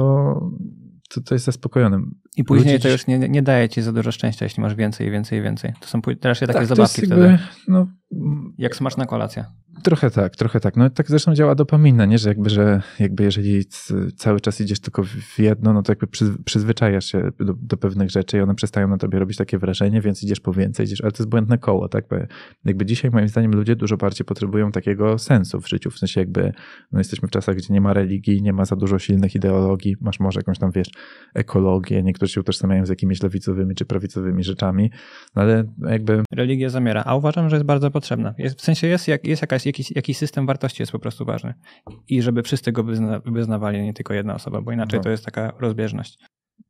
to, to jest zaspokojonym. I później Ludzie... to już nie, nie daje ci za dużo szczęścia, jeśli masz więcej, więcej, więcej. To są raczej takie tak, zabawki wtedy. no, jak smaczna kolacja. Trochę tak, trochę tak. No tak zresztą działa dopamina, nie? Że jakby, że jakby jeżeli cały czas idziesz tylko w jedno, no to jakby przyzwyczajasz się do, do pewnych rzeczy i one przestają na tobie robić takie wrażenie, więc idziesz po więcej, idziesz, ale to jest błędne koło, tak? Bo jakby dzisiaj moim zdaniem ludzie dużo bardziej potrzebują takiego sensu w życiu, w sensie jakby no jesteśmy w czasach, gdzie nie ma religii, nie ma za dużo silnych ideologii, masz może jakąś tam, wiesz, ekologię, niektórzy się utożsamiają z jakimiś lewicowymi czy prawicowymi rzeczami, no ale jakby... Religia zamiera, a uważam, że jest bardzo potrzebna. Jest, w sensie jest, jak, jest jakaś jakaś, system wartości jest po prostu ważny. I żeby wszyscy go wyznawali, nie tylko jedna osoba, bo inaczej no. to jest taka rozbieżność.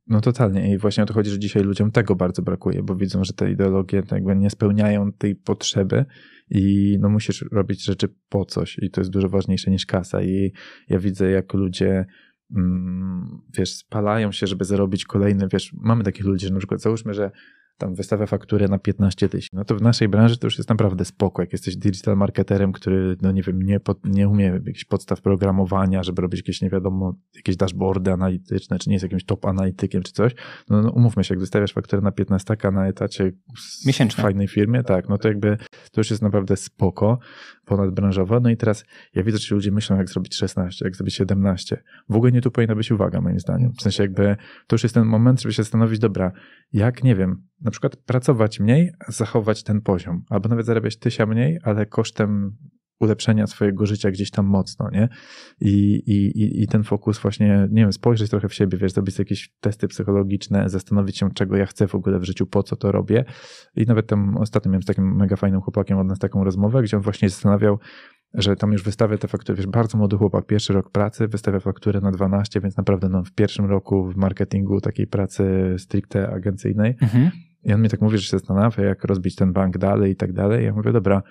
No totalnie i właśnie o to chodzi, że dzisiaj ludziom tego bardzo brakuje, bo widzą, że te ideologie jakby nie spełniają tej potrzeby i no musisz robić rzeczy po coś i to jest dużo ważniejsze niż kasa i ja widzę jak ludzie mm, wiesz, spalają się, żeby zarobić kolejny, wiesz, mamy takich ludzi, że na przykład załóżmy, że tam wystawia fakturę na 15 tysięcy. No to w naszej branży to już jest naprawdę spoko. Jak jesteś digital marketerem, który, no nie wiem, nie, pod, nie umie jakichś podstaw programowania, żeby robić jakieś, nie wiadomo, jakieś dashboardy analityczne, czy nie jest jakimś top analitykiem, czy coś, no, no umówmy się, jak wystawiasz fakturę na 15 na etacie w fajnej firmie, tak, no to jakby to już jest naprawdę spoko ponadbranżowo. No i teraz ja widzę, że ludzie myślą, jak zrobić 16, jak zrobić 17. W ogóle nie tu powinna być uwaga, moim zdaniem. W sensie jakby to już jest ten moment, żeby się zastanowić, dobra, jak, nie wiem, na przykład pracować mniej, zachować ten poziom, albo nawet zarabiać tysia mniej, ale kosztem ulepszenia swojego życia gdzieś tam mocno, nie? I, i, i ten fokus właśnie, nie wiem, spojrzeć trochę w siebie, wiesz, zrobić jakieś testy psychologiczne, zastanowić się, czego ja chcę w ogóle w życiu, po co to robię. I nawet tam ostatnio miałem z takim mega fajnym chłopakiem od nas taką rozmowę, gdzie on właśnie zastanawiał, że tam już wystawia te faktury, wiesz, bardzo młody chłopak, pierwszy rok pracy, wystawia fakturę na 12, więc naprawdę no, w pierwszym roku w marketingu takiej pracy stricte agencyjnej. Mhm. I on mi tak mówi, że się zastanawia, jak rozbić ten bank dalej i tak dalej. I ja mówię, dobra,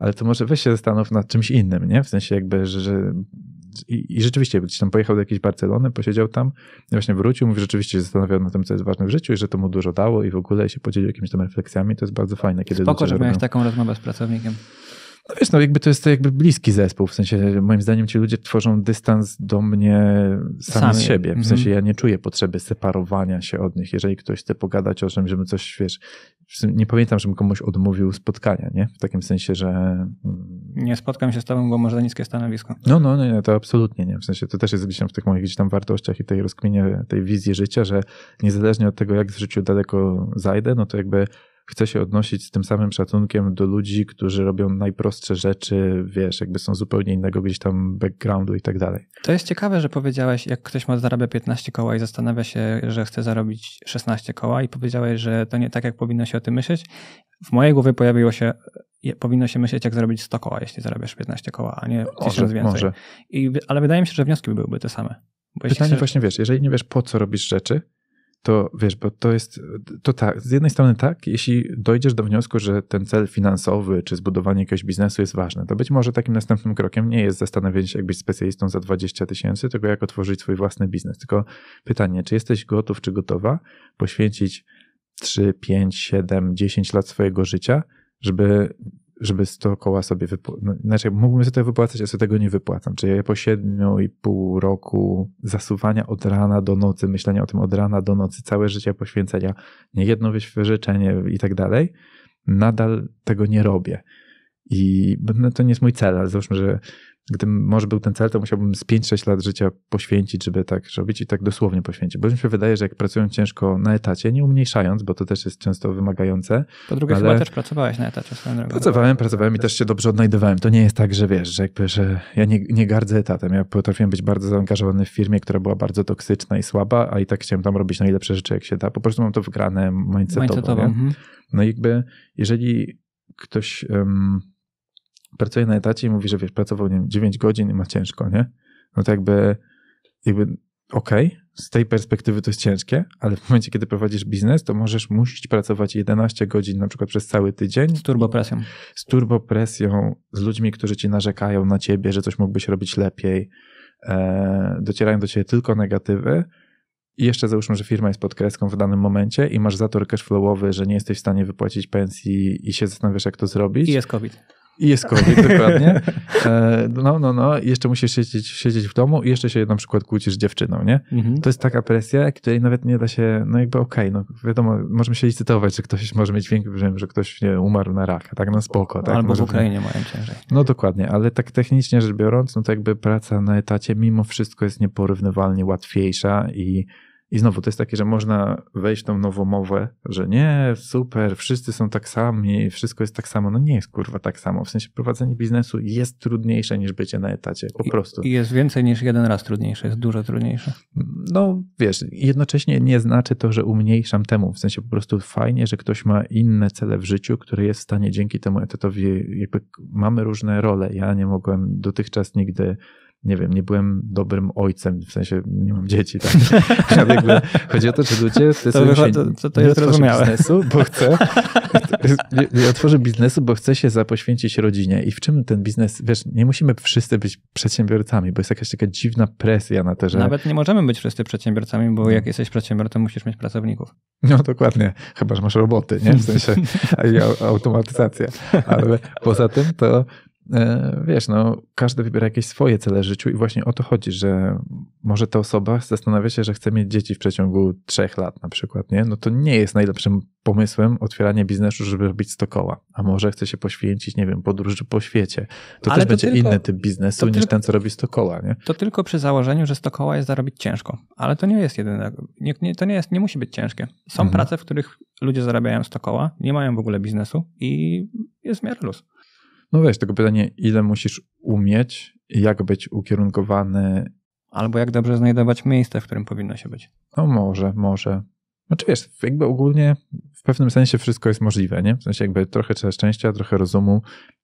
ale to może weź się zastanów nad czymś innym, nie? W sensie jakby, że, że i, i, rzeczywiście gdzieś tam pojechał do jakiejś Barcelony, posiedział tam, no właśnie wrócił, mówi, rzeczywiście się zastanawiał na tym, co jest ważne w życiu i że to mu dużo dało i w ogóle się podzielił jakimiś tam refleksjami, to jest bardzo fajne, kiedy Spoko, że miałeś taką rozmowę z pracownikiem. No wiesz, no jakby to jest jakby bliski zespół, w sensie moim zdaniem ci ludzie tworzą dystans do mnie sami, sami. z siebie, w mhm. sensie ja nie czuję potrzeby separowania się od nich, jeżeli ktoś chce pogadać o czymś, żebym coś, wiesz, nie pamiętam, żebym komuś odmówił spotkania, nie? W takim sensie, że... Mm. Nie spotkam się z tobą, bo może za niskie stanowisko. No, no, no, to absolutnie nie, w sensie to też jest gdzieś tam w tych moich gdzieś tam wartościach i tej rozkminie, tej wizji życia, że niezależnie od tego, jak w życiu daleko zajdę, no to jakby chcę się odnosić z tym samym szacunkiem do ludzi, którzy robią najprostsze rzeczy, wiesz, jakby są zupełnie innego gdzieś tam backgroundu i tak dalej. To jest ciekawe, że powiedziałeś, jak ktoś ma zarabia 15 koła i zastanawia się, że chce zarobić 16 koła i powiedziałeś, że to nie tak, jak powinno się o tym myśleć. W mojej głowie pojawiło się, powinno się myśleć, jak zrobić 100 koła, jeśli zarabiasz 15 koła, a nie 1000 może, więcej. Może. I, ale wydaje mi się, że wnioski byłyby te same. Pytanie chcesz... właśnie, wiesz, jeżeli nie wiesz, po co robisz rzeczy, to wiesz, bo to jest, to tak, z jednej strony tak, jeśli dojdziesz do wniosku, że ten cel finansowy czy zbudowanie jakiegoś biznesu jest ważne, to być może takim następnym krokiem nie jest zastanawianie się, jak być specjalistą za 20 tysięcy, tylko jak otworzyć swój własny biznes. Tylko pytanie, czy jesteś gotów, czy gotowa poświęcić 3, 5, 7, 10 lat swojego życia, żeby żeby 100 koła sobie wypłacać. No, znaczy, mógłbym sobie to wypłacać, a sobie tego nie wypłacam. Czyli ja po pół roku zasuwania od rana do nocy, myślenia o tym od rana do nocy, całe życie poświęcenia, niejedno wyrzeczenie i tak dalej, nadal tego nie robię. I no, to nie jest mój cel, ale załóżmy, że gdybym może był ten cel, to musiałbym z 5-6 lat życia poświęcić, żeby tak robić i tak dosłownie poświęcić. Bo mi się wydaje, że jak pracują ciężko na etacie, nie umniejszając, bo to też jest często wymagające. Po drugie, ale... chyba też pracowałeś na etacie. Swoją drogą. Pracowałem, pracowałem i też się dobrze odnajdywałem. To nie jest tak, że wiesz, że, jakby, że ja nie, nie gardzę etatem. Ja potrafiłem być bardzo zaangażowany w firmie, która była bardzo toksyczna i słaba, a i tak chciałem tam robić najlepsze rzeczy, jak się da. Po prostu mam to wygrane mindsetowo. mindsetowo. Mhm. No i jakby, jeżeli ktoś... Um, pracuje na etacie i mówi, że wiesz, pracował nie wiem, 9 godzin i ma ciężko, nie? No to jakby, jakby okej, okay, z tej perspektywy to jest ciężkie, ale w momencie, kiedy prowadzisz biznes, to możesz musić pracować 11 godzin na przykład przez cały tydzień. Z turbopresją. Z turbopresją, z ludźmi, którzy ci narzekają na ciebie, że coś mógłbyś robić lepiej, e, docierają do ciebie tylko negatywy. I jeszcze załóżmy, że firma jest pod kreską w danym momencie i masz zator cashflowowy, że nie jesteś w stanie wypłacić pensji i się zastanawiasz, jak to zrobić. I jest COVID. I jest COVID, dokładnie. E, no, no, no. Jeszcze musisz siedzieć, siedzieć w domu i jeszcze się na przykład kłócisz z dziewczyną, nie? Mhm. To jest taka presja, której nawet nie da się, no jakby okej, okay, no wiadomo, możemy się licytować, że ktoś może mieć większy brzmię, że ktoś nie, umarł na raka, tak na no spoko. Tak? Albo może w Ukrainie mają ciężej. No dokładnie, ale tak technicznie rzecz biorąc, no to jakby praca na etacie mimo wszystko jest nieporównywalnie łatwiejsza i i znowu to jest takie, że można wejść w tą nową mowę, że nie, super, wszyscy są tak sami, wszystko jest tak samo. No nie jest kurwa tak samo. W sensie prowadzenie biznesu jest trudniejsze niż bycie na etacie, po prostu. I jest więcej niż jeden raz trudniejsze, jest dużo trudniejsze. No wiesz, jednocześnie nie znaczy to, że umniejszam temu. W sensie po prostu fajnie, że ktoś ma inne cele w życiu, które jest w stanie dzięki temu etatowi, jakby mamy różne role. Ja nie mogłem dotychczas nigdy nie wiem, nie byłem dobrym ojcem, w sensie nie mam dzieci, tak? Jakby chodzi o to, czy ludzie decydują się, to, to, to nie otworzy biznesu, bo chce, nie, nie otworzy biznesu, bo się zapoświęcić rodzinie. I w czym ten biznes, wiesz, nie musimy wszyscy być przedsiębiorcami, bo jest jakaś taka dziwna presja na to, że... Nawet nie możemy być wszyscy przedsiębiorcami, bo jak jesteś przedsiębiorcą, musisz mieć pracowników. No dokładnie, chyba, że masz roboty, nie? W sensie automatyzację. Ale poza tym to E, wiesz, no, każdy wybiera jakieś swoje cele w życiu i właśnie o to chodzi, że może ta osoba zastanawia się, że chce mieć dzieci w przeciągu trzech lat na przykład, nie? No to nie jest najlepszym pomysłem otwieranie biznesu, żeby robić stokoła. A może chce się poświęcić, nie wiem, podróży po świecie. To Ale też to będzie tylko, inny typ biznesu niż tylko, ten, co robi stokoła, nie? To tylko przy założeniu, że stokoła jest zarobić ciężko. Ale to nie jest jedyne. Nie, nie, to nie, jest, nie musi być ciężkie. Są mhm. prace, w których ludzie zarabiają stokoła, nie mają w ogóle biznesu i jest w miarę luz. No weź, tego pytanie, ile musisz umieć, jak być ukierunkowany. Albo jak dobrze znajdować miejsce, w którym powinno się być. No może, może. Znaczy wiesz, jakby ogólnie w pewnym sensie wszystko jest możliwe, nie? W sensie jakby trochę trzeba szczęścia, trochę rozumu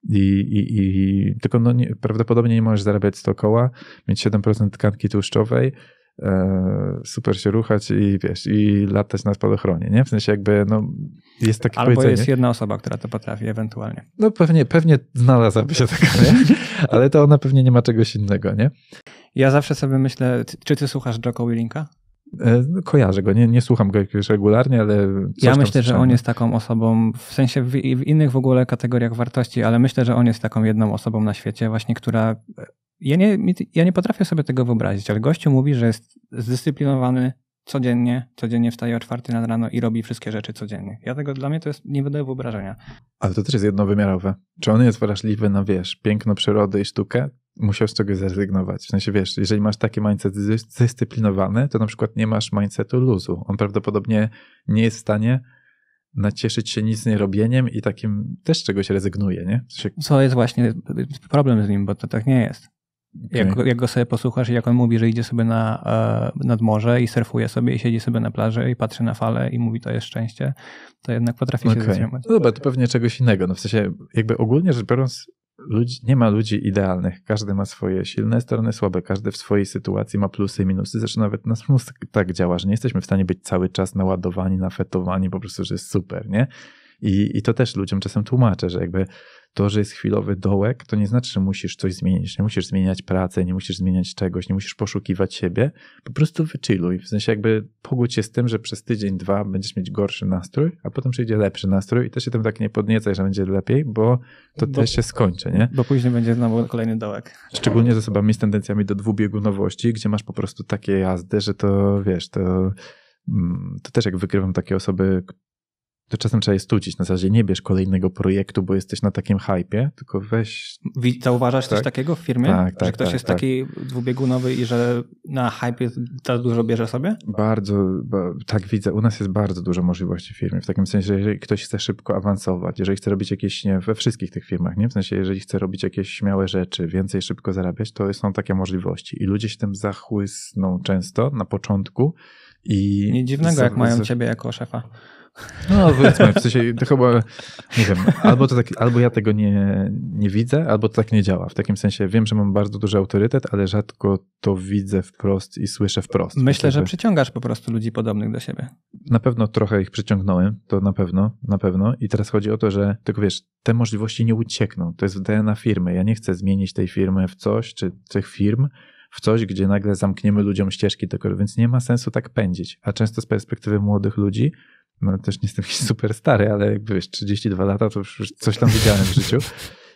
i, i, i tylko no nie, prawdopodobnie nie możesz zarabiać 100 koła, mieć 7% tkanki tłuszczowej, E, super się ruchać i wiesz, i latać na spadochronie, nie? W sensie jakby, no, jest takie Albo powiedzenie. jest jedna osoba, która to potrafi ewentualnie. No pewnie, pewnie znalazłaby się taka, nie? Ale to ona pewnie nie ma czegoś innego, nie? Ja zawsze sobie myślę, czy ty słuchasz Jocko Willinka? E, no, kojarzę go, nie, nie słucham go regularnie, ale. ja myślę, że on jest taką osobą, w sensie w, w, innych w ogóle kategoriach wartości, ale myślę, że on jest taką jedną osobą na świecie, właśnie, która ja nie, ja nie potrafię sobie tego wyobrazić, ale gościu mówi, że jest zdyscyplinowany codziennie, codziennie wstaje o czwarty nad rano i robi wszystkie rzeczy codziennie. Ja tego, dla mnie to jest nie wydaje wyobrażenia. Ale to też jest jednowymiarowe. Czy on jest wrażliwy na, wiesz, piękno przyrody i sztukę? Musiał z czegoś zrezygnować. W sensie, wiesz, jeżeli masz taki mindset zdyscyplinowany, to na przykład nie masz mindsetu luzu. On prawdopodobnie nie jest w stanie nacieszyć się nic nie robieniem i takim też czegoś rezygnuje, nie? W sensie... Co jest właśnie problem z nim, bo to tak nie jest. Okay. Jak, jak, go sobie posłuchasz i jak on mówi, że idzie sobie na, e, nad morze i surfuje sobie i siedzi sobie na plaży i patrzy na fale i mówi to jest szczęście, to jednak potrafi okay. się zatrzymać. No dobra, to pewnie czegoś innego. No w sensie jakby ogólnie rzecz biorąc ludzi, nie ma ludzi idealnych. Każdy ma swoje silne strony, słabe. Każdy w swojej sytuacji ma plusy i minusy. Zresztą nawet nas tak działa, że nie jesteśmy w stanie być cały czas naładowani, nafetowani, po prostu, że jest super, nie? I, I to też ludziom czasem tłumaczę, że jakby to, że jest chwilowy dołek, to nie znaczy, że musisz coś zmienić. Nie musisz zmieniać pracy, nie musisz zmieniać czegoś, nie musisz poszukiwać siebie. Po prostu wychilluj. W sensie jakby pogódź się z tym, że przez tydzień, dwa będziesz mieć gorszy nastrój, a potem przyjdzie lepszy nastrój i też się tym tak nie podniecaj, że będzie lepiej, bo to bo, też się skończy, nie? Bo później będzie znowu kolejny dołek. Szczególnie z osobami z tendencjami do dwubiegunowości, gdzie masz po prostu takie jazdy, że to wiesz, to mm, to też jak wykrywam takie osoby, to czasem trzeba je studzić. Na zasadzie nie bierz kolejnego projektu, bo jesteś na takim hypie, tylko weź. Zauważasz tak? coś takiego w firmie? Tak, tak. Że ktoś tak, jest tak. taki dwubiegunowy i że na hypie za dużo bierze sobie? Bardzo, bo, tak widzę. U nas jest bardzo dużo możliwości w firmie. W takim sensie, że jeżeli ktoś chce szybko awansować, jeżeli chce robić jakieś, nie, we wszystkich tych firmach, nie? W sensie, jeżeli chce robić jakieś śmiałe rzeczy, więcej szybko zarabiać, to są takie możliwości. I ludzie się tym zachłysną często na początku. I nie dziwnego, jak mają ciebie jako szefa. No powiedzmy, w sensie to chyba, nie wiem, albo, to tak, albo ja tego nie, nie widzę, albo to tak nie działa. W takim sensie wiem, że mam bardzo duży autorytet, ale rzadko to widzę wprost i słyszę wprost. Myślę, że przyciągasz po prostu ludzi podobnych do siebie. Na pewno trochę ich przyciągnąłem, to na pewno, na pewno. I teraz chodzi o to, że tylko wiesz, te możliwości nie uciekną. To jest DNA firmy. Ja nie chcę zmienić tej firmy w coś, czy tych firm, w coś, gdzie nagle zamkniemy ludziom ścieżki do więc nie ma sensu tak pędzić. A często z perspektywy młodych ludzi no też nie jestem jakiś super stary, ale jakby wiesz, 32 lata to już coś tam widziałem w życiu.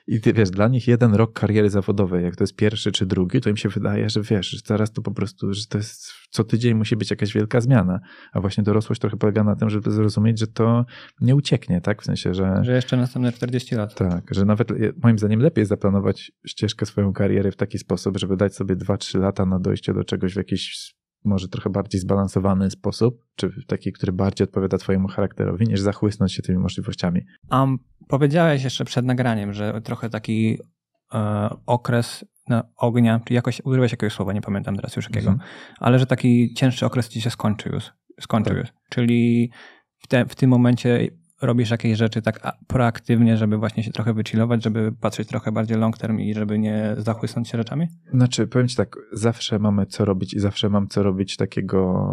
I ty, wiesz, dla nich jeden rok kariery zawodowej, jak to jest pierwszy czy drugi, to im się wydaje, że wiesz, że teraz to po prostu, że to jest co tydzień musi być jakaś wielka zmiana. A właśnie dorosłość trochę polega na tym, żeby zrozumieć, że to nie ucieknie, tak? W sensie, że. Że jeszcze następne 40 lat. Tak, że nawet moim zdaniem lepiej zaplanować ścieżkę swoją kariery w taki sposób, żeby dać sobie 2-3 lata na dojście do czegoś w jakiś może trochę bardziej zbalansowany sposób, czy taki, który bardziej odpowiada Twojemu charakterowi, niż zachłysnąć się tymi możliwościami. A powiedziałeś jeszcze przed nagraniem, że trochę taki e, okres na no, ognia, czy jakoś użyłeś jakiegoś słowa, nie pamiętam teraz już jakiego, mhm. ale że taki cięższy okres ci się skończył, już. Skończył tak. już. Czyli w, te, w tym momencie robisz jakieś rzeczy tak proaktywnie, żeby właśnie się trochę wychillować, żeby patrzeć trochę bardziej long term i żeby nie zachłysnąć się rzeczami? Znaczy, powiem ci tak, zawsze mamy co robić i zawsze mam co robić takiego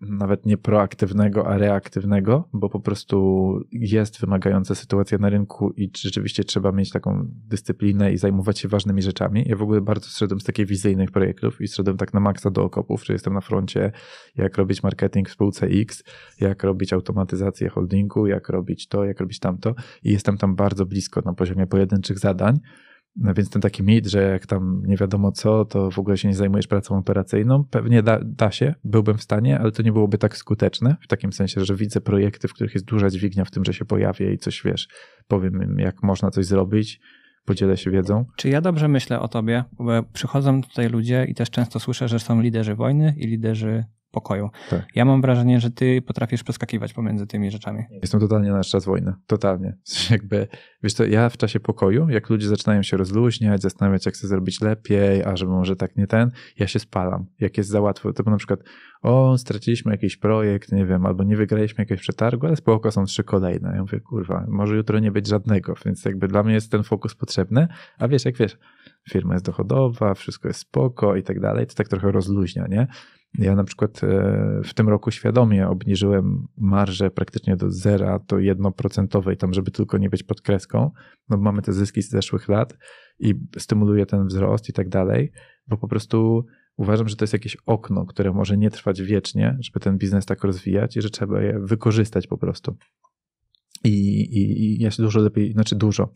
nawet nie proaktywnego, a reaktywnego, bo po prostu jest wymagająca sytuacja na rynku i rzeczywiście trzeba mieć taką dyscyplinę i zajmować się ważnymi rzeczami. Ja w ogóle bardzo zszedłem z takich wizyjnych projektów i zszedłem tak na maksa do okopów, że jestem na froncie, jak robić marketing w spółce X, jak robić automatyzację holdingu, jak robić to, jak robić tamto i jestem tam bardzo blisko na poziomie pojedynczych zadań, no więc ten taki mit, że jak tam nie wiadomo co, to w ogóle się nie zajmujesz pracą operacyjną, pewnie da, da, się, byłbym w stanie, ale to nie byłoby tak skuteczne, w takim sensie, że widzę projekty, w których jest duża dźwignia w tym, że się pojawię i coś wiesz, powiem im, jak można coś zrobić, podzielę się wiedzą. Czy ja dobrze myślę o tobie? Bo przychodzą tutaj ludzie i też często słyszę, że są liderzy wojny i liderzy pokoju. Tak. Ja mam wrażenie, że ty potrafisz przeskakiwać pomiędzy tymi rzeczami. Jestem totalnie na czas wojny. Totalnie. Jakby, wiesz to ja w czasie pokoju, jak ludzie zaczynają się rozluźniać, zastanawiać, jak chcę zrobić lepiej, a żeby może tak nie ten, ja się spalam. Jak jest za łatwo, to na przykład o, straciliśmy jakiś projekt, nie wiem, albo nie wygraliśmy jakiegoś przetargu, ale spoko, są trzy kolejne. Ja mówię, kurwa, może jutro nie być żadnego, więc jakby dla mnie jest ten fokus potrzebny, a wiesz, jak wiesz, firma jest dochodowa, wszystko jest spoko i tak dalej, to tak trochę rozluźnia, nie? Ja na przykład e, w tym roku świadomie obniżyłem marżę praktycznie do zera, do jednoprocentowej, tam żeby tylko nie być pod kreską, no bo mamy te zyski z zeszłych lat i stymuluje ten wzrost i tak dalej, bo po prostu uważam, że to jest jakieś okno, które może nie trwać wiecznie, żeby ten biznes tak rozwijać i że trzeba je wykorzystać po prostu. I, i, i ja się dużo lepiej, znaczy dużo.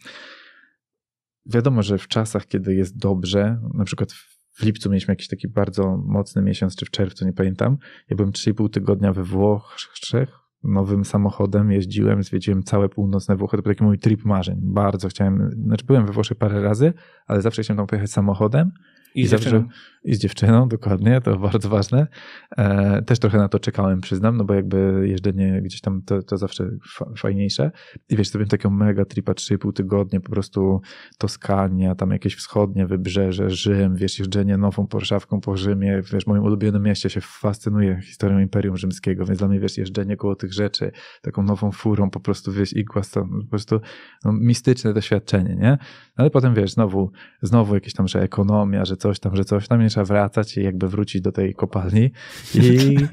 Wiadomo, że w czasach, kiedy jest dobrze, na przykład w lipcu mieliśmy jakiś taki bardzo mocny miesiąc, czy w czerwcu, nie pamiętam. Ja byłem 3,5 tygodnia we Włoszech, nowym samochodem jeździłem, zwiedziłem całe północne Włochy. To był taki mój trip marzeń. Bardzo chciałem, znaczy byłem we Włoszech parę razy, ale zawsze chciałem tam pojechać samochodem i, I, z dziewczyną. I z dziewczyną, dokładnie, to bardzo ważne. E, też trochę na to czekałem, przyznam, no bo jakby jeżdżenie gdzieś tam to, to zawsze fajniejsze. I wiesz, bym taką mega tripa 3,5 tygodnie, po prostu Toskania, tam jakieś wschodnie wybrzeże, Rzym, wiesz, jeżdżenie nową Porszawką po Rzymie, wiesz, moim ulubionym mieście się fascynuje historią Imperium Rzymskiego, więc dla mnie, wiesz, jeżdżenie koło tych rzeczy, taką nową furą, po prostu, wiesz, igła, po prostu no, mistyczne doświadczenie, nie? Ale potem, wiesz, znowu, znowu jakieś tam, że ekonomia, że coś tam, że coś tam, nie trzeba wracać i jakby wrócić do tej kopalni i tak.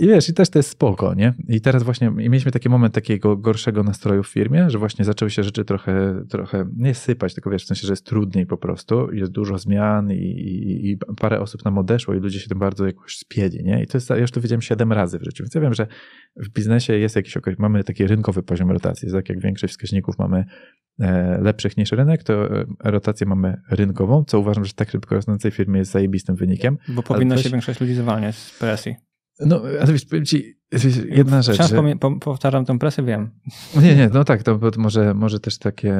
I wiesz, i też to jest spoko, nie? I teraz właśnie mieliśmy taki moment takiego gorszego nastroju w firmie, że właśnie zaczęły się rzeczy trochę, trochę nie sypać, tylko wiesz, w sensie, że jest trudniej po prostu, jest dużo zmian i, i, i parę osób nam odeszło i ludzie się tym bardzo jakoś spiedzi nie? I to jest, ja już to widziałem siedem razy w życiu, więc ja wiem, że w biznesie jest jakiś, mamy taki rynkowy poziom rotacji, tak jak większość wskaźników mamy e, lepszych niż rynek, to e, rotację mamy rynkową, co uważam, że tak szybko rosnącej firmie jest zajebistym wynikiem. Bo powinno się większość ludzi zwalniać z presji. No, ale wiesz, powiem ci, jedna rzecz. Wciąż że... powtarzam tą presję, wiem. No nie, nie, no tak, to może, może też takie,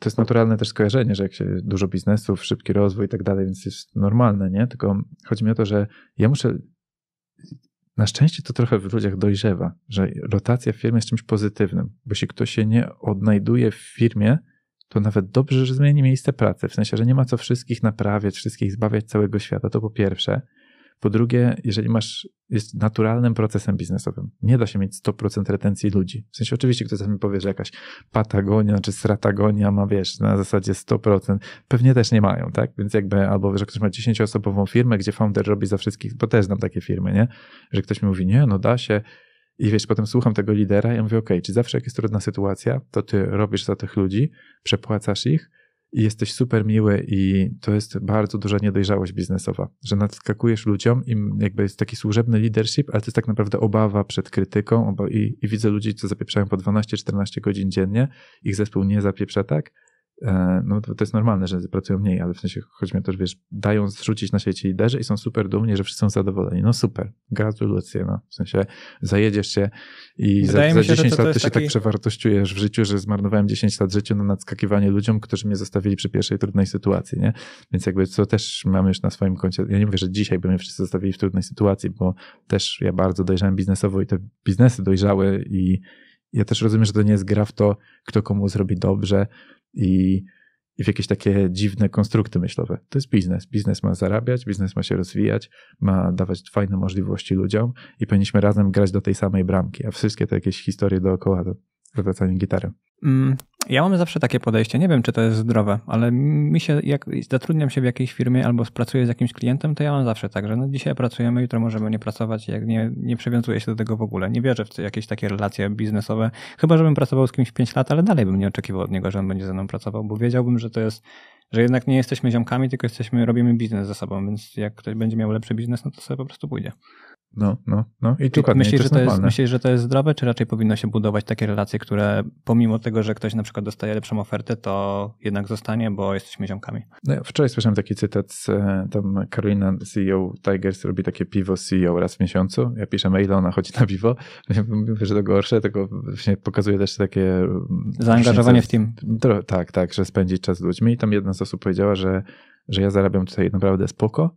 to jest naturalne też skojarzenie, że jak się dużo biznesów, szybki rozwój i tak dalej, więc jest normalne, nie? Tylko chodzi mi o to, że ja muszę, na szczęście to trochę w ludziach dojrzewa, że rotacja w firmie jest czymś pozytywnym, bo jeśli ktoś się nie odnajduje w firmie, to nawet dobrze, że zmieni miejsce pracy, w sensie, że nie ma co wszystkich naprawiać, wszystkich zbawiać całego świata, to po pierwsze. Po drugie, jeżeli masz, jest naturalnym procesem biznesowym. Nie da się mieć 100% retencji ludzi. W sensie oczywiście ktoś mi powie, że jakaś Patagonia czy Stratagonia ma, wiesz, na zasadzie 100%. Pewnie też nie mają, tak? Więc jakby, albo że ktoś ma 10-osobową firmę, gdzie founder robi za wszystkich, bo też znam takie firmy, nie? Że ktoś mi mówi, nie, no da się, i wiesz, potem słucham tego lidera i mówię, okej, okay, czy zawsze jak jest trudna sytuacja, to ty robisz za tych ludzi, przepłacasz ich i jesteś super miły i to jest bardzo duża niedojrzałość biznesowa, że nadskakujesz ludziom i jakby jest taki służebny leadership, ale to jest tak naprawdę obawa przed krytyką i, i widzę ludzi, co zapieprzają po 12-14 godzin dziennie, ich zespół nie zapieprza tak, E, no to, jest normalne, że pracują mniej, ale w sensie choćby też, wiesz, dają zrzucić na sieci liderzy i są super dumni, że wszyscy są zadowoleni. No super, gratulacje, no. W sensie zajedziesz się i Wydaje za, za się, 10 to lat to ty się tak taki... tak przewartościujesz w życiu, że zmarnowałem 10 lat życia na nadskakiwanie ludziom, którzy mnie zostawili przy pierwszej trudnej sytuacji, nie? Więc jakby co też mamy już na swoim koncie, ja nie mówię, że dzisiaj by mnie wszyscy zostawili w trudnej sytuacji, bo też ja bardzo dojrzałem biznesowo i te biznesy dojrzały i ja też rozumiem, że to nie jest gra w to, kto komu zrobi dobrze, i, i w jakieś takie dziwne konstrukty myślowe. To jest biznes. Biznes ma zarabiać, biznes ma się rozwijać, ma dawać fajne możliwości ludziom i powinniśmy razem grać do tej samej bramki, a wszystkie te jakieś historie dookoła to wywracaniu gitary. Mm, ja mam zawsze takie podejście, nie wiem czy to jest zdrowe, ale mi się, jak zatrudniam się w jakiejś firmie albo pracuję z jakimś klientem, to ja mam zawsze tak, że no dzisiaj pracujemy, jutro możemy nie pracować, jak nie, nie przywiązuję się do tego w ogóle. Nie wierzę w jakieś takie relacje biznesowe, chyba żebym pracował z kimś 5 lat, ale dalej bym nie oczekiwał od niego, że on będzie ze mną pracował, bo wiedziałbym, że to jest że jednak nie jesteśmy ziomkami, tylko jesteśmy, robimy biznes ze sobą, więc jak ktoś będzie miał lepszy biznes, no to sobie po prostu pójdzie. No, no, no. I dokładnie, myślisz, I to że to jest, myślisz, że to jest zdrowe, czy raczej powinno się budować takie relacje, które pomimo tego, że ktoś na przykład dostaje lepszą ofertę, to jednak zostanie, bo jesteśmy ziomkami? No, ja wczoraj słyszałem taki cytat, z, e, tam Karolina CEO Tigers robi takie piwo CEO raz w miesiącu. Ja piszę maila, ona chodzi na piwo. Mówię, że to gorsze, tylko właśnie pokazuje też takie... Mm, Zaangażowanie w team. Tak, tak, że spędzić czas z ludźmi. I tam jedna z osób powiedziała, że, że ja zarabiam tutaj naprawdę spoko,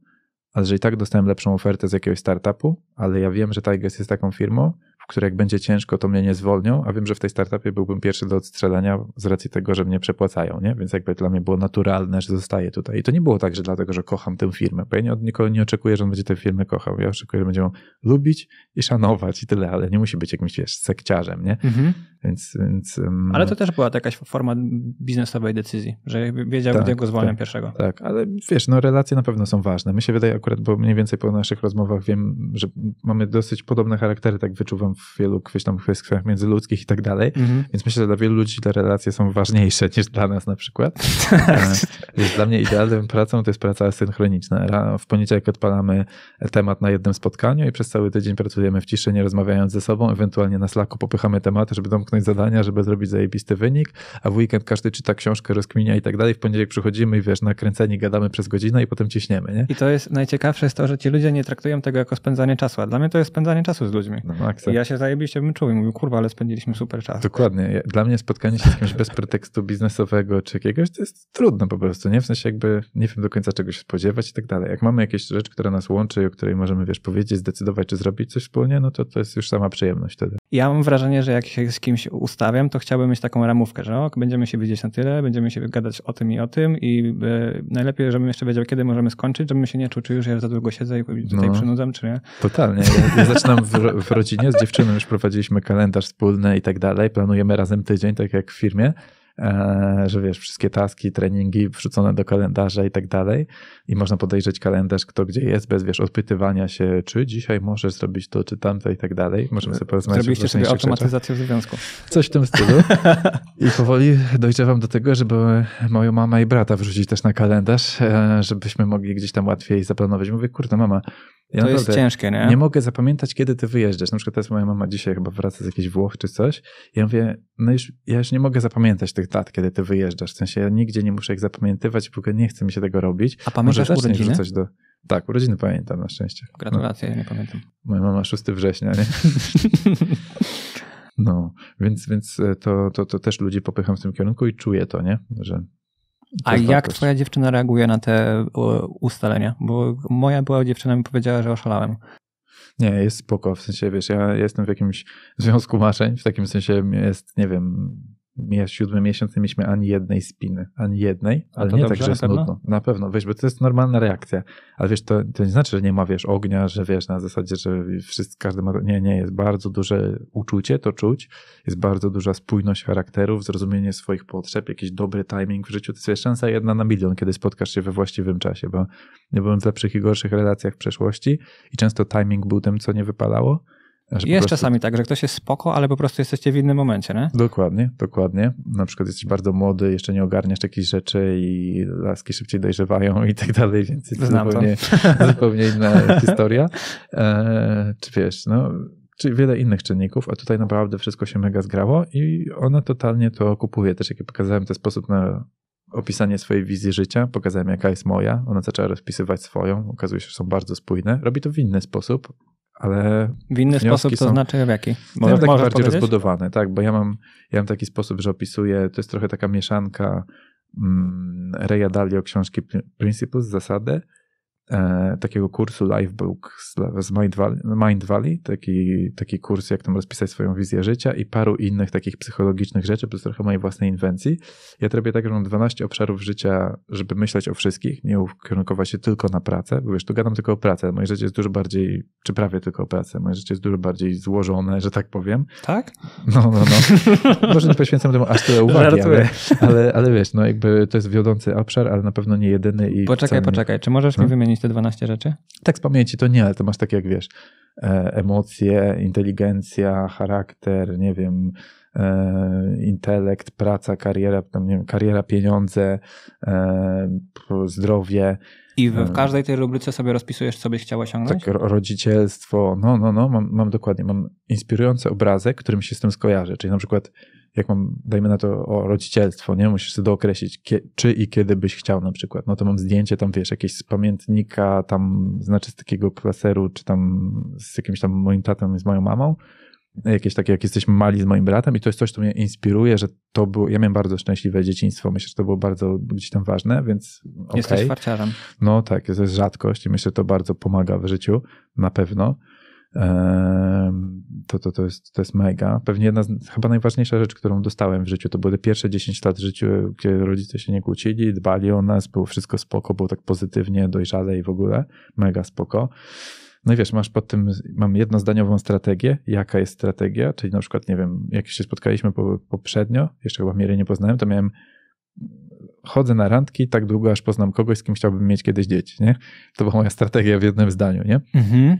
a że i tak dostałem lepszą ofertę z jakiegoś startupu, ale ja wiem, że Tigers jest taką firmą, które jak będzie ciężko, to mnie nie zwolnią, a wiem, że w tej startupie byłbym pierwszy do odstrzelenia z racji tego, że mnie przepłacają, nie? Więc jakby dla mnie było naturalne, że zostaję tutaj. I to nie było tak, że dlatego, że kocham tę firmę, bo ja nie od nikogo nie oczekuję, że on będzie tę firmę kochał. Ja oczekuję, że będzie ją lubić i szanować i tyle, ale nie musi być jakimś, wiesz, sekciarzem, nie? Mhm. Więc, więc um... Ale to też była jakaś forma biznesowej decyzji, że wiedział, tak, gdzie go zwalniam tak, pierwszego. Tak, ale wiesz, no relacje na pewno są ważne. Mi się wydaje akurat, bo mniej więcej po naszych rozmowach wiem, że mamy dosyć podobne charaktery, tak wyczuwam w wielu tam kwestiach międzyludzkich i tak dalej. Mhm. Więc myślę, że dla wielu ludzi te relacje są ważniejsze niż dla nas na przykład. Tak. Więc dla mnie idealnym pracą to jest praca asynchroniczna. w poniedziałek odpalamy temat na jednym spotkaniu i przez cały tydzień pracujemy w ciszy, nie rozmawiając ze sobą. Ewentualnie na slaku popychamy tematy, żeby domknąć zadania, żeby zrobić zajebisty wynik, a w weekend każdy czyta książkę, rozkminia i tak dalej. W poniedziałek przychodzimy i wiesz, nakręceni, gadamy przez godzinę i potem ciśniemy, nie? I to jest najciekawsze jest to, że ci ludzie nie traktują tego jako spędzanie czasu, a dla mnie to jest spędzanie czasu z ludźmi. No, no tak, ja tak się zajebiście bym czuł i mówił, kurwa, ale spędziliśmy super czas. Dokładnie. Dla mnie spotkanie się z kimś bez pretekstu biznesowego czy jakiegoś, to jest trudne po prostu, nie? W sensie jakby nie wiem do końca czego się spodziewać i tak dalej. Jak mamy jakieś rzecz, która nas łączy i o której możemy, wiesz, powiedzieć, zdecydować czy zrobić coś wspólnie, no to to jest już sama przyjemność wtedy. Ja mam wrażenie, że jak się z kimś ustawiam, to chciałbym mieć taką ramówkę, że ok, będziemy się widzieć na tyle, będziemy się gadać o tym i o tym i e, najlepiej, żebym jeszcze wiedział, kiedy możemy skończyć, żebym się nie czuł, czy już ja za długo siedzę i tutaj no. przynudzam, czy nie. Totalnie. Ja, ja zaczynam w, w, rodzinie, z dziewczyną już prowadziliśmy kalendarz wspólny i tak dalej, planujemy razem tydzień, tak jak w firmie E, że wiesz, wszystkie taski, treningi wrzucone do kalendarza i tak dalej i można podejrzeć kalendarz, kto gdzie jest, bez wiesz, odpytywania się, czy dzisiaj możesz zrobić to, czy tamto i tak dalej. Możemy sobie porozmawiać Zrobiliście sobie automatyzację w związku. Coś w tym stylu. I powoli dojrzewam do tego, żeby moją mamę i brata wrzucić też na kalendarz, e, żebyśmy mogli gdzieś tam łatwiej zaplanować. Mówię, kurde mama, ja to jest ciężkie, nie? Nie mogę zapamiętać, kiedy ty wyjeżdżasz. Na przykład teraz moja mama dzisiaj chyba wraca z jakichś Włoch czy coś. Ja mówię, no już, ja już nie mogę zapamiętać tych dat, kiedy ty wyjeżdżasz. W sensie ja nigdzie nie muszę ich zapamiętywać, bo nie chce mi się tego robić. A pamiętasz Może urodziny? do... Tak, urodziny pamiętam na szczęście. No. Gratulacje, no. ja nie pamiętam. Moja mama 6 września, nie? no, więc, więc e, to, to, to też ludzi popycham w tym kierunku i czuję to, nie? Że a jak twoja dziewczyna reaguje na te ustalenia? Bo moja była dziewczyna mi powiedziała, że oszalałem. Nie, jest spoko, w sensie, wiesz, ja jestem w jakimś związku marzeń, w takim sensie jest, nie wiem, siódmy miesiąc nie mieliśmy ani jednej spiny, ani jednej, ale nie tak, że jest nudno. Na pewno, wiesz, bo to jest normalna reakcja. Ale wiesz, to, to nie znaczy, że nie ma, wiesz, ognia, że wiesz, na zasadzie, że wszyscy, każdy ma, nie, nie, jest bardzo duże uczucie, to czuć, jest bardzo duża spójność charakterów, zrozumienie swoich potrzeb, jakiś dobry timing w życiu, to jest szansa jedna na milion, kiedy spotkasz się we właściwym czasie, bo ja byłem w lepszych i gorszych relacjach w przeszłości i często timing był tym, co nie wypalało, jest prostu... czasami tak, że ktoś jest spoko, ale po prostu jesteście w innym momencie, nie? Dokładnie, dokładnie. Na przykład jesteś bardzo młody, jeszcze nie ogarniasz takich rzeczy i laski szybciej dojrzewają i tak dalej, więc jest Znam zupełnie, zupełnie inna historia. E, czy wiesz, no czy wiele innych czynników, a tutaj naprawdę wszystko się mega zgrało i ona totalnie to kupuje. Też jak pokazałem ten sposób na opisanie swojej wizji życia, pokazałem jaka jest moja, ona zaczęła rozpisywać swoją, okazuje się, że są bardzo spójne. Robi to w inny sposób, ale. W inny sposób to są, znaczy w jaki? Może taki tak bardziej powiedzieć? rozbudowany, tak, bo ja mam, ja mam taki sposób, że opisuję, to jest trochę taka mieszanka mm, Reya Dalio książki Principles, zasady e, takiego kursu Lifebook z, z Mind Valley, Mind Valley, taki, taki kurs, jak tam rozpisać swoją wizję życia i paru innych takich psychologicznych rzeczy, plus trochę mojej własnej inwencji. Ja to robię tak, że mam 12 obszarów życia, żeby myśleć o wszystkich, nie ukierunkować się tylko na pracę, bo wiesz, tu gadam tylko o pracę, moje życie jest dużo bardziej, czy prawie tylko o pracę, moje życie jest dużo bardziej złożone, że tak powiem. Tak? No, no, no. Może nie poświęcam temu aż tyle uwagi, ale, ale, ale wiesz, no jakby to jest wiodący obszar, ale na pewno nie jedyny i Poczekaj, poczekaj, czy możesz no? mi wymienić te 12 rzeczy? Tak z pamięci to nie, ale to masz tak jak wiesz, e, emocje, inteligencja, charakter, nie wiem, e, intelekt, praca, kariera, nie wiem, kariera, pieniądze, e, zdrowie. I w, w, każdej tej rubryce sobie rozpisujesz, co byś chciał osiągnąć? Tak, rodzicielstwo, no, no, no, mam, mam dokładnie, mam inspirujący obrazek, którym się z tym skojarzy, czyli na przykład jak mam, dajmy na to o rodzicielstwo, nie? Musisz sobie dookreślić, kie, czy i kiedy byś chciał na przykład. No to mam zdjęcie tam, wiesz, jakieś z pamiętnika, tam, znaczy z takiego klaseru, czy tam z jakimś tam moim tatą z moją mamą. Jakieś takie, jak jesteśmy mali z moim bratem i to jest coś, co mnie inspiruje, że to było, ja miałem bardzo szczęśliwe dzieciństwo, myślę, że to było bardzo gdzieś tam ważne, więc okay. Jesteś farciarzem. No tak, to jest rzadkość i myślę, że to bardzo pomaga w życiu, na pewno. To, to, to, jest, to jest mega. Pewnie jedna z, chyba najważniejsza rzecz, którą dostałem w życiu, to były te pierwsze 10 lat życiu, gdzie rodzice się nie kłócili, dbali o nas, było wszystko spoko, było tak pozytywnie, dojrzale i w ogóle mega spoko. No i wiesz, masz pod tym, mam jednozdaniową strategię, jaka jest strategia, czyli na przykład, nie wiem, jak się spotkaliśmy poprzednio, jeszcze chyba Miry nie poznałem, to miałem chodzę na randki tak długo, aż poznam kogoś, z kim chciałbym mieć kiedyś dzieci, nie? To była moja strategia w jednym zdaniu, nie? Mhm.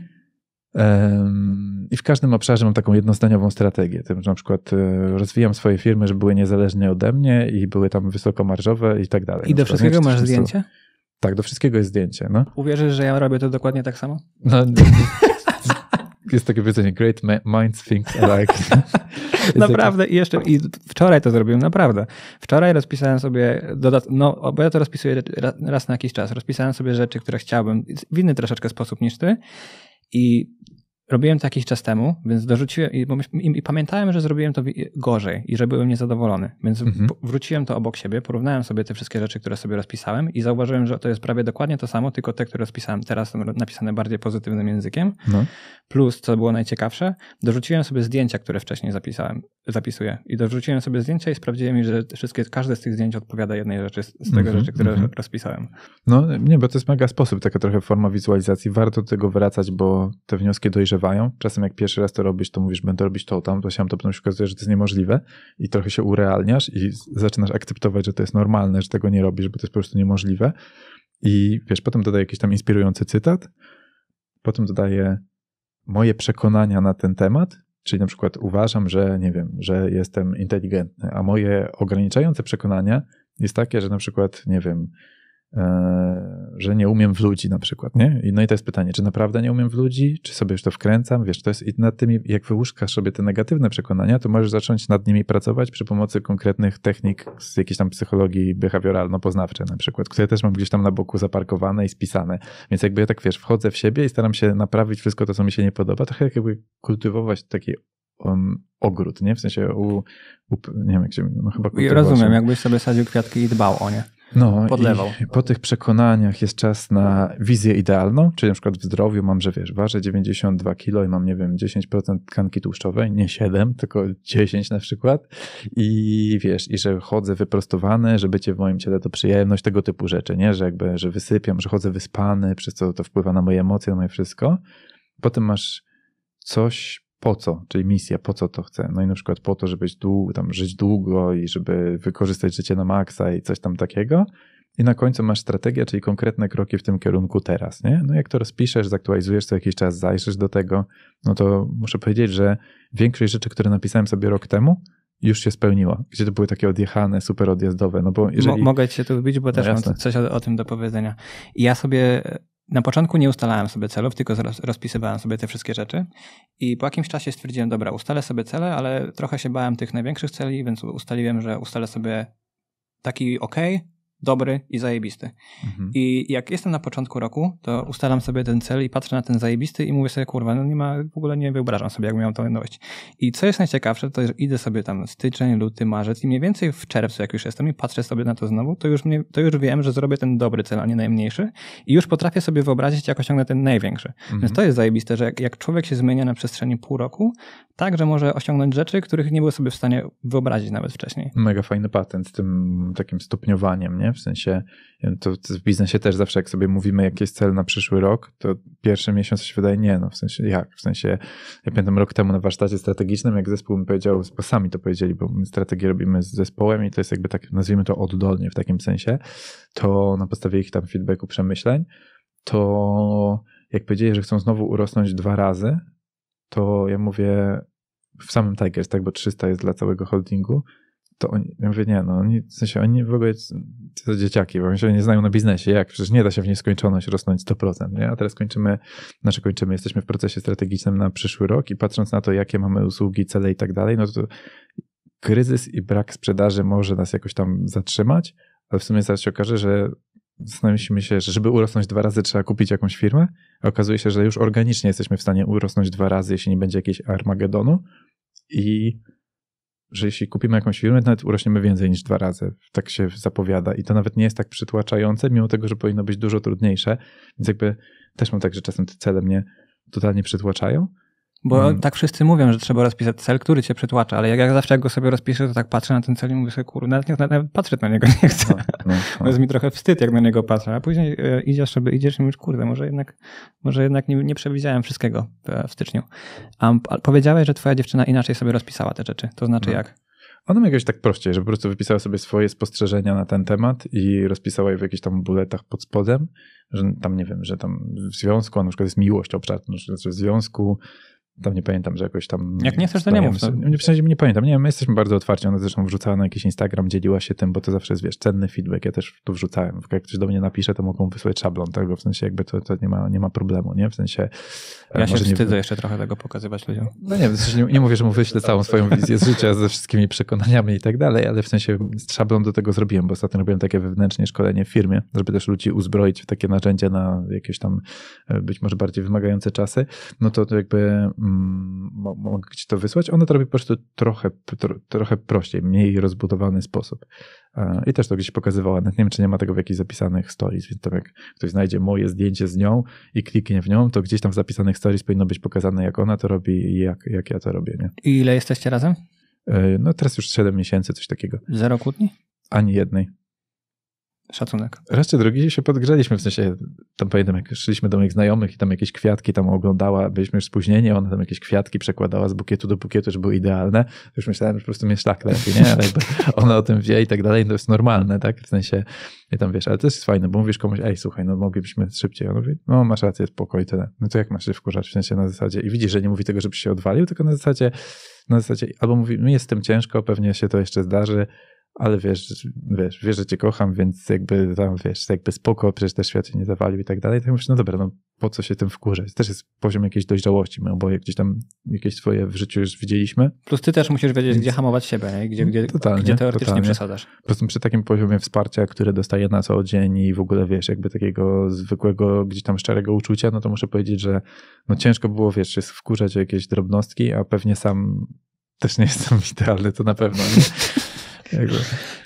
I w każdym obszarze mam taką jednozdaniową strategię, tym, że na przykład e, rozwijam swoje firmy, żeby były niezależne ode mnie i były tam wysokomarżowe i tak dalej. I do wszystkiego nie, masz wszystko... zdjęcie? Tak, do wszystkiego jest zdjęcie. No. Uwierzysz, że ja robię to dokładnie tak samo? No, jest takie powiedzenie, great minds think alike. naprawdę i jeszcze i wczoraj to zrobiłem, naprawdę. Wczoraj rozpisałem sobie, dodat no bo ja to rozpisuję raz na jakiś czas, rozpisałem sobie rzeczy, które chciałbym w inny troszeczkę sposób niż ty 伊。robiłem to jakiś czas temu, więc dorzuciłem i, i, i pamiętałem, że zrobiłem to gorzej i że byłem niezadowolony, więc mhm. wróciłem to obok siebie, porównałem sobie te wszystkie rzeczy, które sobie rozpisałem i zauważyłem, że to jest prawie dokładnie to samo, tylko te, które rozpisałem teraz są napisane bardziej pozytywnym językiem. No. Plus, co było najciekawsze, dorzuciłem sobie zdjęcia, które wcześniej zapisałem, zapisuję i dorzuciłem sobie zdjęcia i sprawdziłem, że wszystkie, każde z tych zdjęć odpowiada jednej rzeczy z tego mhm. rzeczy, które mhm. rozpisałem. No nie, bo to jest mega sposób, taka trochę forma wizualizacji. Warto do tego wracać, bo te wnioski dojrzewają Czasem jak pierwszy raz to robisz, to mówisz, będę robić to, tam, to się to potem się okazuje, że to jest niemożliwe i trochę się urealniasz i zaczynasz akceptować, że to jest normalne, że tego nie robisz, bo to jest po prostu niemożliwe. I wiesz, potem dodaję jakiś tam inspirujący cytat, potem dodaję moje przekonania na ten temat, czyli na przykład uważam, że nie wiem, że jestem inteligentny, a moje ograniczające przekonania jest takie, że na przykład, nie wiem, E, że nie umiem w ludzi na przykład, nie? No i to jest pytanie, czy naprawdę nie umiem w ludzi, czy sobie już to wkręcam, wiesz, to jest i nad tymi, jak wyłuszkasz sobie te negatywne przekonania, to możesz zacząć nad nimi pracować przy pomocy konkretnych technik z jakiejś tam psychologii behawioralno-poznawczej na przykład, które też mam gdzieś tam na boku zaparkowane i spisane, więc jakby ja tak, wiesz, wchodzę w siebie i staram się naprawić wszystko to, co mi się nie podoba, trochę jakby kultywować taki um, ogród, nie? W sensie u, u nie wiem, gdzie, no chyba kultywować. Rozumiem, jakbyś sobie sadził kwiatki i dbał o nie no, podlewał. po tych przekonaniach jest czas na wizję idealną, czyli na przykład w zdrowiu mam, że wiesz, ważę 92 kilo i mam, nie wiem, 10% tkanki tłuszczowej, nie 7, tylko 10 na przykład i wiesz, i że chodzę wyprostowany, że bycie w moim ciele to przyjemność, tego typu rzeczy, nie, że jakby, że wysypiam, że chodzę wyspany, przez co to wpływa na moje emocje, na moje wszystko. Potem masz coś po co, czyli misja, po co to chcę. No i na przykład po to, żeby dług, tam, żyć długo i żeby wykorzystać życie na maksa i coś tam takiego. I na końcu masz strategię, czyli konkretne kroki w tym kierunku teraz. Nie? No jak to rozpiszesz, zaktualizujesz co jakiś czas, zajrzysz do tego, no to muszę powiedzieć, że większość rzeczy, które napisałem sobie rok temu, już się spełniło. Gdzie to były takie odjechane, super odjazdowe. No bo jeżeli... mogę cię tu wybić, bo no też mam coś o, o, tym do powiedzenia. Ja sobie na początku nie ustalałem sobie celów, tylko rozpisywałem sobie te wszystkie rzeczy i po jakimś czasie stwierdziłem, dobra, ustalę sobie cele, ale trochę się bałem tych największych celi, więc ustaliłem, że ustalę sobie taki ok, dobry i zajebisty. Mhm. I jak jestem na początku roku, to ustalam sobie ten cel i patrzę na ten zajebisty i mówię sobie, kurwa, no nie ma, w ogóle nie wyobrażam sobie, jak miałem tą nowość. I co jest najciekawsze, to idę sobie tam styczeń, luty, marzec i mniej więcej w czerwcu, jak już jestem i patrzę sobie na to znowu, to już, mnie, to już wiem, że zrobię ten dobry cel, a nie najmniejszy i już potrafię sobie wyobrazić, jak osiągnę ten największy. Mhm. Więc to jest zajebiste, że jak, jak człowiek się zmienia na przestrzeni pół roku, tak, że może osiągnąć rzeczy, których nie był sobie w stanie wyobrazić nawet wcześniej. Mega fajny patent z tym takim stopniowaniem, nie? W sensie, to, to w biznesie też zawsze jak sobie mówimy, jaki jest cel na przyszły rok, to pierwszy miesiąc się wydaje, nie, no w sensie jak? W sensie, ja pamiętam rok temu na warsztacie strategicznym, jak zespół mi powiedział, bo sami to powiedzieli, bo my strategię robimy z zespołem i to jest jakby tak, nazwijmy to oddolnie w takim sensie, to na podstawie ich tam feedbacku, przemyśleń, to jak powiedzieli, że chcą znowu urosnąć dwa razy, to ja mówię, w samym Tigers, tak, bo 300 jest dla całego holdingu, to oni, ja mówię, nie, no oni, w sensie oni w ogóle to dzieciaki, bo się nie znają na biznesie, jak? Przecież nie da się w nieskończoność rosnąć 100%, nie? A teraz kończymy, znaczy kończymy, jesteśmy w procesie strategicznym na przyszły rok i patrząc na to, jakie mamy usługi, cele i tak dalej, no to kryzys i brak sprzedaży może nas jakoś tam zatrzymać, ale w sumie zaraz się okaże, że zastanawialiśmy się, że żeby urosnąć dwa razy trzeba kupić jakąś firmę, a okazuje się, że już organicznie jesteśmy w stanie urosnąć dwa razy, jeśli nie będzie jakiejś Armagedonu i że jeśli kupimy jakąś firmę, to nawet urośniemy więcej niż dwa razy. Tak się zapowiada i to nawet nie jest tak przytłaczające, mimo tego, że powinno być dużo trudniejsze. Więc jakby też mam tak, że czasem te cele mnie totalnie przytłaczają, bo mm. tak wszyscy mówią, że trzeba rozpisać cel, który cię przytłacza, ale jak, jak zawsze jak go sobie rozpiszę, to tak patrzę na ten cel i mówię sobie, kurde, nawet, nawet, nawet patrzeć na niego nie chcę. No, no, no. Jest mi trochę wstyd, jak na niego patrzę, a później e, idziesz sobie, idziesz i mówisz, kurde, może jednak, może jednak nie, nie przewidziałem wszystkiego e, w styczniu. A, a powiedziałeś, że twoja dziewczyna inaczej sobie rozpisała te rzeczy, to znaczy no. jak? Ona jakoś tak prościej, że po prostu wypisała sobie swoje spostrzeżenia na ten temat i rozpisała je w jakichś tam buletach pod spodem, że tam nie wiem, że tam w związku, a na przykład jest miłość obszar, że w związku tam nie pamiętam, że jakoś tam... Jak nie chcesz, to nie mówię. No. W sensie nie pamiętam, nie my jesteśmy bardzo otwarci, ona zresztą wrzucała na jakiś Instagram, dzieliła się tym, bo to zawsze jest, wiesz, cenny feedback, ja też tu wrzucałem, jak ktoś do mnie napisze, to mogą wysłać szablon tego, tak? w sensie jakby to, to nie, ma, nie ma problemu, nie? W sensie... E, ja się wstydzę nie... jeszcze trochę tego pokazywać ludziom. No nie, w sensie nie, nie mówię, że mu wyślę całą swoją wizję z życia ze wszystkimi przekonaniami i tak dalej, ale w sensie szablon do tego zrobiłem, bo ostatnio robiłem takie wewnętrzne szkolenie w firmie, żeby też ludzi uzbroić w takie narzędzia na jakieś tam e, być może bardziej wymagające czasy, no to jakby Mm, mogę ci to wysłać. Ona to robi po prostu trochę, tro, trochę prościej, mniej rozbudowany sposób. E, I też to gdzieś pokazywała. Nawet nie wiem, czy nie ma tego w jakichś zapisanych stories, więc tam jak ktoś znajdzie moje zdjęcie z nią i kliknie w nią, to gdzieś tam w zapisanych stories powinno być pokazane, jak ona to robi i jak, jak ja to robię. Nie? I ile jesteście razem? E, no teraz już 7 miesięcy, coś takiego. Zero kłótni? Ani jednej. Szacunek. Raz czy drugi się podgrzeliśmy, w sensie tam pamiętam, jak szliśmy do moich znajomych i tam jakieś kwiatki tam oglądała, byliśmy już spóźnieni, ona tam jakieś kwiatki przekładała z bukietu do bukietu, żeby były idealne. Już myślałem, że po prostu mnie szlak lepiej, nie? Ale jakby ona o tym wie i tak dalej, to jest normalne, tak? W sensie, i tam wiesz, ale to jest fajne, bo mówisz komuś, ej, słuchaj, no moglibyśmy szybciej. On mówi, no masz rację, spokój, tyle. No to jak masz się wkurzać? W sensie na zasadzie, i widzisz, że nie mówi tego, żebyś się odwalił, tylko na zasadzie, na zasadzie, albo mówi, mi jest tym ciężko, pewnie się to jeszcze zdarzy, ale wiesz, wiesz, wiesz, że cię kocham, więc jakby tam, wiesz, jakby spoko, przecież też świat się nie zawalił i tak dalej. Tak myślę, no dobra, no po co się tym wkurzać? Też jest poziom jakiejś dojrzałości, my, bo gdzieś tam jakieś swoje w życiu już widzieliśmy. Plus ty też musisz wiedzieć, więc... gdzie hamować siebie, nie? Gdzie, gdzie, totalnie, gdzie teoretycznie totalnie. przesadzasz. Po prostu przy takim poziomie wsparcia, które dostaję na co dzień i w ogóle, wiesz, jakby takiego zwykłego, gdzieś tam szczerego uczucia, no to muszę powiedzieć, że no ciężko było, wiesz, się wkurzać o jakieś drobnostki, a pewnie sam też nie jestem idealny, to na pewno. Nie?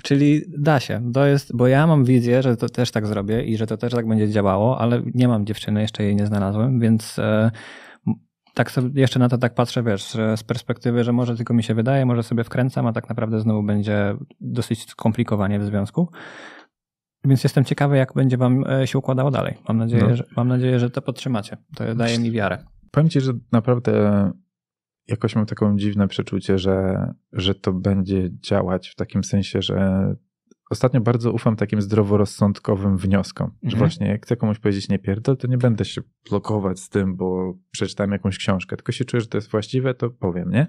Czyli da się. To jest, bo ja mam wizję, że to też tak zrobię i że to też tak będzie działało, ale nie mam dziewczyny, jeszcze jej nie znalazłem, więc e, tak sobie jeszcze na to tak patrzę, wiesz, z perspektywy, że może tylko mi się wydaje, może sobie wkręcam, a tak naprawdę znowu będzie dosyć skomplikowanie w związku. Więc jestem ciekawy, jak będzie wam e, się układało dalej. Mam nadzieję, no. że, mam nadzieję że to podtrzymacie. To daje mi wiarę. Powiem ci, że naprawdę jakoś mam taką dziwne przeczucie, że, że to będzie działać w takim sensie, że ostatnio bardzo ufam takim zdroworozsądkowym wnioskom, mhm. że właśnie jak chcę komuś powiedzieć nie pierdol, to nie będę się blokować z tym, bo przeczytałem jakąś książkę, tylko się czuję, że to jest właściwe, to powiem, nie?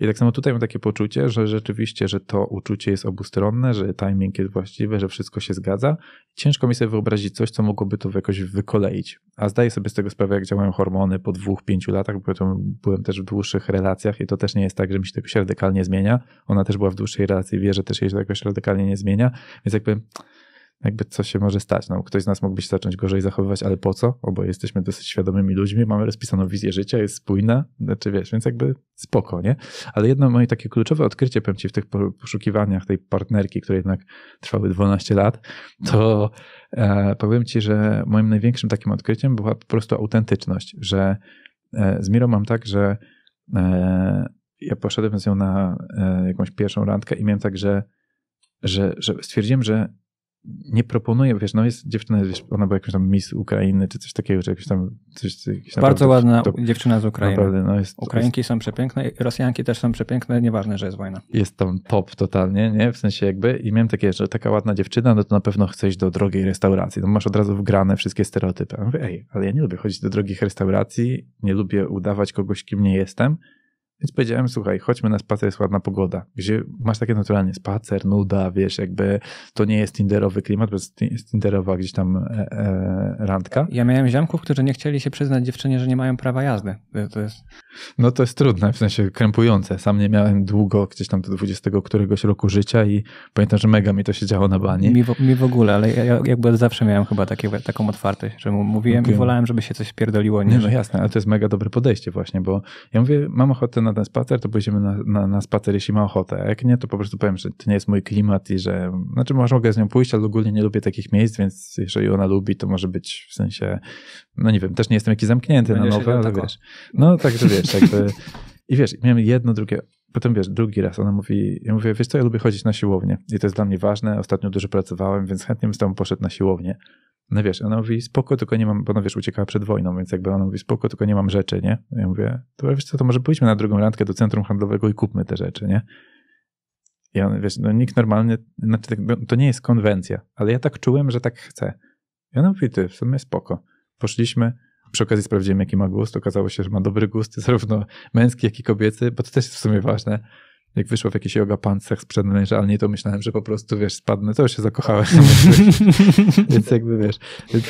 I tak samo tutaj mam takie poczucie, że rzeczywiście, że to uczucie jest obustronne, że timing jest właściwy, że wszystko się zgadza. Ciężko mi sobie wyobrazić coś, co mogłoby to jakoś wykoleić. A zdaję sobie z tego sprawę, jak działają hormony po dwóch, pięciu latach, bo to byłem też w dłuższych relacjach i to też nie jest tak, że mi się to jakoś radykalnie zmienia. Ona też była w dłuższej relacji, wie, że też jej się to jakoś radykalnie nie zmienia więc jakby, jakby co się może stać? No, ktoś z nas mógłby się zacząć gorzej zachowywać, ale po co? Oboje jesteśmy dosyć świadomymi ludźmi, mamy rozpisaną wizję życia, jest spójna, znaczy wiesz, więc jakby spoko, nie? Ale jedno moje takie kluczowe odkrycie, powiem ci, w tych poszukiwaniach tej partnerki, które jednak trwały 12 lat, to e, powiem ci, że moim największym takim odkryciem była po prostu autentyczność, że e, z miro mam tak, że e, ja poszedłem z nią na e, jakąś pierwszą randkę i miałem tak, że że, że stwierdziłem, że nie proponuję, wiesz, no jest dziewczyna, wiesz, ona była jakąś tam Miss Ukrainy, czy coś takiego, czy jakieś tam... Coś, jakieś Bardzo naprawdę, ładna to, dziewczyna z Ukrainy. Naprawdę, no jest, Ukrainki jest, są przepiękne, Rosjanki też są przepiękne, nieważne, że jest wojna. Jest tam top totalnie, nie? W sensie jakby i miałem takie, że taka ładna dziewczyna, no to na pewno chce iść do drogiej restauracji, no masz od razu wgrane wszystkie stereotypy. mówię, ej, ale ja nie lubię chodzić do drogich restauracji, nie lubię udawać kogoś, kim nie jestem, więc powiedziałem, słuchaj, chodźmy na spacer, jest ładna pogoda, gdzie masz takie naturalnie spacer, nuda, wiesz, jakby to nie jest tinderowy klimat, bo jest tinderowa gdzieś tam e, e, randka. Ja miałem ziomków, którzy nie chcieli się przyznać dziewczynie, że nie mają prawa jazdy. To jest... No to jest trudne, w sensie krępujące. Sam nie miałem długo, gdzieś tam do 20 któregoś roku życia i pamiętam, że mega mi to się działo na bani. Mi w, mi w ogóle, ale ja, jakby zawsze miałem chyba takie, taką otwartość, że mówiłem okay. i wolałem, żeby się coś pierdoliło. Nie, no jasne, ale to jest mega dobre podejście właśnie, bo ja mówię, mam ochotę na ten spacer, to pójdziemy na, na, na spacer, jeśli ma ochotę. A jak nie, to po prostu powiem, że to nie jest mój klimat i że, znaczy może mogę z nią pójść, ale ogólnie nie lubię takich miejsc, więc jeżeli ona lubi, to może być w sensie, no nie wiem, też nie jestem jakiś zamknięty na nowe, ale wiesz. No także wiesz, jakby... I wiesz, miałem jedno, drugie, potem wiesz, drugi raz ona mówi, ja mówię, wiesz co, ja lubię chodzić na siłownię i to jest dla mnie ważne, ostatnio dużo pracowałem, więc chętnie bym z tobą poszedł na siłownię no wiesz, ona mówi spoko, tylko nie mam, bo ona wiesz, uciekała przed wojną, więc jakby ona mówi spoko, tylko nie mam rzeczy, nie? Ja mówię, to wiesz co, to może pójdźmy na drugą randkę do centrum handlowego i kupmy te rzeczy, nie? I on, wiesz, no nikt normalny, znaczy tak, no, to nie jest konwencja, ale ja tak czułem, że tak chcę. I ona mówi, ty, w sumie spoko. Poszliśmy, przy okazji sprawdziłem, jaki ma gust, okazało się, że ma dobry gust, zarówno męski, jak i kobiecy, bo to też jest w sumie ważne, jak wyszło w jakichś yoga pantsach z przedmierzalni, to myślałem, że po prostu, wiesz, spadnę, to już się zakochałem. więc jakby, wiesz,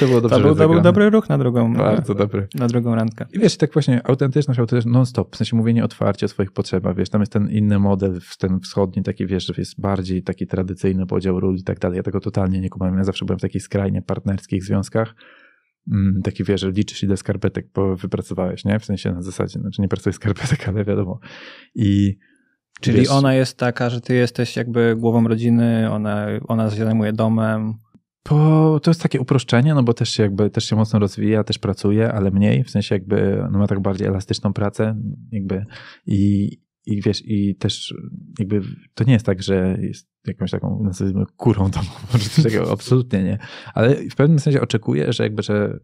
to było dobrze To był, to był dobry ruch na drugą. Bardzo dobry. Na drugą randkę. I wiesz, tak właśnie autentyczność, autentyczność non-stop, w sensie mówienie otwarcie o swoich potrzebach, wiesz, tam jest ten inny model, ten wschodni taki, wiesz, jest bardziej taki tradycyjny podział ról i tak dalej. Ja tego totalnie nie kumam. Ja zawsze byłem w takich skrajnie partnerskich związkach, mm, taki wiesz, że liczysz ile skarpetek wypracowałeś, nie? W sensie na zasadzie, znaczy nie pracujesz skarpetek, ale wiadomo. I Czyli ona jest taka, że ty jesteś jakby głową rodziny, ona, ona zajmuje domem. Po, to jest takie uproszczenie, no bo też się jakby też się mocno rozwija, też pracuje, ale mniej, w sensie jakby no ma tak bardziej elastyczną pracę, jakby i, i wiesz, i też jakby to nie jest tak, że jest jakąś taką nazwijmy kurą domową, czy coś takiego, absolutnie nie. Ale w pewnym sensie oczekuję, że jakby, że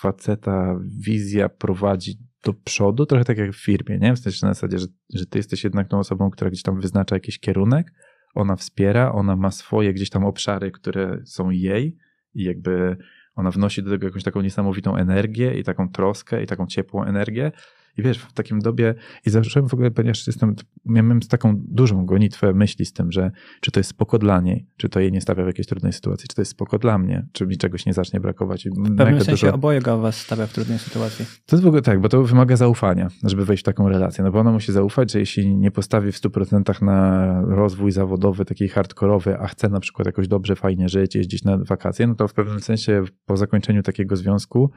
faceta wizja prowadzi do przodu, trochę tak jak w firmie, nie? W sensie na zasadzie, że, że ty jesteś jednak tą osobą, która gdzieś tam wyznacza jakiś kierunek, ona wspiera, ona ma swoje gdzieś tam obszary, które są jej i jakby ona wnosi do tego jakąś taką niesamowitą energię i taką troskę i taką ciepłą energię, i wiesz, w takim dobie, i zacząłem w ogóle, ponieważ jestem, miałem taką dużą gonitwę myśli z tym, że czy to jest spoko dla niej, czy to jej nie stawia w jakiejś trudnej sytuacji, czy to jest spoko dla mnie, czy mi czegoś nie zacznie brakować. w pewnym sensie dużo... go was stawia w trudnej sytuacji. To jest w ogóle tak, bo to wymaga zaufania, żeby wejść w taką relację, no bo ona musi zaufać, że jeśli nie postawi w 100% na rozwój zawodowy, taki hardkorowy, a chce na przykład jakoś dobrze, fajnie żyć, jeździć na wakacje, no to w pewnym sensie po zakończeniu takiego związku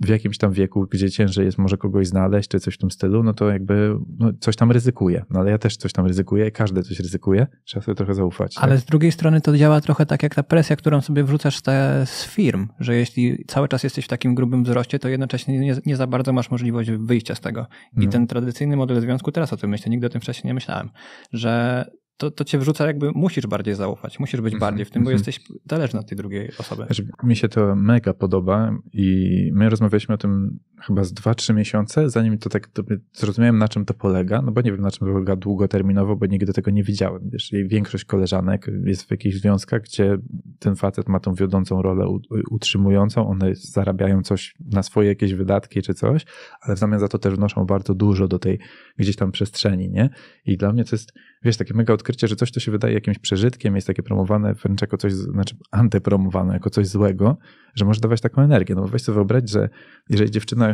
w jakimś tam wieku, gdzie ciężej jest może kogoś znaleźć, czy coś w tym stylu, no to jakby no coś tam ryzykuje. No ale ja też coś tam ryzykuję, każdy coś ryzykuje, trzeba sobie trochę zaufać. Tak? Ale tak? z drugiej strony to działa trochę tak jak ta presja, którą sobie wrzucasz te, z firm, że jeśli cały czas jesteś w takim grubym wzroście, to jednocześnie nie, nie za bardzo masz możliwość wyjścia z tego. I no. ten tradycyjny model związku, teraz o tym myślę, nigdy o tym wcześniej nie myślałem, że to, to cię wrzuca jakby, musisz bardziej zaufać, musisz być mhm, bardziej w tym, bo mhm. jesteś zależny od tej drugiej osoby. Wiesz, mi się to mega podoba i my rozmawialiśmy o tym chyba z 2-3 miesiące, zanim to tak to zrozumiałem, na czym to polega, no bo nie wiem, na czym to polega długoterminowo, bo nigdy tego nie widziałem. Wiesz, większość koleżanek jest w jakichś związkach, gdzie ten facet ma tą wiodącą rolę utrzymującą, one zarabiają coś na swoje jakieś wydatki czy coś, ale w zamian za to też wnoszą bardzo dużo do tej gdzieś tam przestrzeni, nie? I dla mnie to jest, wiesz, takie mega odkrycie, że coś, to się wydaje jakimś przeżytkiem, jest takie promowane wręcz jako coś, znaczy antypromowane, jako coś złego, że może dawać taką energię. No bo weź sobie wyobraź, że jeżeli dziewczyna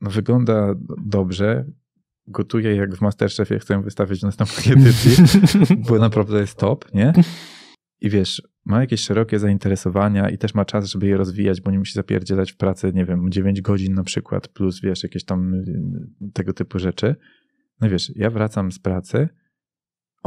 no, wygląda dobrze, gotuje jak w Masterchefie, chcę ją wystawić w następnej edycji, bo naprawdę jest top, nie? I wiesz, ma jakieś szerokie zainteresowania i też ma czas, żeby je rozwijać, bo nie musi zapierdzielać w pracy, nie wiem, 9 godzin na przykład, plus wiesz, jakieś tam y, tego typu rzeczy. No wiesz, ja wracam z pracy,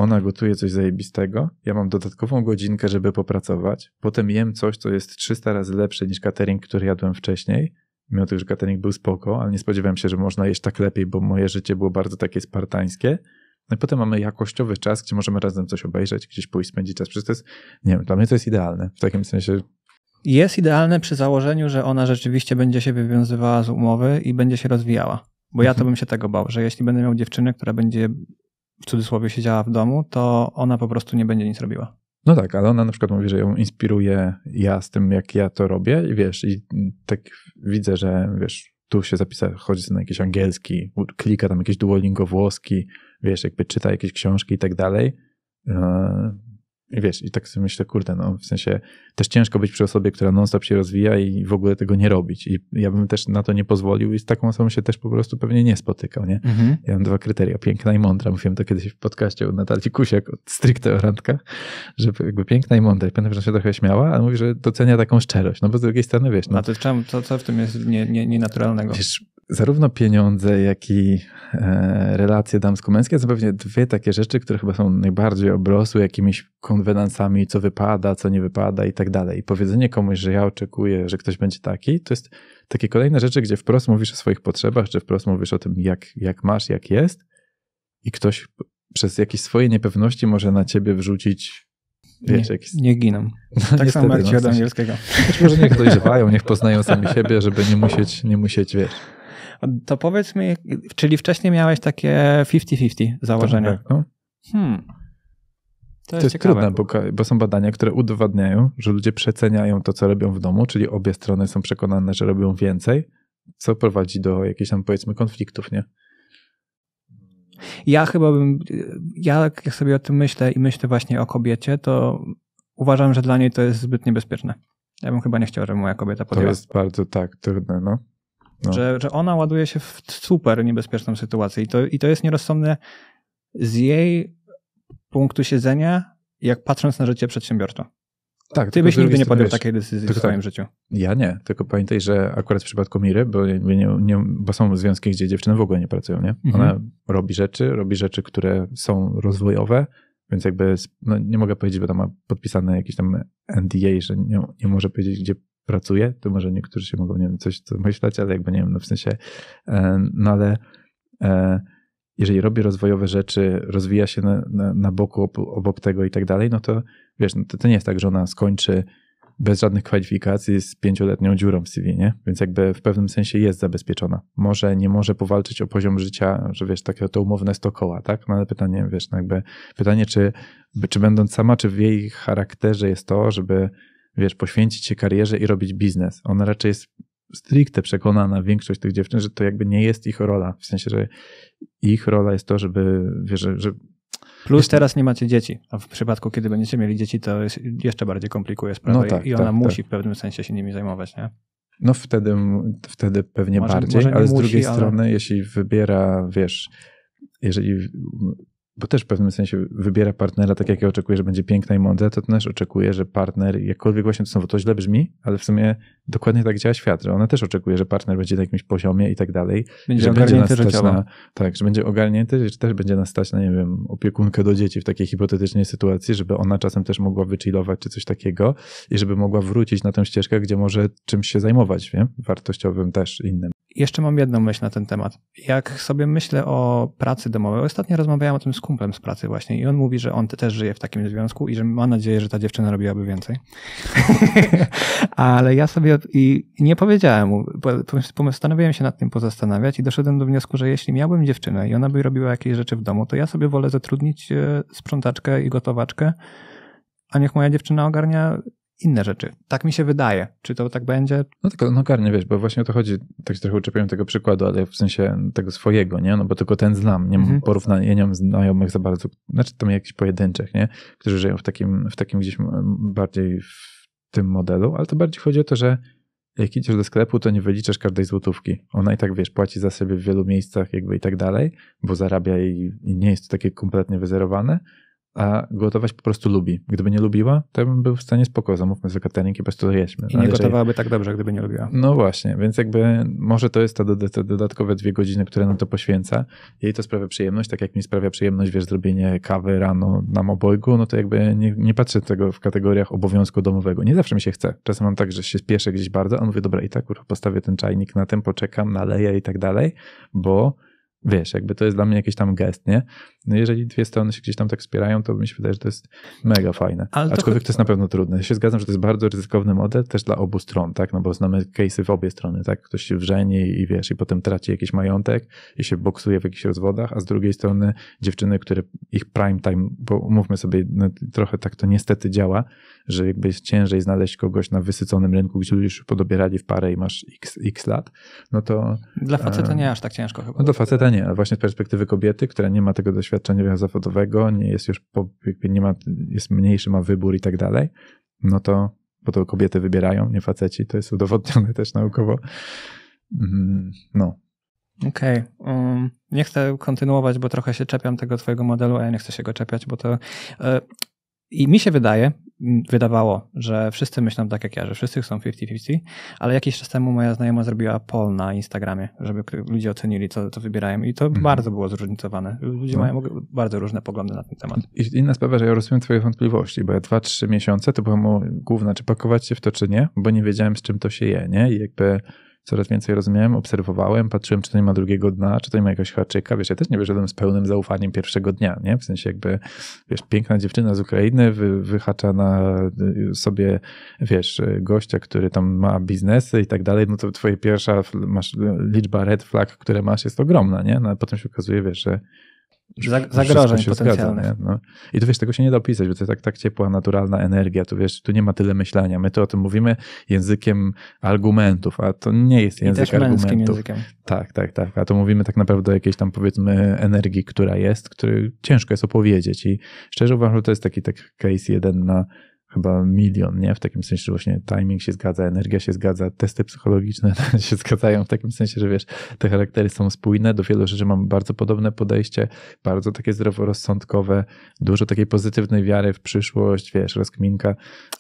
ona gotuje coś zajebistego, ja mam dodatkową godzinkę, żeby popracować, potem jem coś, co jest 300 razy lepsze niż catering, który jadłem wcześniej, mimo tego, że catering był spoko, ale nie spodziewałem się, że można jeść tak lepiej, bo moje życie było bardzo takie spartańskie. No i potem mamy jakościowy czas, gdzie możemy razem coś obejrzeć, gdzieś pójść, spędzić czas. Przecież to jest, nie wiem, dla mnie to jest idealne. W takim sensie jest idealne przy założeniu, że ona rzeczywiście będzie się wywiązywała z umowy i będzie się rozwijała. Bo ja to mhm. bym się tego bał, że jeśli będę miał dziewczynę, która będzie w cudzysłowie siedziała w domu, to ona po prostu nie będzie nic robiła. No tak, ale ona na przykład mówi, że ją inspiruje ja z tym, jak ja to robię i wiesz, i tak widzę, że wiesz, tu się zapisa, chodzi na jakiś angielski, klika tam jakieś duolingo włoski, wiesz, jakby czyta jakieś książki i tak dalej. Eee, wiesz, i tak sobie myślę, kurde, no w sensie też ciężko być przy osobie, która non-stop się rozwija i w ogóle tego nie robić. I ja bym też na to nie pozwolił i z taką osobą się też po prostu pewnie nie spotykał, nie? Mhm. Ja mam dwa kryteria, piękna i mądra. Mówiłem to kiedyś w podcaście o Natalii Kusiak, stricte o randkach, że jakby piękna i mądra. I pamiętam, że się trochę śmiała, ale mówi, że docenia taką szczerość. No bo z drugiej strony, wiesz... No, A to, to co w tym jest nienaturalnego? Nie, nie wiesz, zarówno pieniądze, jak i e, relacje damsko-męskie są pewnie dwie takie rzeczy, które chyba są najbardziej obrosły jakimiś konwenansami, co wypada, co nie wypada i tak dalej. I powiedzenie komuś, że ja oczekuję, że ktoś będzie taki, to jest takie kolejne rzeczy, gdzie wprost mówisz o swoich potrzebach, czy wprost mówisz o tym, jak, jak masz, jak jest i ktoś przez jakieś swoje niepewności może na ciebie wrzucić Wiesz, nie, nie giną. No, tak niestety, samo jak no, ci może niech dojrzewają, niech poznają sami siebie, żeby nie musieć, nie musieć, wiesz, to powiedz mi, czyli wcześniej miałeś takie 50-50 założenia. Tak, tak. No. hmm. To, to jest, jest trudne, bo, bo, są badania, które udowadniają, że ludzie przeceniają to, co robią w domu, czyli obie strony są przekonane, że robią więcej, co prowadzi do jakichś tam powiedzmy konfliktów, nie? Ja chyba bym, ja tak jak sobie o tym myślę i myślę właśnie o kobiecie, to uważam, że dla niej to jest zbyt niebezpieczne. Ja bym chyba nie chciał, żeby moja kobieta podjęła. To jest bardzo tak trudne, no. No. Że, że ona ładuje się w super niebezpieczną sytuację i to, i to jest nierozsądne z jej punktu siedzenia, jak patrząc na życie przedsiębiorcza. Tak, Ty byś nigdy nie podjął wiesz, takiej decyzji w swoim tak, życiu. Ja nie, tylko pamiętaj, że akurat w przypadku Miry, bo, nie, nie, bo są związki, gdzie dziewczyny w ogóle nie pracują, nie? Mhm. Ona robi rzeczy, robi rzeczy, które są rozwojowe, więc jakby, no nie mogę powiedzieć, bo tam ma podpisane jakieś tam NDA, że nie, nie może powiedzieć, gdzie pracuje. Tu może niektórzy się mogą, nie wiem, coś myśleć, ale jakby nie wiem, no w sensie, e, no ale e, jeżeli robi rozwojowe rzeczy, rozwija się na, na, na boku obok tego i tak dalej, no to wiesz, no to, to nie jest tak, że ona skończy bez żadnych kwalifikacji z pięcioletnią dziurą w CV, nie? Więc jakby w pewnym sensie jest zabezpieczona. Może nie może powalczyć o poziom życia, że wiesz, takie to umowne stokoła, tak? No ale pytanie, wiesz, no jakby pytanie, czy, czy będąc sama, czy w jej charakterze jest to, żeby wiesz, poświęcić się karierze i robić biznes. Ona raczej jest stricte przekonana, większość tych dziewczyn, że to jakby nie jest ich rola. W sensie, że ich rola jest to, żeby, wiesz, że, że Plus teraz nie macie dzieci, a w przypadku, kiedy będziecie mieli dzieci, to jest, jeszcze bardziej komplikuje sprawę no tak, i ona tak, musi tak. w pewnym sensie się nimi zajmować, nie? No wtedy, wtedy pewnie może, bardziej, może ale musi, z drugiej ale... strony, jeśli wybiera, wiesz, jeżeli bo też w pewnym sensie wybiera partnera tak, jak ja oczekuję, że będzie piękna i mądra, to też oczekuję, że partner, jakkolwiek właśnie to, to źle brzmi, ale w sumie dokładnie tak działa świat, że ona też oczekuje, że partner będzie na jakimś poziomie i tak dalej. Będzie że będzie nas na, Tak, że będzie ogarnięty, że też będzie nas stać na, nie wiem, opiekunkę do dzieci w takiej hipotetycznej sytuacji, żeby ona czasem też mogła wychillować czy coś takiego i żeby mogła wrócić na tę ścieżkę, gdzie może czymś się zajmować, wiem, wartościowym też innym. Jeszcze mam jedną myśl na ten temat. Jak sobie myślę o pracy domowej, ostatnio rozmawiałem o tym z kumplem z pracy właśnie i on mówi, że on też żyje w takim związku i że ma nadzieję, że ta dziewczyna robiłaby więcej. Ale ja sobie i nie powiedziałem mu. Postanowiłem się nad tym pozastanawiać i doszedłem do wniosku, że jeśli miałbym dziewczynę i ona by robiła jakieś rzeczy w domu, to ja sobie wolę zatrudnić e, sprzątaczkę i gotowaczkę, a niech moja dziewczyna ogarnia inne rzeczy. Tak mi się wydaje. Czy to tak będzie? No tylko no karnie, wiesz, bo właśnie o to chodzi, tak się trochę uczepiłem tego przykładu, ale w sensie tego swojego, nie? No bo tylko ten znam, nie mam mhm. porównania, ja nie mam znajomych za bardzo, znaczy tam jakichś pojedynczych, nie? Którzy żyją w takim, w takim gdzieś bardziej w tym modelu, ale to bardziej chodzi o to, że jak idziesz do sklepu, to nie wyliczasz każdej złotówki. Ona i tak, wiesz, płaci za siebie w wielu miejscach jakby i tak dalej, bo zarabia i, i nie jest to takie kompletnie wyzerowane, a gotować po prostu lubi. Gdyby nie lubiła, to bym był w stanie spoko, zamówmy sobie catering i po prostu jedźmy. I nie jeżeli... gotowałaby tak dobrze, gdyby nie lubiła. No właśnie, więc jakby może to jest ta te dodatkowe dwie godziny, które na to poświęca. Jej to sprawia przyjemność, tak jak mi sprawia przyjemność, wiesz, zrobienie kawy rano nam obojgu, no to jakby nie, nie patrzę tego w kategoriach obowiązku domowego. Nie zawsze mi się chce. Czasem mam tak, że się spieszę gdzieś bardzo, a mówię, dobra i tak, kurwa, postawię ten czajnik na tym, poczekam, naleję i tak dalej, bo Wiesz, jakby to jest dla mnie jakiś tam gest, nie? No jeżeli dwie strony się gdzieś tam tak wspierają, to mi się wydaje, że to jest mega fajne. Ale Aczkolwiek to, to jest na pewno trudne. Ja się zgadzam, że to jest bardzo ryzykowny model też dla obu stron, tak? No bo znamy case'y w obie strony, tak? Ktoś się wrzeni i wiesz, i potem traci jakiś majątek i się boksuje w jakichś rozwodach, a z drugiej strony dziewczyny, które ich prime time, bo umówmy sobie, no, trochę tak to niestety działa, że jakby jest ciężej znaleźć kogoś na wysyconym rynku, gdzie ludzie już podobierali w parę i masz x, x lat, no to... Dla faceta e, nie aż tak ciężko chyba. No dla faceta doświadczenie, ale właśnie z perspektywy kobiety, która nie ma tego doświadczenia zawodowego, nie jest już, po, nie ma, jest mniejszy, ma wybór i tak dalej, no to, bo to kobiety wybierają, nie faceci, to jest udowodnione też naukowo. Mm, no. Okej. Okay. Um, nie chcę kontynuować, bo trochę się czepiam tego twojego modelu, a ja nie chcę się go czepiać, bo to... Yy, I mi się wydaje, wydawało, że wszyscy myślą tak jak ja, że wszyscy są 50-50, ale jakiś czas temu moja znajoma zrobiła poll na Instagramie, żeby ludzie ocenili, co, co wybierają i to mhm. bardzo było zróżnicowane. Ludzie no. mają bardzo różne poglądy na ten temat. I inna sprawa, że ja rozumiem twoje wątpliwości, bo ja 2-3 miesiące to była główna, czy pakować się w to, czy nie, bo nie wiedziałem, z czym to się je, nie? I jakby coraz więcej rozumiałem, obserwowałem, patrzyłem, czy to nie ma drugiego dna, czy to nie ma jakiegoś haczyka. Wiesz, ja też nie wyszedłem z pełnym zaufaniem pierwszego dnia, nie? W sensie jakby, wiesz, piękna dziewczyna z Ukrainy wy, wyhacza na y, sobie, wiesz, gościa, który tam ma biznesy i tak dalej, no to twoje pierwsza masz, liczba red flag, które masz jest ogromna, nie? No a potem się okazuje, wiesz, że zagrożeń potencjalnych. Zgadza, no. I tu wiesz, tego się nie da opisać, bo to jest tak, tak ciepła, naturalna energia, tu wiesz, tu nie ma tyle myślenia. My tu o tym mówimy językiem argumentów, a to nie jest język I też argumentów. Językiem. Tak, tak, tak. A to mówimy tak naprawdę o jakiejś tam powiedzmy energii, która jest, której ciężko jest opowiedzieć i szczerze uważam, że to jest taki tak case jeden na chyba milion, nie? W takim sensie, że właśnie timing się zgadza, energia się zgadza, testy psychologiczne się zgadzają w takim sensie, że wiesz, te charaktery są spójne, do wielu rzeczy mam bardzo podobne podejście, bardzo takie zdroworozsądkowe, dużo takiej pozytywnej wiary w przyszłość, wiesz, rozkminka.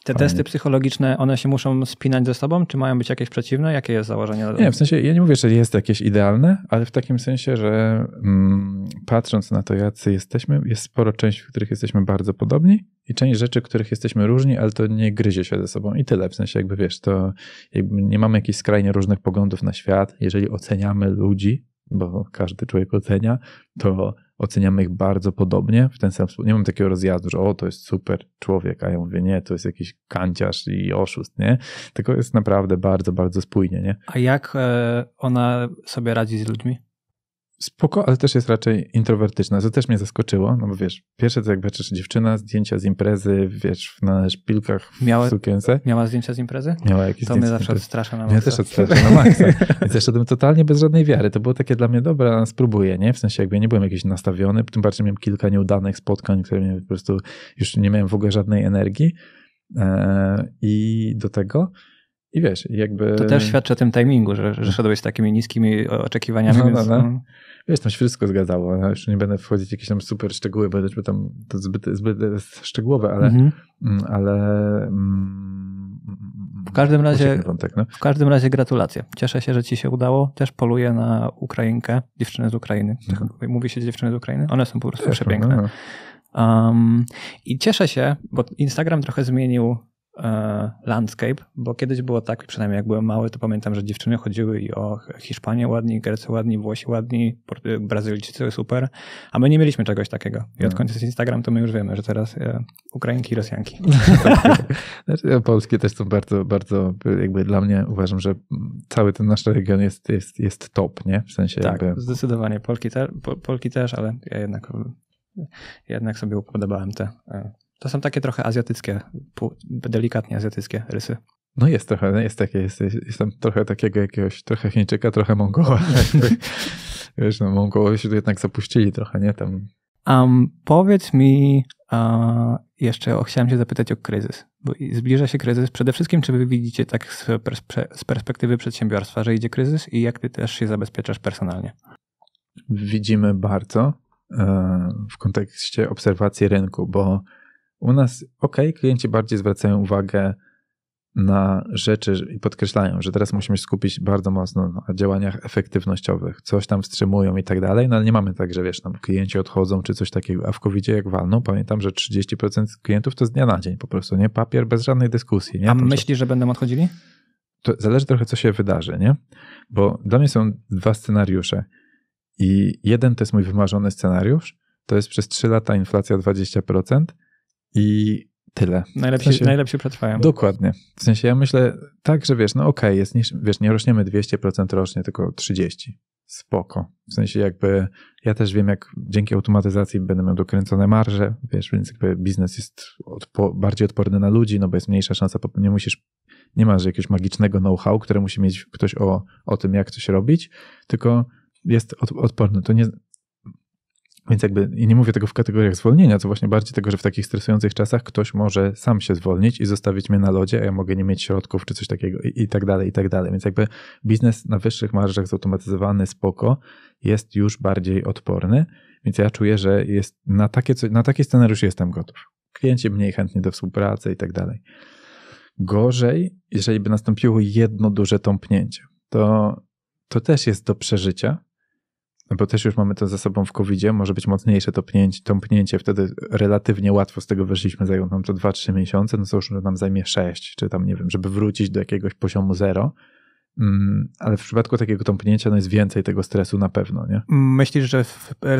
Te Fajnie. testy psychologiczne, one się muszą spinać ze sobą, czy mają być jakieś przeciwne? Jakie jest założenie? Nie, w sensie, ja nie mówię, że jest jakieś idealne, ale w takim sensie, że mm, patrząc na to, jacy jesteśmy, jest sporo części, w których jesteśmy bardzo podobni i część rzeczy, w których jesteśmy różni, różni, ale to nie gryzie się ze sobą i tyle. W sensie jakby wiesz, to jakby nie mamy jakichś skrajnie różnych poglądów na świat. Jeżeli oceniamy ludzi, bo każdy człowiek ocenia, to oceniamy ich bardzo podobnie, w ten sam sposób. Nie mam takiego rozjazdu, że o, to jest super człowiek, a ja mówię, nie, to jest jakiś kanciarz i oszust, nie? Tylko jest naprawdę bardzo, bardzo spójnie, nie? A jak e, ona sobie radzi z ludźmi? spoko, ale też jest raczej introwertyczna, co też mnie zaskoczyło, no bo wiesz, pierwsze to jak patrzysz dziewczyna, zdjęcia z imprezy, wiesz, na szpilkach, miała, w sukience. Miała zdjęcia z imprezy? Miała jakieś To mnie zawsze odstrasza na maksa. Ja też odstrasza na maksa. I też totalnie bez żadnej wiary. To było takie dla mnie, dobra, spróbuję, nie? W sensie jakby nie byłem jakiś nastawiony, tym bardziej miałem kilka nieudanych spotkań, które mnie po prostu już nie miałem w ogóle żadnej energii eee, i do tego i wiesz, jakby... To też świadczy o tym timingu, że, że szedłeś z takimi niskimi e, oczekiwaniami. No, no, no, no. Wiesz, tam się wszystko zgadzało. Ja już nie będę wchodzić w jakieś tam super szczegóły, bo tam to zbyt, zbyt szczegółowe, ale... Mhm. Mm, ale mm, mm, w każdym mm, razie, wątek, no. w każdym razie gratulacje. Cieszę się, że ci się udało. Też poluję na Ukrainkę, dziewczynę z Ukrainy. Tak mhm. Mówi się dziewczyny z Ukrainy? One są po prostu no, przepiękne. No, no. Um, I cieszę się, bo Instagram trochę zmienił E, landscape, bo kiedyś było tak, przynajmniej jak byłem mały, to pamiętam, że dziewczyny chodziły i o Hiszpanię ładni, Grecy ładni, Włosi ładni, e, Brazylijczycy super, a my nie mieliśmy czegoś takiego. I od końca z Instagram, to my już wiemy, że teraz e, Ukrainki i Rosjanki. znaczy, Polskie też są bardzo, bardzo jakby dla mnie uważam, że cały ten nasz region jest, jest, jest top, nie? W sensie tak, jakby... zdecydowanie. Polki, te, Polki też, ale ja jednak, jednak sobie upodobałem te to są takie trochę azjatyckie, delikatnie azjatyckie rysy. No jest trochę, jest takie, jest, jestem trochę takiego jakiegoś, trochę Chińczyka, trochę Mongoła. Wiesz, no Mongołowie się tu jednak zapuścili trochę, nie? Tam... Um, powiedz mi uh, jeszcze, o, chciałem się zapytać o kryzys, bo zbliża się kryzys. Przede wszystkim, czy wy widzicie tak z, z perspektywy przedsiębiorstwa, że idzie kryzys i jak ty też się zabezpieczasz personalnie? Widzimy bardzo e, w kontekście obserwacji rynku, bo u nas, ok, klienci bardziej zwracają uwagę na rzeczy i podkreślają, że teraz musimy się skupić bardzo mocno na działaniach efektywnościowych, coś tam wstrzymują i tak dalej, no ale nie mamy tak, że wiesz, tam klienci odchodzą czy coś takiego, a w covid jak walną, pamiętam, że 30% klientów to z dnia na dzień po prostu, nie? Papier bez żadnej dyskusji. Nie? A to, myśli, że... że będą odchodzili? To zależy trochę, co się wydarzy, nie? Bo dla mnie są dwa scenariusze i jeden to jest mój wymarzony scenariusz, to jest przez 3 lata inflacja 20%, i tyle. Najlepsi, w sensie, najlepsi przetrwają. Dokładnie. W sensie ja myślę tak, że wiesz, no okej, okay, jest wiesz, nie rośniemy 200% rocznie, tylko 30. Spoko. W sensie jakby ja też wiem, jak dzięki automatyzacji będę miał dokręcone marże, wiesz, więc jakby biznes jest odpo bardziej odporny na ludzi, no bo jest mniejsza szansa, nie musisz, nie masz jakiegoś magicznego know-how, które musi mieć ktoś o, o tym, jak coś robić, tylko jest od, odporny. To nie, więc jakby i nie mówię tego w kategoriach zwolnienia, co właśnie bardziej tego, że w takich stresujących czasach ktoś może sam się zwolnić i zostawić mnie na lodzie, a ja mogę nie mieć środków czy coś takiego i, i tak dalej, i tak dalej. Więc jakby biznes na wyższych marżach zautomatyzowany spoko jest już bardziej odporny, więc ja czuję, że jest na, takie, na taki scenariusz jestem gotów. Klienci mniej chętni do współpracy i tak dalej. Gorzej, jeżeli by nastąpiło jedno duże tąpnięcie, to, to też jest do przeżycia, no bo też już mamy to za sobą w covid może być mocniejsze to pnięcie, wtedy relatywnie łatwo z tego wyszliśmy, zajął nam to 2-3 miesiące, no to już nam zajmie 6, czy tam nie wiem, żeby wrócić do jakiegoś poziomu zero, mm, ale w przypadku takiego tąpnięcia no jest więcej tego stresu na pewno, nie? Myślisz, że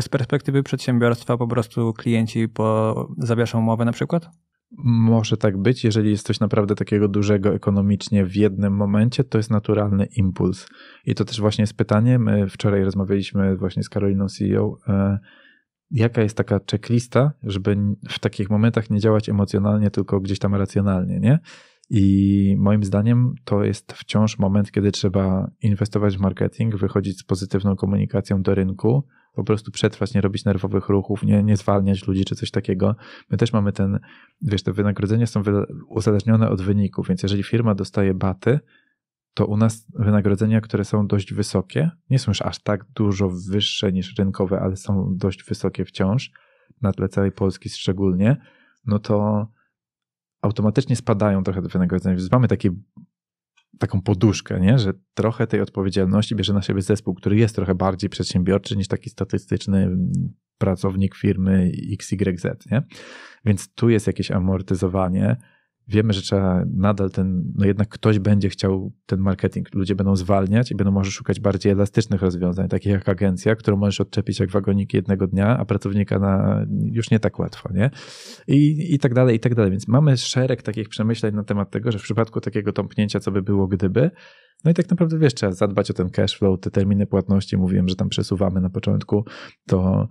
z perspektywy przedsiębiorstwa po prostu klienci po, zawieszą umowę na przykład? Może tak być, jeżeli jest coś naprawdę takiego dużego ekonomicznie w jednym momencie, to jest naturalny impuls. I to też właśnie jest pytanie. My wczoraj rozmawialiśmy właśnie z Karoliną CEO. E, jaka jest taka checklista, żeby w takich momentach nie działać emocjonalnie, tylko gdzieś tam racjonalnie, nie? I moim zdaniem to jest wciąż moment, kiedy trzeba inwestować w marketing, wychodzić z pozytywną komunikacją do rynku, po prostu przetrwać, nie robić nerwowych ruchów, nie, nie zwalniać ludzi czy coś takiego. My też mamy ten, wiesz, te wynagrodzenia są uzależnione od wyników, więc jeżeli firma dostaje baty, to u nas wynagrodzenia, które są dość wysokie, nie są już aż tak dużo wyższe niż rynkowe, ale są dość wysokie wciąż, na tle całej Polski szczególnie, no to automatycznie spadają trochę do wynagrodzenia. Więc mamy takie taką poduszkę, nie? że trochę tej odpowiedzialności bierze na siebie zespół, który jest trochę bardziej przedsiębiorczy niż taki statystyczny mm, pracownik firmy XYZ. Nie? Więc tu jest jakieś amortyzowanie wiemy, że trzeba nadal ten, no jednak ktoś będzie chciał ten marketing, ludzie będą zwalniać i będą może szukać bardziej elastycznych rozwiązań, takich jak agencja, którą możesz odczepić jak wagonik jednego dnia, a pracownika na, już nie tak łatwo, nie? I, I tak dalej, i tak dalej. Więc mamy szereg takich przemyśleń na temat tego, że w przypadku takiego tąpnięcia, co by było gdyby, no i tak naprawdę wiesz, trzeba zadbać o ten cash flow, te terminy płatności, mówiłem, że tam przesuwamy na początku, to,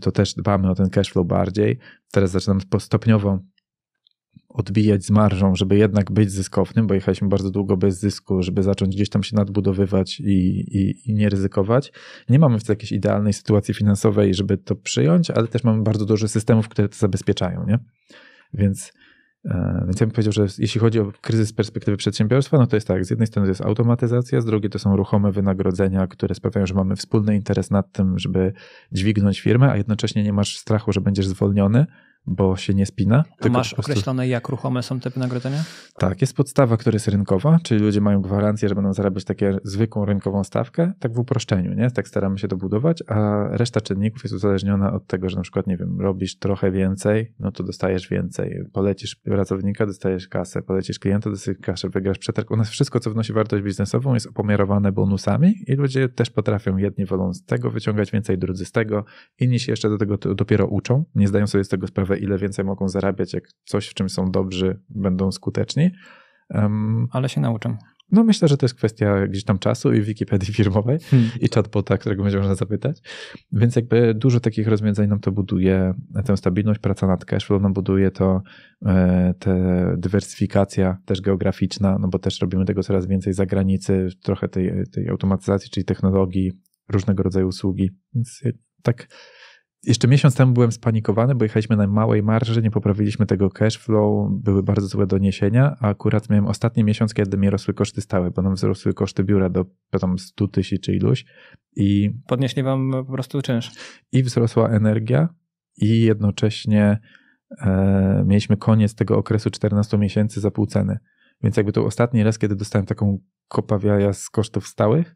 to też dbamy o ten cash flow bardziej. Teraz zaczynam stopniowo odbijać z marżą, żeby jednak być zyskownym, bo jechaliśmy bardzo długo bez zysku, żeby zacząć gdzieś tam się nadbudowywać i, i, i nie ryzykować. Nie mamy wcale jakiejś idealnej sytuacji finansowej, żeby to przyjąć, ale też mamy bardzo dużo systemów, które to zabezpieczają, nie? Więc, e, więc ja bym powiedział, że jeśli chodzi o kryzys z perspektywy przedsiębiorstwa, no to jest tak, z jednej strony to jest automatyzacja, z drugiej to są ruchome wynagrodzenia, które sprawiają, że mamy wspólny interes nad tym, żeby dźwignąć firmę, a jednocześnie nie masz strachu, że będziesz zwolniony, bo się nie spina. masz prostu... określone, jak ruchome są te wynagrodzenia? Tak, jest podstawa, która jest rynkowa, czyli ludzie mają gwarancję, że będą zarabiać taką zwykłą rynkową stawkę, tak w uproszczeniu, nie? Tak staramy się to budować, a reszta czynników jest uzależniona od tego, że na przykład, nie wiem, robisz trochę więcej, no to dostajesz więcej. Polecisz pracownika, dostajesz kasę, polecisz klienta, dostajesz kasę, wygrasz przetarg. U nas wszystko, co wnosi wartość biznesową, jest opomiarowane bonusami i ludzie też potrafią, jedni wolą z tego wyciągać więcej, drudzy z tego, inni się jeszcze do tego dopiero uczą, nie zdają sobie z tego sprawy, ile więcej mogą zarabiać, jak coś, w czym są dobrzy, będą skuteczni. Um, Ale się nauczą. No myślę, że to jest kwestia gdzieś tam czasu i Wikipedii firmowej hmm. i chatbota, którego będzie można zapytać. Więc jakby dużo takich rozwiązań nam to buduje, tę stabilność, praca nad cashflow nam buduje to, e, te dywersyfikacja też geograficzna, no bo też robimy tego coraz więcej za granicy, trochę tej, tej automatyzacji, czyli technologii, różnego rodzaju usługi. Więc tak jeszcze miesiąc temu byłem spanikowany, bo jechaliśmy na małej marży, nie poprawiliśmy tego cash flow, były bardzo złe doniesienia, a akurat miałem ostatni miesiąc, kiedy mi rosły koszty stałe, bo nam wzrosły koszty biura do tam 100 tysięcy czy iluś. I Podnieśli wam po prostu czynsz. I wzrosła energia i jednocześnie e, mieliśmy koniec tego okresu 14 miesięcy za pół ceny. Więc jakby to ostatni raz, kiedy dostałem taką kopawiaja z kosztów stałych,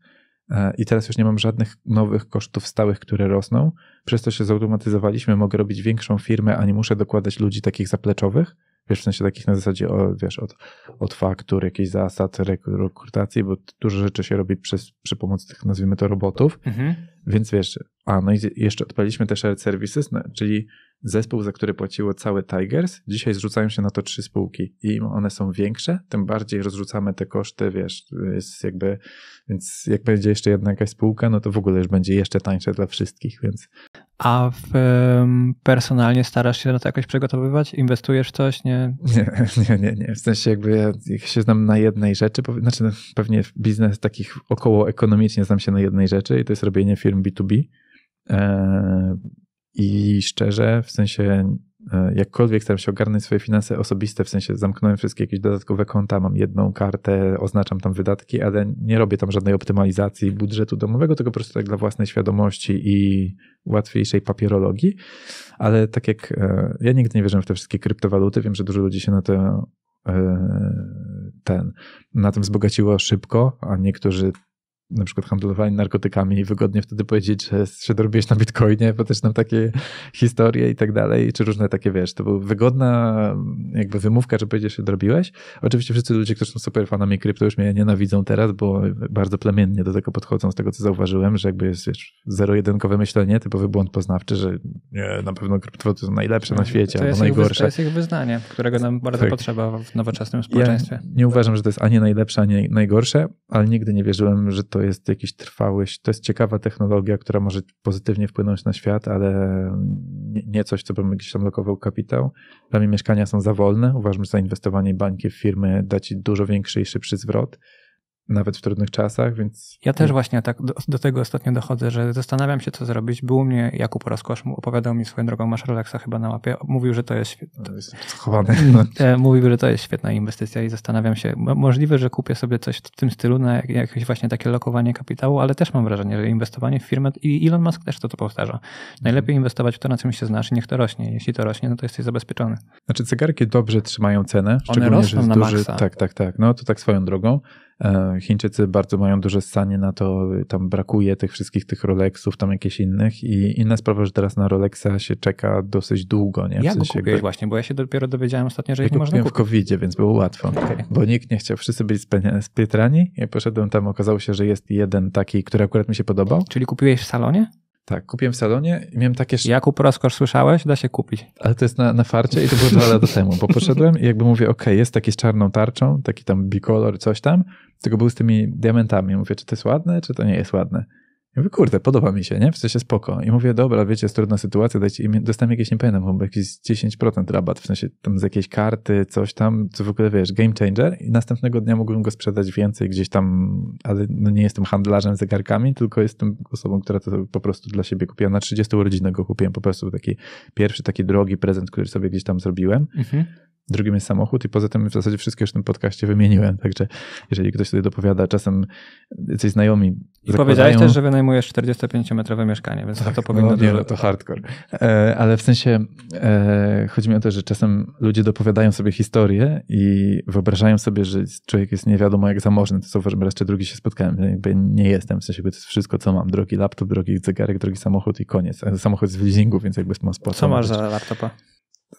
i teraz już nie mam żadnych nowych kosztów stałych, które rosną. Przez to się zautomatyzowaliśmy, mogę robić większą firmę, a nie muszę dokładać ludzi takich zapleczowych, wiesz, w sensie takich na zasadzie, o, wiesz, od, od faktur, jakichś zasad, rekrutacji, bo dużo rzeczy się robi przez, przy pomocy tych, nazwijmy to, robotów. Mhm. Więc wiesz, a no i jeszcze odpaliliśmy też shared Services, no, czyli zespół, za który płaciło cały Tigers, dzisiaj zrzucają się na to trzy spółki. I im one są większe, tym bardziej rozrzucamy te koszty, wiesz, jest jakby, więc jak będzie jeszcze jedna jakaś spółka, no to w ogóle już będzie jeszcze tańsze dla wszystkich, więc... A w, personalnie starasz się na to jakoś przygotowywać? Inwestujesz w coś? Nie, nie, nie, nie. nie. W sensie jakby ja, się znam na jednej rzeczy, znaczy no, pewnie biznes takich około ekonomicznie znam się na jednej rzeczy i to jest robienie firm B2B. Eee, i szczerze, w sensie e, jakkolwiek staram się ogarnąć swoje finanse osobiste, w sensie zamknąłem wszystkie jakieś dodatkowe konta, mam jedną kartę, oznaczam tam wydatki, ale nie robię tam żadnej optymalizacji budżetu domowego, tylko po prostu tak dla własnej świadomości i łatwiejszej papierologii. Ale tak jak e, ja nigdy nie wierzę w te wszystkie kryptowaluty, wiem, że dużo ludzi się na to e, ten, na tym wzbogaciło szybko, a niektórzy na przykład handlowali narkotykami i wygodnie wtedy powiedzieć, że się dorobiłeś na bitcoinie, bo też tam takie historie i tak dalej, czy różne takie, wiesz, to była wygodna jakby wymówka, że powiedziesz, że dorobiłeś. Oczywiście wszyscy ludzie, którzy są super fanami krypto już mnie nienawidzą teraz, bo bardzo plemiennie do tego podchodzą, z tego co zauważyłem, że jakby jest zero-jedynkowe myślenie, typowy błąd poznawczy, że nie, na pewno to są najlepsze na świecie, albo najgorsze. to jest ich wyznanie, którego nam bardzo tak. potrzeba w nowoczesnym społeczeństwie. Ja nie uważam, że to jest ani najlepsze, ani najgorsze, ale nigdy nie wierzyłem, że to to jest jakiś trwały, to jest ciekawa technologia, która może pozytywnie wpłynąć na świat, ale nie coś, co bym gdzieś tam lokował kapitał. Dla mnie mieszkania są za wolne. Uważam, że zainwestowanie bańki w firmy da ci dużo większy i szybszy zwrot nawet w trudnych czasach, więc... Ja też właśnie tak do, do, tego ostatnio dochodzę, że zastanawiam się, co zrobić. Był u mnie Jakub Roskosz, opowiadał mi swoją drogą, masz Rolexa chyba na mapie, mówił, że to jest... To jest No. no. E, mówił, że to jest świetna inwestycja i zastanawiam się, możliwe, że kupię sobie coś w tym stylu na jakieś właśnie takie lokowanie kapitału, ale też mam wrażenie, że inwestowanie w firmę i Elon Musk też to, to powtarza. Najlepiej mhm. inwestować w to, na czym się znasz i niech to rośnie. Jeśli to rośnie, no to jesteś zabezpieczony. Znaczy cegarki dobrze trzymają cenę, szczególnie, rosną że na duży... Tak, tak, tak. No to tak swoją drogą. E, Chińczycy bardzo mają duże stanie na to, tam brakuje tych wszystkich tych Rolexów, tam jakieś innych i inna sprawa, że teraz na Rolexa się czeka dosyć długo. Nie? W ja sensie go jakby... właśnie, bo ja się dopiero dowiedziałem ostatnio, że ja ich nie można kupić. w covid więc było łatwo, okay. bo nikt nie chciał, wszyscy byli spietrani. Ja poszedłem tam, okazało się, że jest jeden taki, który akurat mi się podobał. Czyli kupiłeś w salonie? Tak, kupiłem w salonie i miałem takie... Jakub Rozkosz słyszałeś? Da się kupić. Ale to jest na, na farcie i to było dwa lata temu, bo poszedłem i jakby mówię, ok, jest taki z czarną tarczą, taki tam bicolor coś tam, tylko był z tymi diamentami. Mówię, czy to jest ładne, czy to nie jest ładne. I mówię, kurde, podoba mi się, nie? W sensie spoko. I mówię, dobra, wiecie, jest trudna sytuacja, dajcie, im dostałem jakieś, nie pamiętam, chyba jakieś 10% rabat, w sensie tam z jakiejś karty, coś tam, co w ogóle, wiesz, game changer i następnego dnia mogłem go sprzedać więcej gdzieś tam, ale no nie jestem handlarzem zegarkami, tylko jestem osobą, która to po prostu dla siebie kupiła. Na 30 urodzinę go kupiłem, po prostu taki pierwszy, taki drogi prezent, który sobie gdzieś tam zrobiłem. Mhm drugim jest samochód i poza tym w zasadzie wszystkie już w tym podcaście wymieniłem, także jeżeli ktoś sobie dopowiada, czasem coś znajomi I zakładają... powiedziałeś też, że wynajmujesz 45-metrowe mieszkanie, więc tak, to powinno... No, nie, no to hardcore. E, ale w sensie e, chodzi mi o to, że czasem ludzie dopowiadają sobie historię i wyobrażają sobie, że człowiek jest nie wiadomo jak zamożny, to zauważyłem raz czy drugi się spotkałem, jakby nie jestem, w sensie to jest wszystko co mam, drogi laptop, drogi zegarek, drogi samochód i koniec. E, samochód z leasingu, więc jakby mam sport, Co masz za laptopa?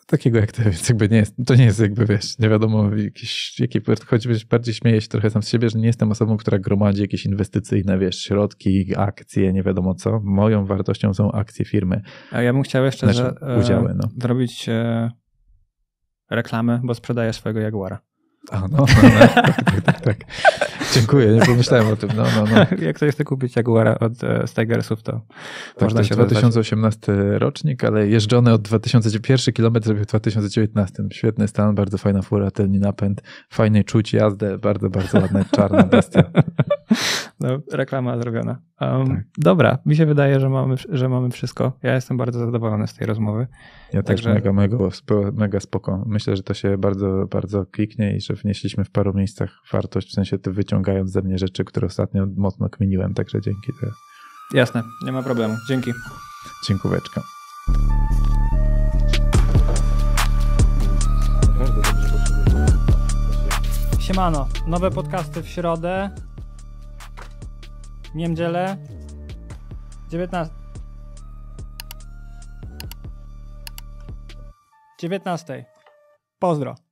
takiego jak ty, więc jakby nie jest, to nie jest jakby, wiesz, nie wiadomo jakiś, jaki, choćby bardziej śmieję się trochę sam z siebie, że nie jestem osobą, która gromadzi jakieś inwestycyjne, wiesz, środki, akcje, nie wiadomo co. Moją wartością są akcje firmy. A ja bym chciał jeszcze znaczy, za, e, udziały, no. zrobić e, reklamę, bo sprzedaję swojego Jaguara. A, no, no, no. Tak, tak, tak, tak, Dziękuję, nie pomyślałem o tym. No, no, no. Jak ktoś chce kupić Jaguara od e, Steigersów, to tak, można to się 2018 rocznik, ale jeżdżony od 2001 km w 2019. Świetny stan, bardzo fajna fura, tylny napęd, fajny czuć jazdę, bardzo, bardzo ładna, czarna bestia. No, reklama zrobiona. Um, tak. Dobra, mi się wydaje, że mamy, że mamy wszystko. Ja jestem bardzo zadowolony z tej rozmowy. Ja Także... mega, mega, mega spoko. Myślę, że to się bardzo, bardzo kliknie i że wnieśliśmy w paru miejscach wartość, w sensie ty wyciągając ze mnie rzeczy, które ostatnio mocno kminiłem, także dzięki. Za... Jasne, nie ma problemu. Dzięki. Dziękóweczka. Siemano, nowe podcasty w środę Niemdziele. 19. 19. Pozdro.